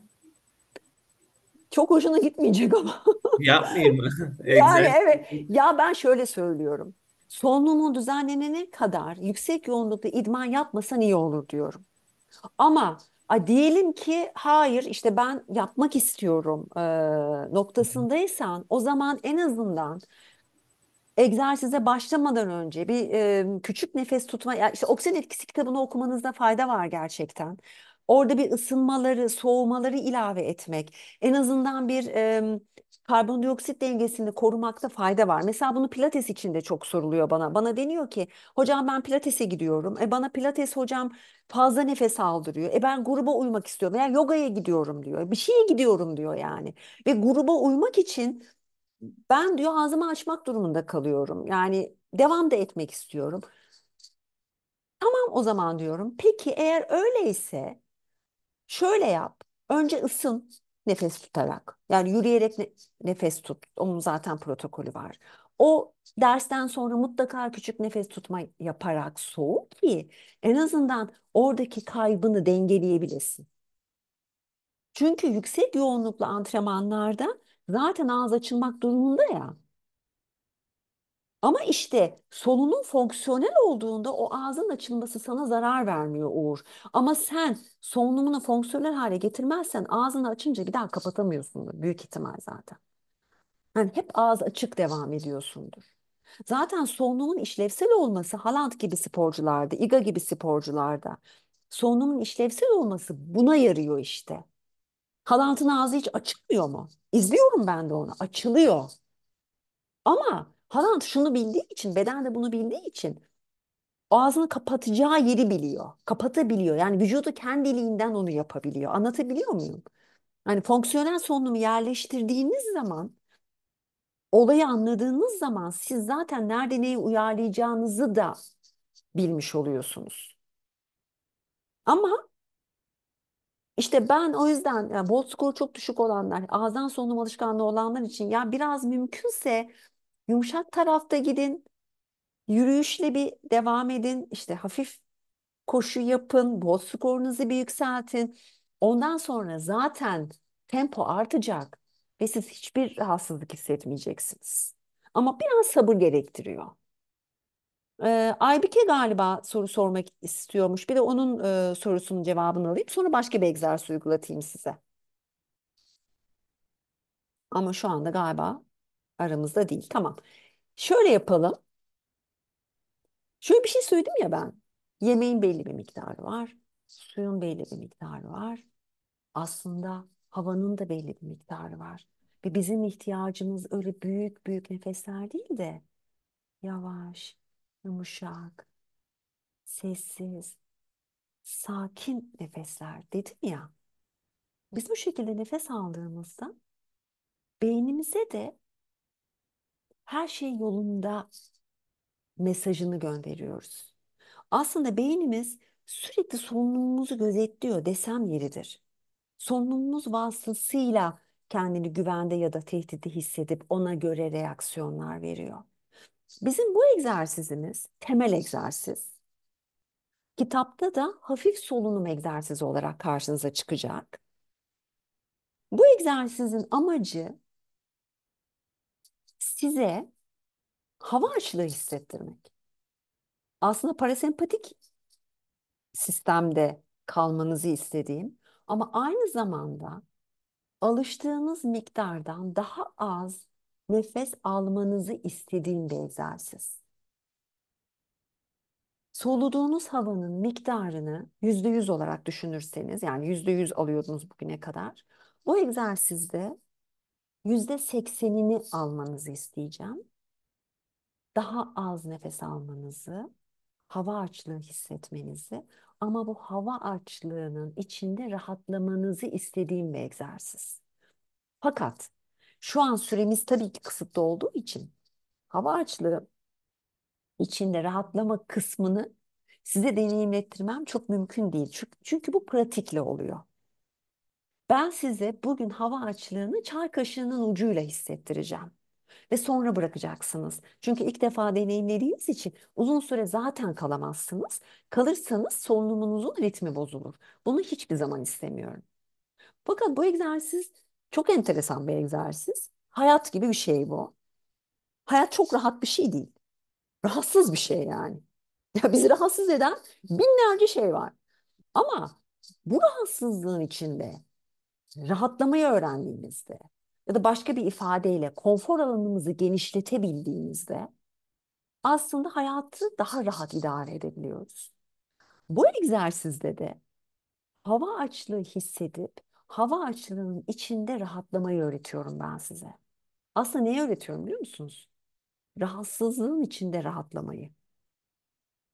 Çok hoşuna gitmeyecek ama. [LAUGHS] yapmayayım mı? [LAUGHS] yani evet. Ya ben şöyle söylüyorum. Solunumu düzenlenene kadar yüksek yoğunlukta idman yapmasan iyi olur diyorum. Ama a, diyelim ki hayır işte ben yapmak istiyorum e, noktasındaysan o zaman en azından egzersize başlamadan önce bir e, küçük nefes tutma yani işte oksijen etkisi kitabını okumanızda fayda var gerçekten. Orada bir ısınmaları, soğumaları ilave etmek, en azından bir e, karbondioksit dengesini korumakta fayda var. Mesela bunu pilates için de çok soruluyor bana. Bana deniyor ki hocam ben pilatese gidiyorum. E bana pilates hocam fazla nefes aldırıyor. E ben gruba uymak istiyorum veya yogaya gidiyorum diyor. Bir şeye gidiyorum diyor yani. Ve gruba uymak için ben diyor ağzımı açmak durumunda kalıyorum. Yani devam da etmek istiyorum. Tamam o zaman diyorum. Peki eğer öyleyse şöyle yap. Önce ısın nefes tutarak. Yani yürüyerek ne, nefes tut. Onun zaten protokolü var. O dersten sonra mutlaka küçük nefes tutma yaparak soğuk ki en azından oradaki kaybını dengeleyebilesin. Çünkü yüksek yoğunluklu antrenmanlarda zaten ağız açılmak durumunda ya. Ama işte solunum fonksiyonel olduğunda o ağzın açılması sana zarar vermiyor Uğur. Ama sen solunumunu fonksiyonel hale getirmezsen ağzını açınca bir daha kapatamıyorsundur büyük ihtimal zaten. Yani hep ağız açık devam ediyorsundur. Zaten solunumun işlevsel olması Haaland gibi sporcularda, Iga gibi sporcularda solunumun işlevsel olması buna yarıyor işte. Haaland'ın ağzı hiç açılmıyor mu? İzliyorum ben de onu. Açılıyor. Ama Falan şunu bildiği için, beden de bunu bildiği için ağzını kapatacağı yeri biliyor. Kapatabiliyor. Yani vücudu kendiliğinden onu yapabiliyor. Anlatabiliyor muyum? Yani fonksiyonel solunumu yerleştirdiğiniz zaman olayı anladığınız zaman siz zaten nerede neyi uyarlayacağınızı da bilmiş oluyorsunuz. Ama işte ben o yüzden yani volt skoru çok düşük olanlar, ağızdan solunum alışkanlığı olanlar için ya biraz mümkünse Yumuşak tarafta gidin. Yürüyüşle bir devam edin. İşte hafif koşu yapın. Boz skorunuzu bir yükseltin. Ondan sonra zaten tempo artacak ve siz hiçbir rahatsızlık hissetmeyeceksiniz. Ama biraz sabır gerektiriyor. Ee, Aybike galiba soru sormak istiyormuş. Bir de onun e, sorusunun cevabını alayım. Sonra başka bir egzersiz uygulatayım size. Ama şu anda galiba Aramızda değil. Tamam. Şöyle yapalım. Şöyle bir şey söyledim ya ben. Yemeğin belli bir miktarı var. Suyun belli bir miktarı var. Aslında havanın da belli bir miktarı var. Ve bizim ihtiyacımız öyle büyük büyük nefesler değil de yavaş, yumuşak, sessiz, sakin nefesler dedim ya. Biz bu şekilde nefes aldığımızda beynimize de her şey yolunda mesajını gönderiyoruz. Aslında beynimiz sürekli solunumumuzu gözetliyor desem yeridir. Solunumumuz vasıtasıyla kendini güvende ya da tehditli hissedip ona göre reaksiyonlar veriyor. Bizim bu egzersizimiz temel egzersiz. Kitapta da hafif solunum egzersizi olarak karşınıza çıkacak. Bu egzersizin amacı size hava açlığı hissettirmek. Aslında parasempatik sistemde kalmanızı istediğim ama aynı zamanda alıştığınız miktardan daha az nefes almanızı istediğim bir egzersiz. Soluduğunuz havanın miktarını yüzde yüz olarak düşünürseniz yani yüzde yüz alıyordunuz bugüne kadar. Bu egzersizde yüzde seksenini almanızı isteyeceğim. Daha az nefes almanızı, hava açlığı hissetmenizi ama bu hava açlığının içinde rahatlamanızı istediğim bir egzersiz. Fakat şu an süremiz tabii ki kısıtlı olduğu için hava açlığı içinde rahatlama kısmını size deneyimlettirmem çok mümkün değil. Çünkü, çünkü bu pratikle oluyor. Ben size bugün hava açlığını çay kaşığının ucuyla hissettireceğim. Ve sonra bırakacaksınız. Çünkü ilk defa deneyimlediğiniz için uzun süre zaten kalamazsınız. Kalırsanız solunumunuzun ritmi bozulur. Bunu hiçbir zaman istemiyorum. Fakat bu egzersiz çok enteresan bir egzersiz. Hayat gibi bir şey bu. Hayat çok rahat bir şey değil. Rahatsız bir şey yani. [LAUGHS] Ya bizi rahatsız eden binlerce şey var. Ama bu rahatsızlığın içinde rahatlamayı öğrendiğimizde ya da başka bir ifadeyle konfor alanımızı genişletebildiğimizde aslında hayatı daha rahat idare edebiliyoruz. Bu egzersizde de hava açlığı hissedip hava açlığının içinde rahatlamayı öğretiyorum ben size. Aslında neyi öğretiyorum biliyor musunuz? Rahatsızlığın içinde rahatlamayı.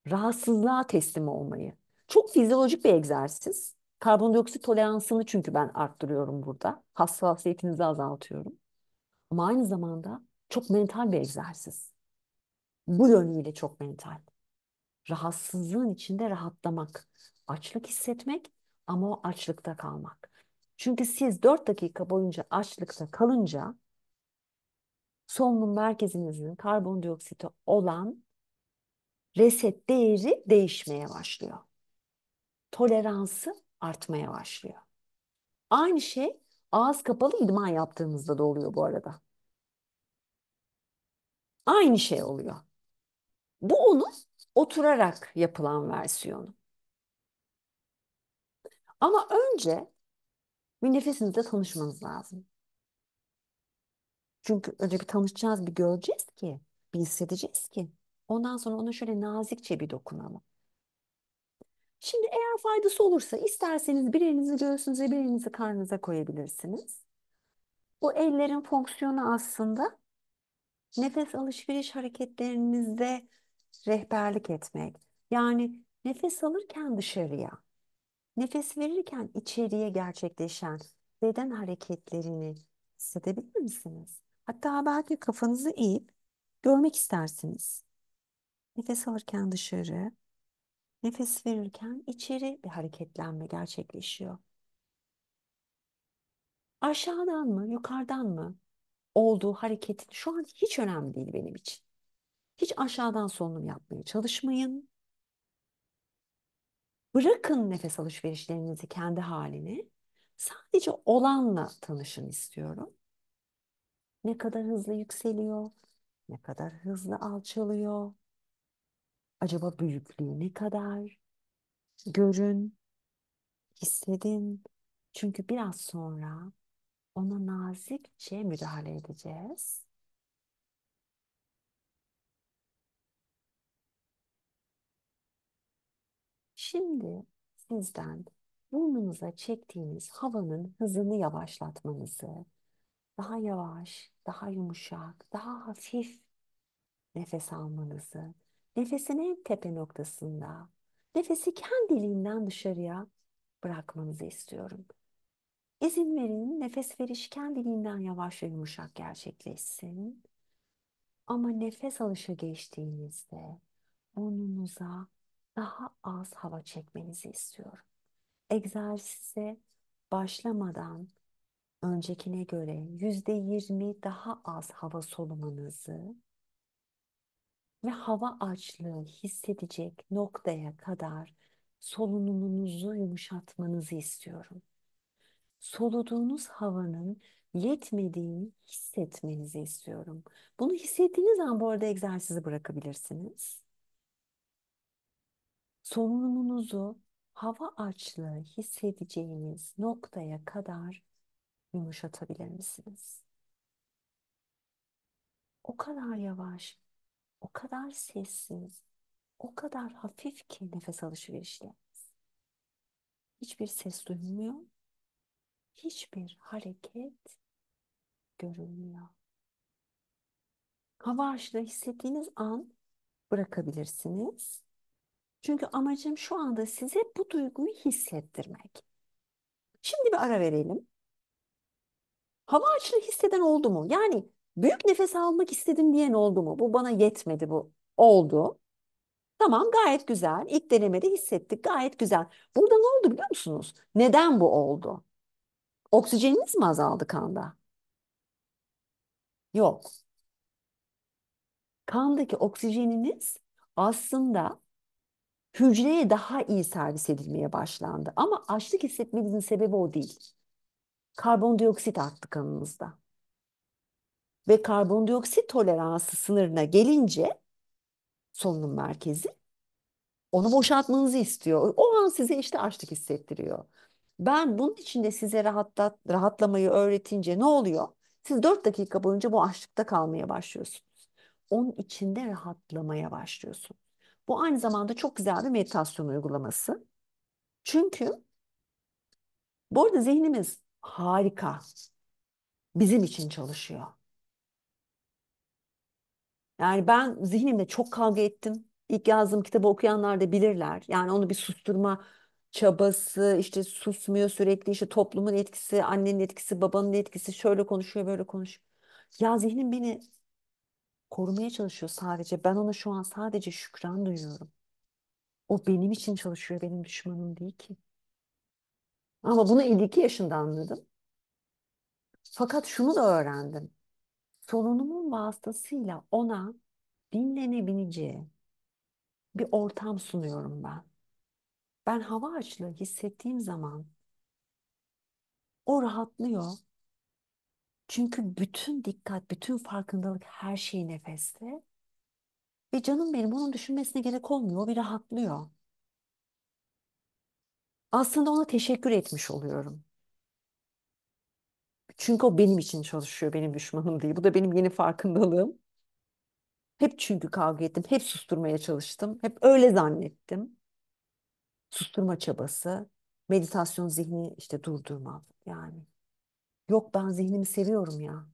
Rahatsızlığa teslim olmayı. Çok fizyolojik bir egzersiz karbondioksit toleransını çünkü ben arttırıyorum burada. Hassasiyetinizi azaltıyorum. Ama aynı zamanda çok mental bir egzersiz. Bu yönüyle çok mental. Rahatsızlığın içinde rahatlamak, açlık hissetmek ama o açlıkta kalmak. Çünkü siz 4 dakika boyunca açlıkta kalınca solunum merkezinizin karbondioksiti olan reset değeri değişmeye başlıyor. Toleransı artmaya başlıyor. Aynı şey ağız kapalı idman yaptığımızda da oluyor bu arada. Aynı şey oluyor. Bu onun oturarak yapılan versiyonu. Ama önce bir nefesinizle tanışmanız lazım. Çünkü önce bir tanışacağız, bir göreceğiz ki, bir hissedeceğiz ki. Ondan sonra ona şöyle nazikçe bir dokunalım. Şimdi eğer faydası olursa isterseniz bir elinizi göğsünüze bir elinizi karnınıza koyabilirsiniz. Bu ellerin fonksiyonu aslında nefes alışveriş hareketlerinize rehberlik etmek. Yani nefes alırken dışarıya, nefes verirken içeriye gerçekleşen beden hareketlerini hissedebilir misiniz? Hatta belki kafanızı eğip görmek istersiniz. Nefes alırken dışarı, Nefes verirken içeri bir hareketlenme gerçekleşiyor. Aşağıdan mı, yukarıdan mı olduğu hareketin şu an hiç önemli değil benim için. Hiç aşağıdan solunum yapmaya çalışmayın. Bırakın nefes alışverişlerinizi kendi haline. Sadece olanla tanışın istiyorum. Ne kadar hızlı yükseliyor, ne kadar hızlı alçalıyor, Acaba büyüklüğü ne kadar? Görün, hissedin. Çünkü biraz sonra ona nazikçe müdahale edeceğiz. Şimdi sizden burnunuza çektiğiniz havanın hızını yavaşlatmanızı, daha yavaş, daha yumuşak, daha hafif nefes almanızı nefesini en tepe noktasında, nefesi kendiliğinden dışarıya bırakmanızı istiyorum. İzin verin, nefes veriş kendiliğinden yavaş ve yumuşak gerçekleşsin. Ama nefes alışa geçtiğinizde burnunuza daha az hava çekmenizi istiyorum. Egzersize başlamadan öncekine göre yüzde yirmi daha az hava solumanızı ve hava açlığı hissedecek noktaya kadar solunumunuzu yumuşatmanızı istiyorum. Soluduğunuz havanın yetmediğini hissetmenizi istiyorum. Bunu hissettiğiniz an bu arada egzersizi bırakabilirsiniz. Solunumunuzu hava açlığı hissedeceğiniz noktaya kadar yumuşatabilir misiniz? O kadar yavaş o kadar sessiz, o kadar hafif ki nefes alışverişlerimiz. Hiçbir ses duymuyor, Hiçbir hareket görünmüyor. Hava arşını hissettiğiniz an bırakabilirsiniz. Çünkü amacım şu anda size bu duyguyu hissettirmek. Şimdi bir ara verelim. Hava açını hisseden oldu mu? Yani Büyük nefes almak istedim diyen oldu mu? Bu bana yetmedi bu. Oldu. Tamam gayet güzel. İlk denemede hissettik gayet güzel. Burada ne oldu biliyor musunuz? Neden bu oldu? Oksijeniniz mi azaldı kanda? Yok. Kandaki oksijeniniz aslında hücreye daha iyi servis edilmeye başlandı. Ama açlık hissetmenizin sebebi o değil. Karbondioksit arttı kanınızda ve karbondioksit toleransı sınırına gelince solunum merkezi onu boşaltmanızı istiyor. O an size işte açlık hissettiriyor. Ben bunun içinde size rahatlat, rahatlamayı öğretince ne oluyor? Siz 4 dakika boyunca bu açlıkta kalmaya başlıyorsunuz. Onun içinde rahatlamaya başlıyorsunuz Bu aynı zamanda çok güzel bir meditasyon uygulaması. Çünkü bu arada zihnimiz harika. Bizim için çalışıyor. Yani ben zihnimde çok kavga ettim. İlk yazdığım kitabı okuyanlar da bilirler. Yani onu bir susturma çabası, işte susmuyor sürekli, işte toplumun etkisi, annenin etkisi, babanın etkisi, şöyle konuşuyor, böyle konuşuyor. Ya zihnim beni korumaya çalışıyor sadece. Ben ona şu an sadece şükran duyuyorum. O benim için çalışıyor, benim düşmanım değil ki. Ama bunu 52 yaşında anladım. Fakat şunu da öğrendim solunumun vasıtasıyla ona dinlenebileceği bir ortam sunuyorum ben. Ben hava açlığı hissettiğim zaman o rahatlıyor. Çünkü bütün dikkat, bütün farkındalık her şey nefeste. Ve canım benim onun düşünmesine gerek olmuyor. O bir rahatlıyor. Aslında ona teşekkür etmiş oluyorum. Çünkü o benim için çalışıyor, benim düşmanım diye Bu da benim yeni farkındalığım. Hep çünkü kavga ettim, hep susturmaya çalıştım, hep öyle zannettim. Susturma çabası, meditasyon zihni işte durdurma yani. Yok ben zihnimi seviyorum ya.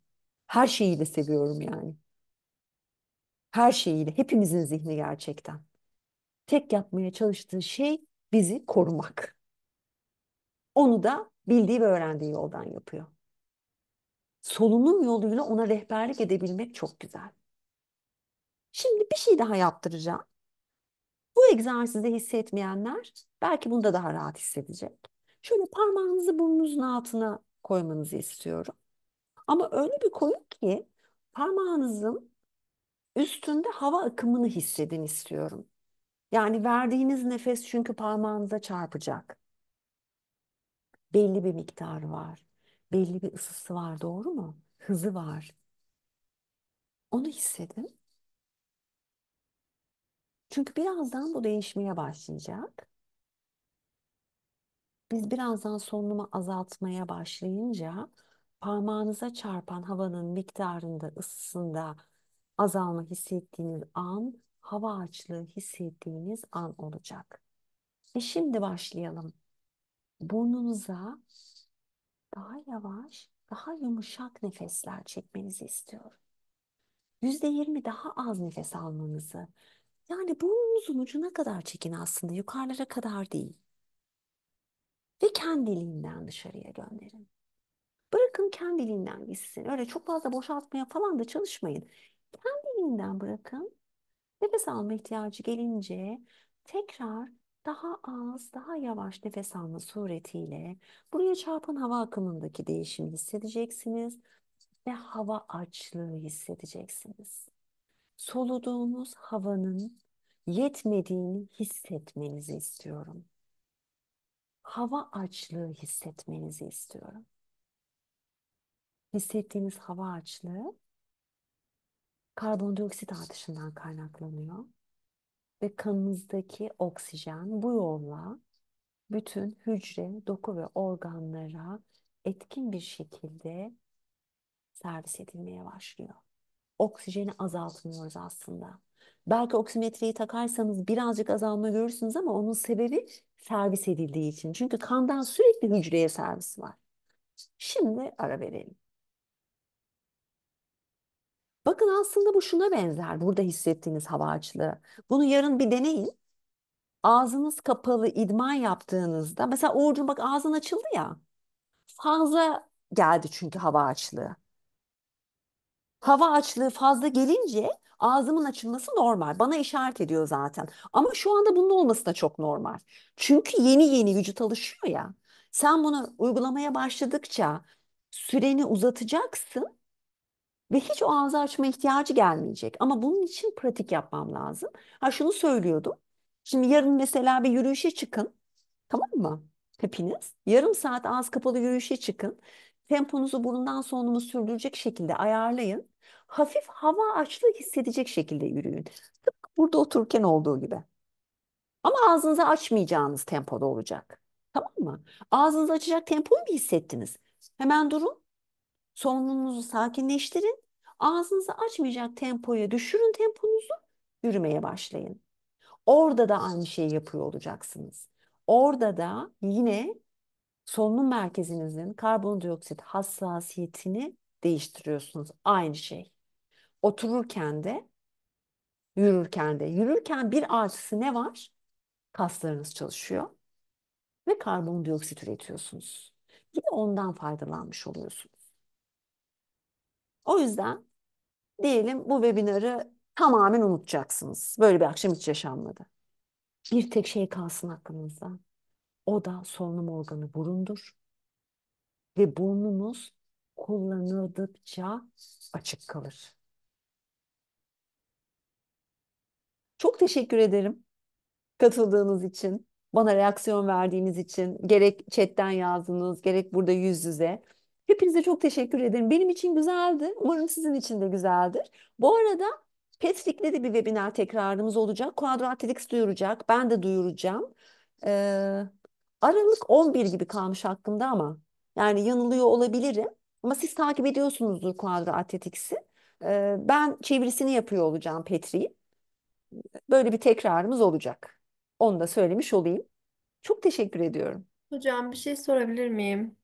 Her şeyiyle seviyorum yani. Her şeyiyle, hepimizin zihni gerçekten. Tek yapmaya çalıştığı şey bizi korumak. Onu da bildiği ve öğrendiği yoldan yapıyor solunum yoluyla ona rehberlik edebilmek çok güzel. Şimdi bir şey daha yaptıracağım. Bu egzersizi hissetmeyenler belki bunda daha rahat hissedecek. Şöyle parmağınızı burnunuzun altına koymanızı istiyorum. Ama öyle bir koyun ki parmağınızın üstünde hava akımını hissedin istiyorum. Yani verdiğiniz nefes çünkü parmağınıza çarpacak. Belli bir miktar var belli bir ısısı var, doğru mu? Hızı var. Onu hissedin. Çünkü birazdan bu değişmeye başlayacak. Biz birazdan solunumu azaltmaya başlayınca parmağınıza çarpan havanın miktarında, ısısında azalma hissettiğiniz an, hava açlığı hissettiğiniz an olacak. E şimdi başlayalım. Burnunuza daha yavaş, daha yumuşak nefesler çekmenizi istiyorum. %20 daha az nefes almanızı. Yani burnunuzun ucuna kadar çekin aslında, yukarılara kadar değil. Ve kendiliğinden dışarıya gönderin. Bırakın kendiliğinden gitsin. Öyle çok fazla boşaltmaya falan da çalışmayın. Kendiliğinden bırakın. Nefes alma ihtiyacı gelince tekrar daha az, daha yavaş nefes alma suretiyle buraya çarpan hava akımındaki değişimi hissedeceksiniz ve hava açlığı hissedeceksiniz. Soluduğunuz havanın yetmediğini hissetmenizi istiyorum. Hava açlığı hissetmenizi istiyorum. Hissettiğiniz hava açlığı karbondioksit artışından kaynaklanıyor ve kanımızdaki oksijen bu yolla bütün hücre, doku ve organlara etkin bir şekilde servis edilmeye başlıyor. Oksijeni azaltmıyoruz aslında. Belki oksimetreyi takarsanız birazcık azalma görürsünüz ama onun sebebi servis edildiği için. Çünkü kandan sürekli hücreye servis var. Şimdi ara verelim. Bakın aslında bu şuna benzer burada hissettiğiniz hava açlığı. Bunu yarın bir deneyin. Ağzınız kapalı idman yaptığınızda mesela Uğur'cum bak ağzın açıldı ya. Fazla geldi çünkü hava açlığı. Hava açlığı fazla gelince ağzımın açılması normal. Bana işaret ediyor zaten. Ama şu anda bunun olması da çok normal. Çünkü yeni yeni vücut alışıyor ya. Sen bunu uygulamaya başladıkça süreni uzatacaksın ve hiç o ağzı açma ihtiyacı gelmeyecek. Ama bunun için pratik yapmam lazım. Ha şunu söylüyordum. Şimdi yarın mesela bir yürüyüşe çıkın. Tamam mı? Hepiniz. Yarım saat ağız kapalı yürüyüşe çıkın. Temponuzu burundan sonumu sürdürecek şekilde ayarlayın. Hafif hava açlığı hissedecek şekilde yürüyün. Tıpkı burada otururken olduğu gibi. Ama ağzınızı açmayacağınız tempoda olacak. Tamam mı? Ağzınızı açacak tempoyu mu hissettiniz? Hemen durun. Solununuzu sakinleştirin. Ağzınızı açmayacak tempoya düşürün temponuzu. Yürümeye başlayın. Orada da aynı şeyi yapıyor olacaksınız. Orada da yine solunum merkezinizin karbondioksit hassasiyetini değiştiriyorsunuz. Aynı şey. Otururken de, yürürken de. Yürürken bir artısı ne var? Kaslarınız çalışıyor ve karbondioksit üretiyorsunuz. Bir de ondan faydalanmış oluyorsunuz. O yüzden diyelim bu webinarı tamamen unutacaksınız. Böyle bir akşam hiç yaşanmadı. Bir tek şey kalsın aklınızda. O da solunum organı burundur. Ve burnumuz kullanıldıkça açık kalır. Çok teşekkür ederim katıldığınız için, bana reaksiyon verdiğiniz için, gerek chatten yazdınız, gerek burada yüz yüze. Hepinize çok teşekkür ederim. Benim için güzeldi. Umarım sizin için de güzeldir. Bu arada Petrik'le de bir webinar tekrarımız olacak. Quadratrix duyuracak. Ben de duyuracağım. Ee, Aralık 11 gibi kalmış hakkında ama yani yanılıyor olabilirim. Ama siz takip ediyorsunuzdur Quadratrix'i. Ee, ben çevirisini yapıyor olacağım Petri'yi. Böyle bir tekrarımız olacak. Onu da söylemiş olayım. Çok teşekkür ediyorum. Hocam bir şey sorabilir miyim?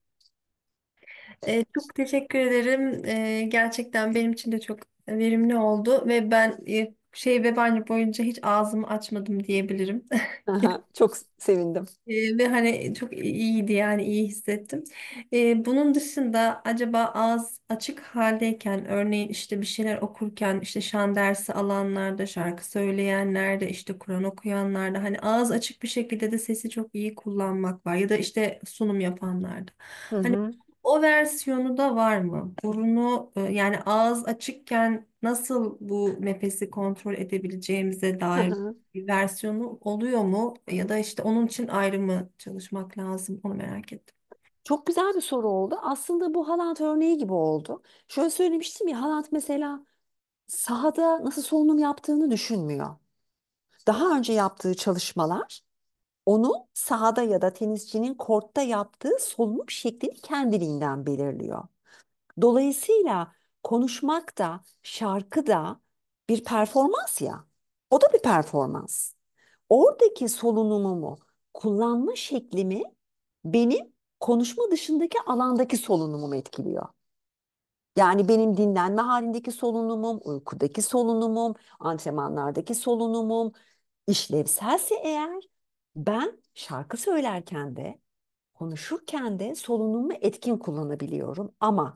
E, çok teşekkür ederim. E, gerçekten benim için de çok verimli oldu ve ben e, şey vebani boyunca hiç ağzımı açmadım diyebilirim. Aha, [LAUGHS] çok sevindim. E, ve hani çok iyiydi yani iyi hissettim. E, bunun dışında acaba ağız açık haldeyken örneğin işte bir şeyler okurken işte şan dersi alanlarda, şarkı söyleyenlerde, işte Kur'an okuyanlarda hani ağız açık bir şekilde de sesi çok iyi kullanmak var ya da işte sunum yapanlarda. Hı Hani hı. O versiyonu da var mı? Burunu e, yani ağız açıkken nasıl bu nefesi kontrol edebileceğimize Hı dair hı. bir versiyonu oluyor mu? Ya da işte onun için ayrı mı çalışmak lazım? Onu merak ettim. Çok güzel bir soru oldu. Aslında bu halat örneği gibi oldu. Şöyle söylemiştim ya halat mesela sahada nasıl solunum yaptığını düşünmüyor. Daha önce yaptığı çalışmalar onu sahada ya da tenisçinin kortta yaptığı solunum şeklini kendiliğinden belirliyor. Dolayısıyla konuşmak da, şarkı da bir performans ya. O da bir performans. Oradaki solunumumu, kullanma şeklimi benim konuşma dışındaki alandaki solunumumu etkiliyor. Yani benim dinlenme halindeki solunumum, uykudaki solunumum, antrenmanlardaki solunumum, işlevselse eğer ben şarkı söylerken de konuşurken de solunumu etkin kullanabiliyorum ama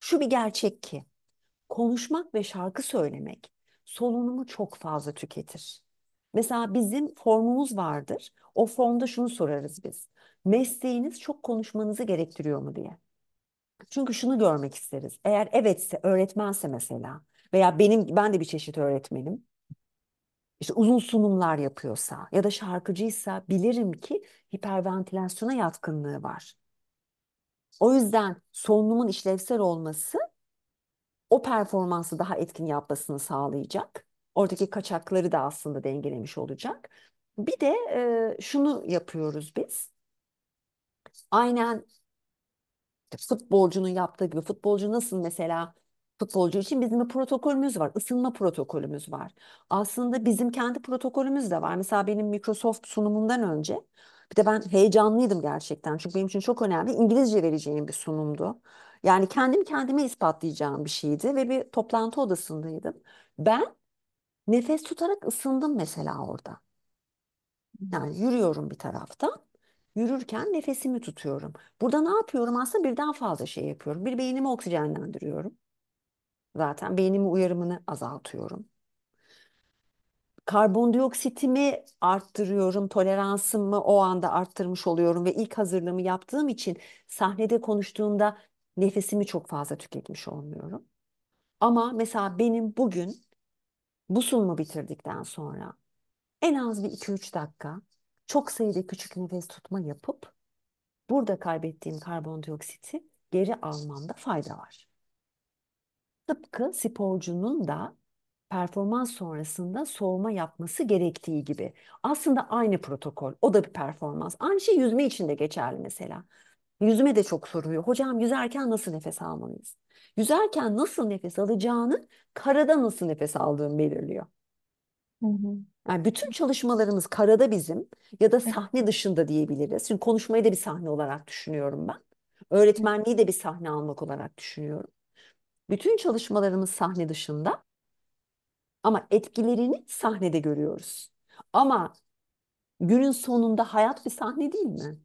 şu bir gerçek ki konuşmak ve şarkı söylemek solunumu çok fazla tüketir. Mesela bizim formumuz vardır. O formda şunu sorarız biz. Mesleğiniz çok konuşmanızı gerektiriyor mu diye. Çünkü şunu görmek isteriz. Eğer evetse, öğretmense mesela veya benim ben de bir çeşit öğretmenim. İşte uzun sunumlar yapıyorsa ya da şarkıcıysa bilirim ki hiperventilasyona yatkınlığı var. O yüzden solunumun işlevsel olması o performansı daha etkin yapmasını sağlayacak. Oradaki kaçakları da aslında dengelemiş olacak. Bir de e, şunu yapıyoruz biz. Aynen futbolcunun yaptığı gibi futbolcu nasıl mesela futbolcu için bizim bir protokolümüz var. Isınma protokolümüz var. Aslında bizim kendi protokolümüz de var. Mesela benim Microsoft sunumundan önce bir de ben heyecanlıydım gerçekten. Çünkü benim için çok önemli. İngilizce vereceğim bir sunumdu. Yani kendim kendime ispatlayacağım bir şeydi ve bir toplantı odasındaydım. Ben nefes tutarak ısındım mesela orada. Yani yürüyorum bir tarafta, Yürürken nefesimi tutuyorum. Burada ne yapıyorum? Aslında birden fazla şey yapıyorum. Bir beynimi oksijenlendiriyorum zaten beynimi uyarımını azaltıyorum. Karbondioksitimi arttırıyorum, toleransımı o anda arttırmış oluyorum ve ilk hazırlığımı yaptığım için sahnede konuştuğumda nefesimi çok fazla tüketmiş olmuyorum. Ama mesela benim bugün bu sunumu bitirdikten sonra en az bir 2-3 dakika çok sayıda küçük nefes tutma yapıp burada kaybettiğim karbondioksiti geri almamda fayda var. Tıpkı sporcunun da performans sonrasında soğuma yapması gerektiği gibi. Aslında aynı protokol. O da bir performans. Aynı şey yüzme için de geçerli mesela. Yüzme de çok soruyor. Hocam yüzerken nasıl nefes almalıyız? Yüzerken nasıl nefes alacağını karada nasıl nefes aldığını belirliyor. Hı hı. Yani bütün çalışmalarımız karada bizim ya da sahne dışında diyebiliriz. Çünkü konuşmayı da bir sahne olarak düşünüyorum ben. Öğretmenliği de bir sahne almak olarak düşünüyorum. Bütün çalışmalarımız sahne dışında ama etkilerini sahnede görüyoruz. Ama günün sonunda hayat bir sahne değil mi?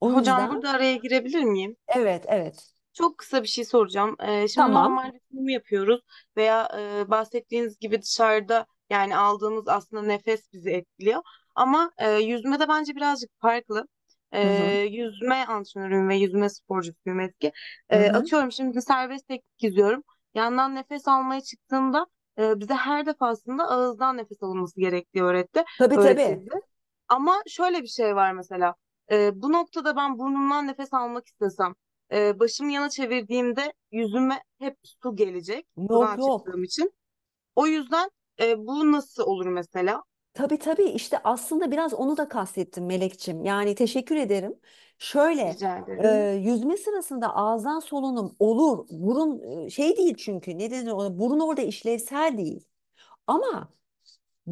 O Hocam yüzden burada araya girebilir miyim? evet, evet. Çok kısa bir şey soracağım. Ee, şimdi Tamam. normal bir sunum yapıyoruz veya e, bahsettiğiniz gibi dışarıda yani aldığımız aslında nefes bizi etkiliyor. Ama e, yüzmede bence birazcık farklı. E, yüzme antrenörüyüm ve yüzme sporcusuyum eski. E, Atıyorum şimdi serbest teknik yüzüyorum. Yandan nefes almaya çıktığımda e, bize her defasında ağızdan nefes alınması gerektiği öğretti. Tabii öğretildi. tabii. Ama şöyle bir şey var mesela. E, bu noktada ben burnumdan nefes almak istesem e, başımı yana çevirdiğimde yüzüme hep su gelecek. Yok, yok. için. O yüzden e, bu nasıl olur mesela? Tabii tabii işte aslında biraz onu da kastettim Melekçim. Yani teşekkür ederim. Şöyle Rica ederim. yüzme sırasında ağızdan solunum olur. Burun şey değil çünkü ne denir ona? Burun orada işlevsel değil. Ama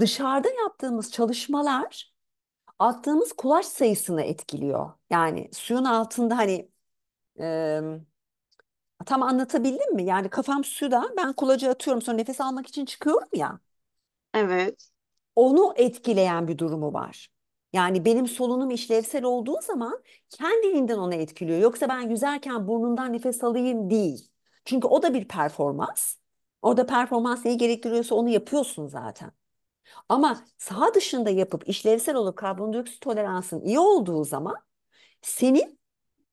dışarıda yaptığımız çalışmalar attığımız kulaç sayısını etkiliyor. Yani suyun altında hani e, tam anlatabildim mi? Yani kafam suda ben kulacı atıyorum sonra nefes almak için çıkıyorum ya. Evet onu etkileyen bir durumu var. Yani benim solunum işlevsel olduğu zaman kendiliğinden onu etkiliyor. Yoksa ben yüzerken burnundan nefes alayım değil. Çünkü o da bir performans. Orada performans neyi gerektiriyorsa onu yapıyorsun zaten. Ama sağ dışında yapıp işlevsel olup karbondioksit toleransın iyi olduğu zaman senin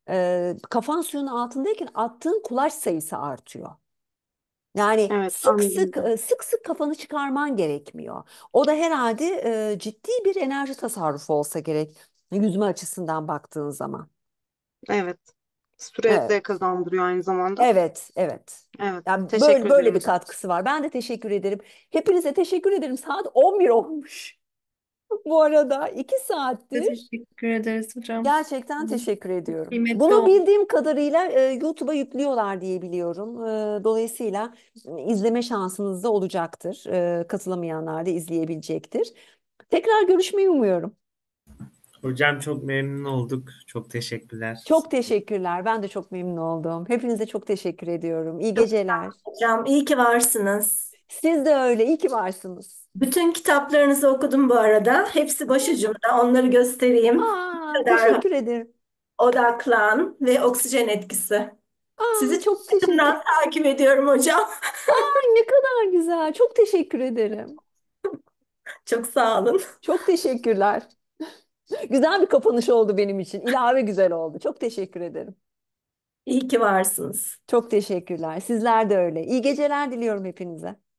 e, kafan suyun altındayken attığın kulaç sayısı artıyor. Yani Evet, sık sık anladım. sık sık kafanı çıkarman gerekmiyor. O da herhalde ciddi bir enerji tasarrufu olsa gerek yüzme açısından baktığın zaman. Evet. Süre Evet. kazandırıyor aynı zamanda. Evet, evet. Evet. Yani böyle Teşekkür böyle ederim bir hocam. katkısı var. Ben de teşekkür ederim. Hepinize teşekkür ederim. Saat 11 olmuş. [LAUGHS] bu arada. iki saattir. Teşekkür ederiz hocam. Gerçekten teşekkür ediyorum. Kıymetli Bunu oldu. bildiğim kadarıyla e, YouTube'a yüklüyorlar diye biliyorum. E, dolayısıyla izleme şansınız da olacaktır. E, katılamayanlar da izleyebilecektir. Tekrar görüşmeyi umuyorum. Hocam çok memnun olduk. Çok teşekkürler. Çok teşekkürler. Ben de çok memnun oldum. Hepinize çok teşekkür ediyorum. İyi geceler. Hocam iyi ki varsınız. Siz de öyle. İyi ki varsınız. Bütün kitaplarınızı okudum bu arada. Hepsi başucumda. Onları göstereyim. Aa, kadar teşekkür ederim. odaklan ve oksijen etkisi. Aa, Sizi çok teşekkür. takip ediyorum hocam. Aa, [LAUGHS] ne kadar güzel. Çok teşekkür ederim. Çok sağ olun. Çok teşekkürler. Güzel bir kapanış oldu benim için. İlave güzel oldu. Çok teşekkür ederim. İyi ki varsınız. Çok teşekkürler. Sizler de öyle. İyi geceler diliyorum hepinize.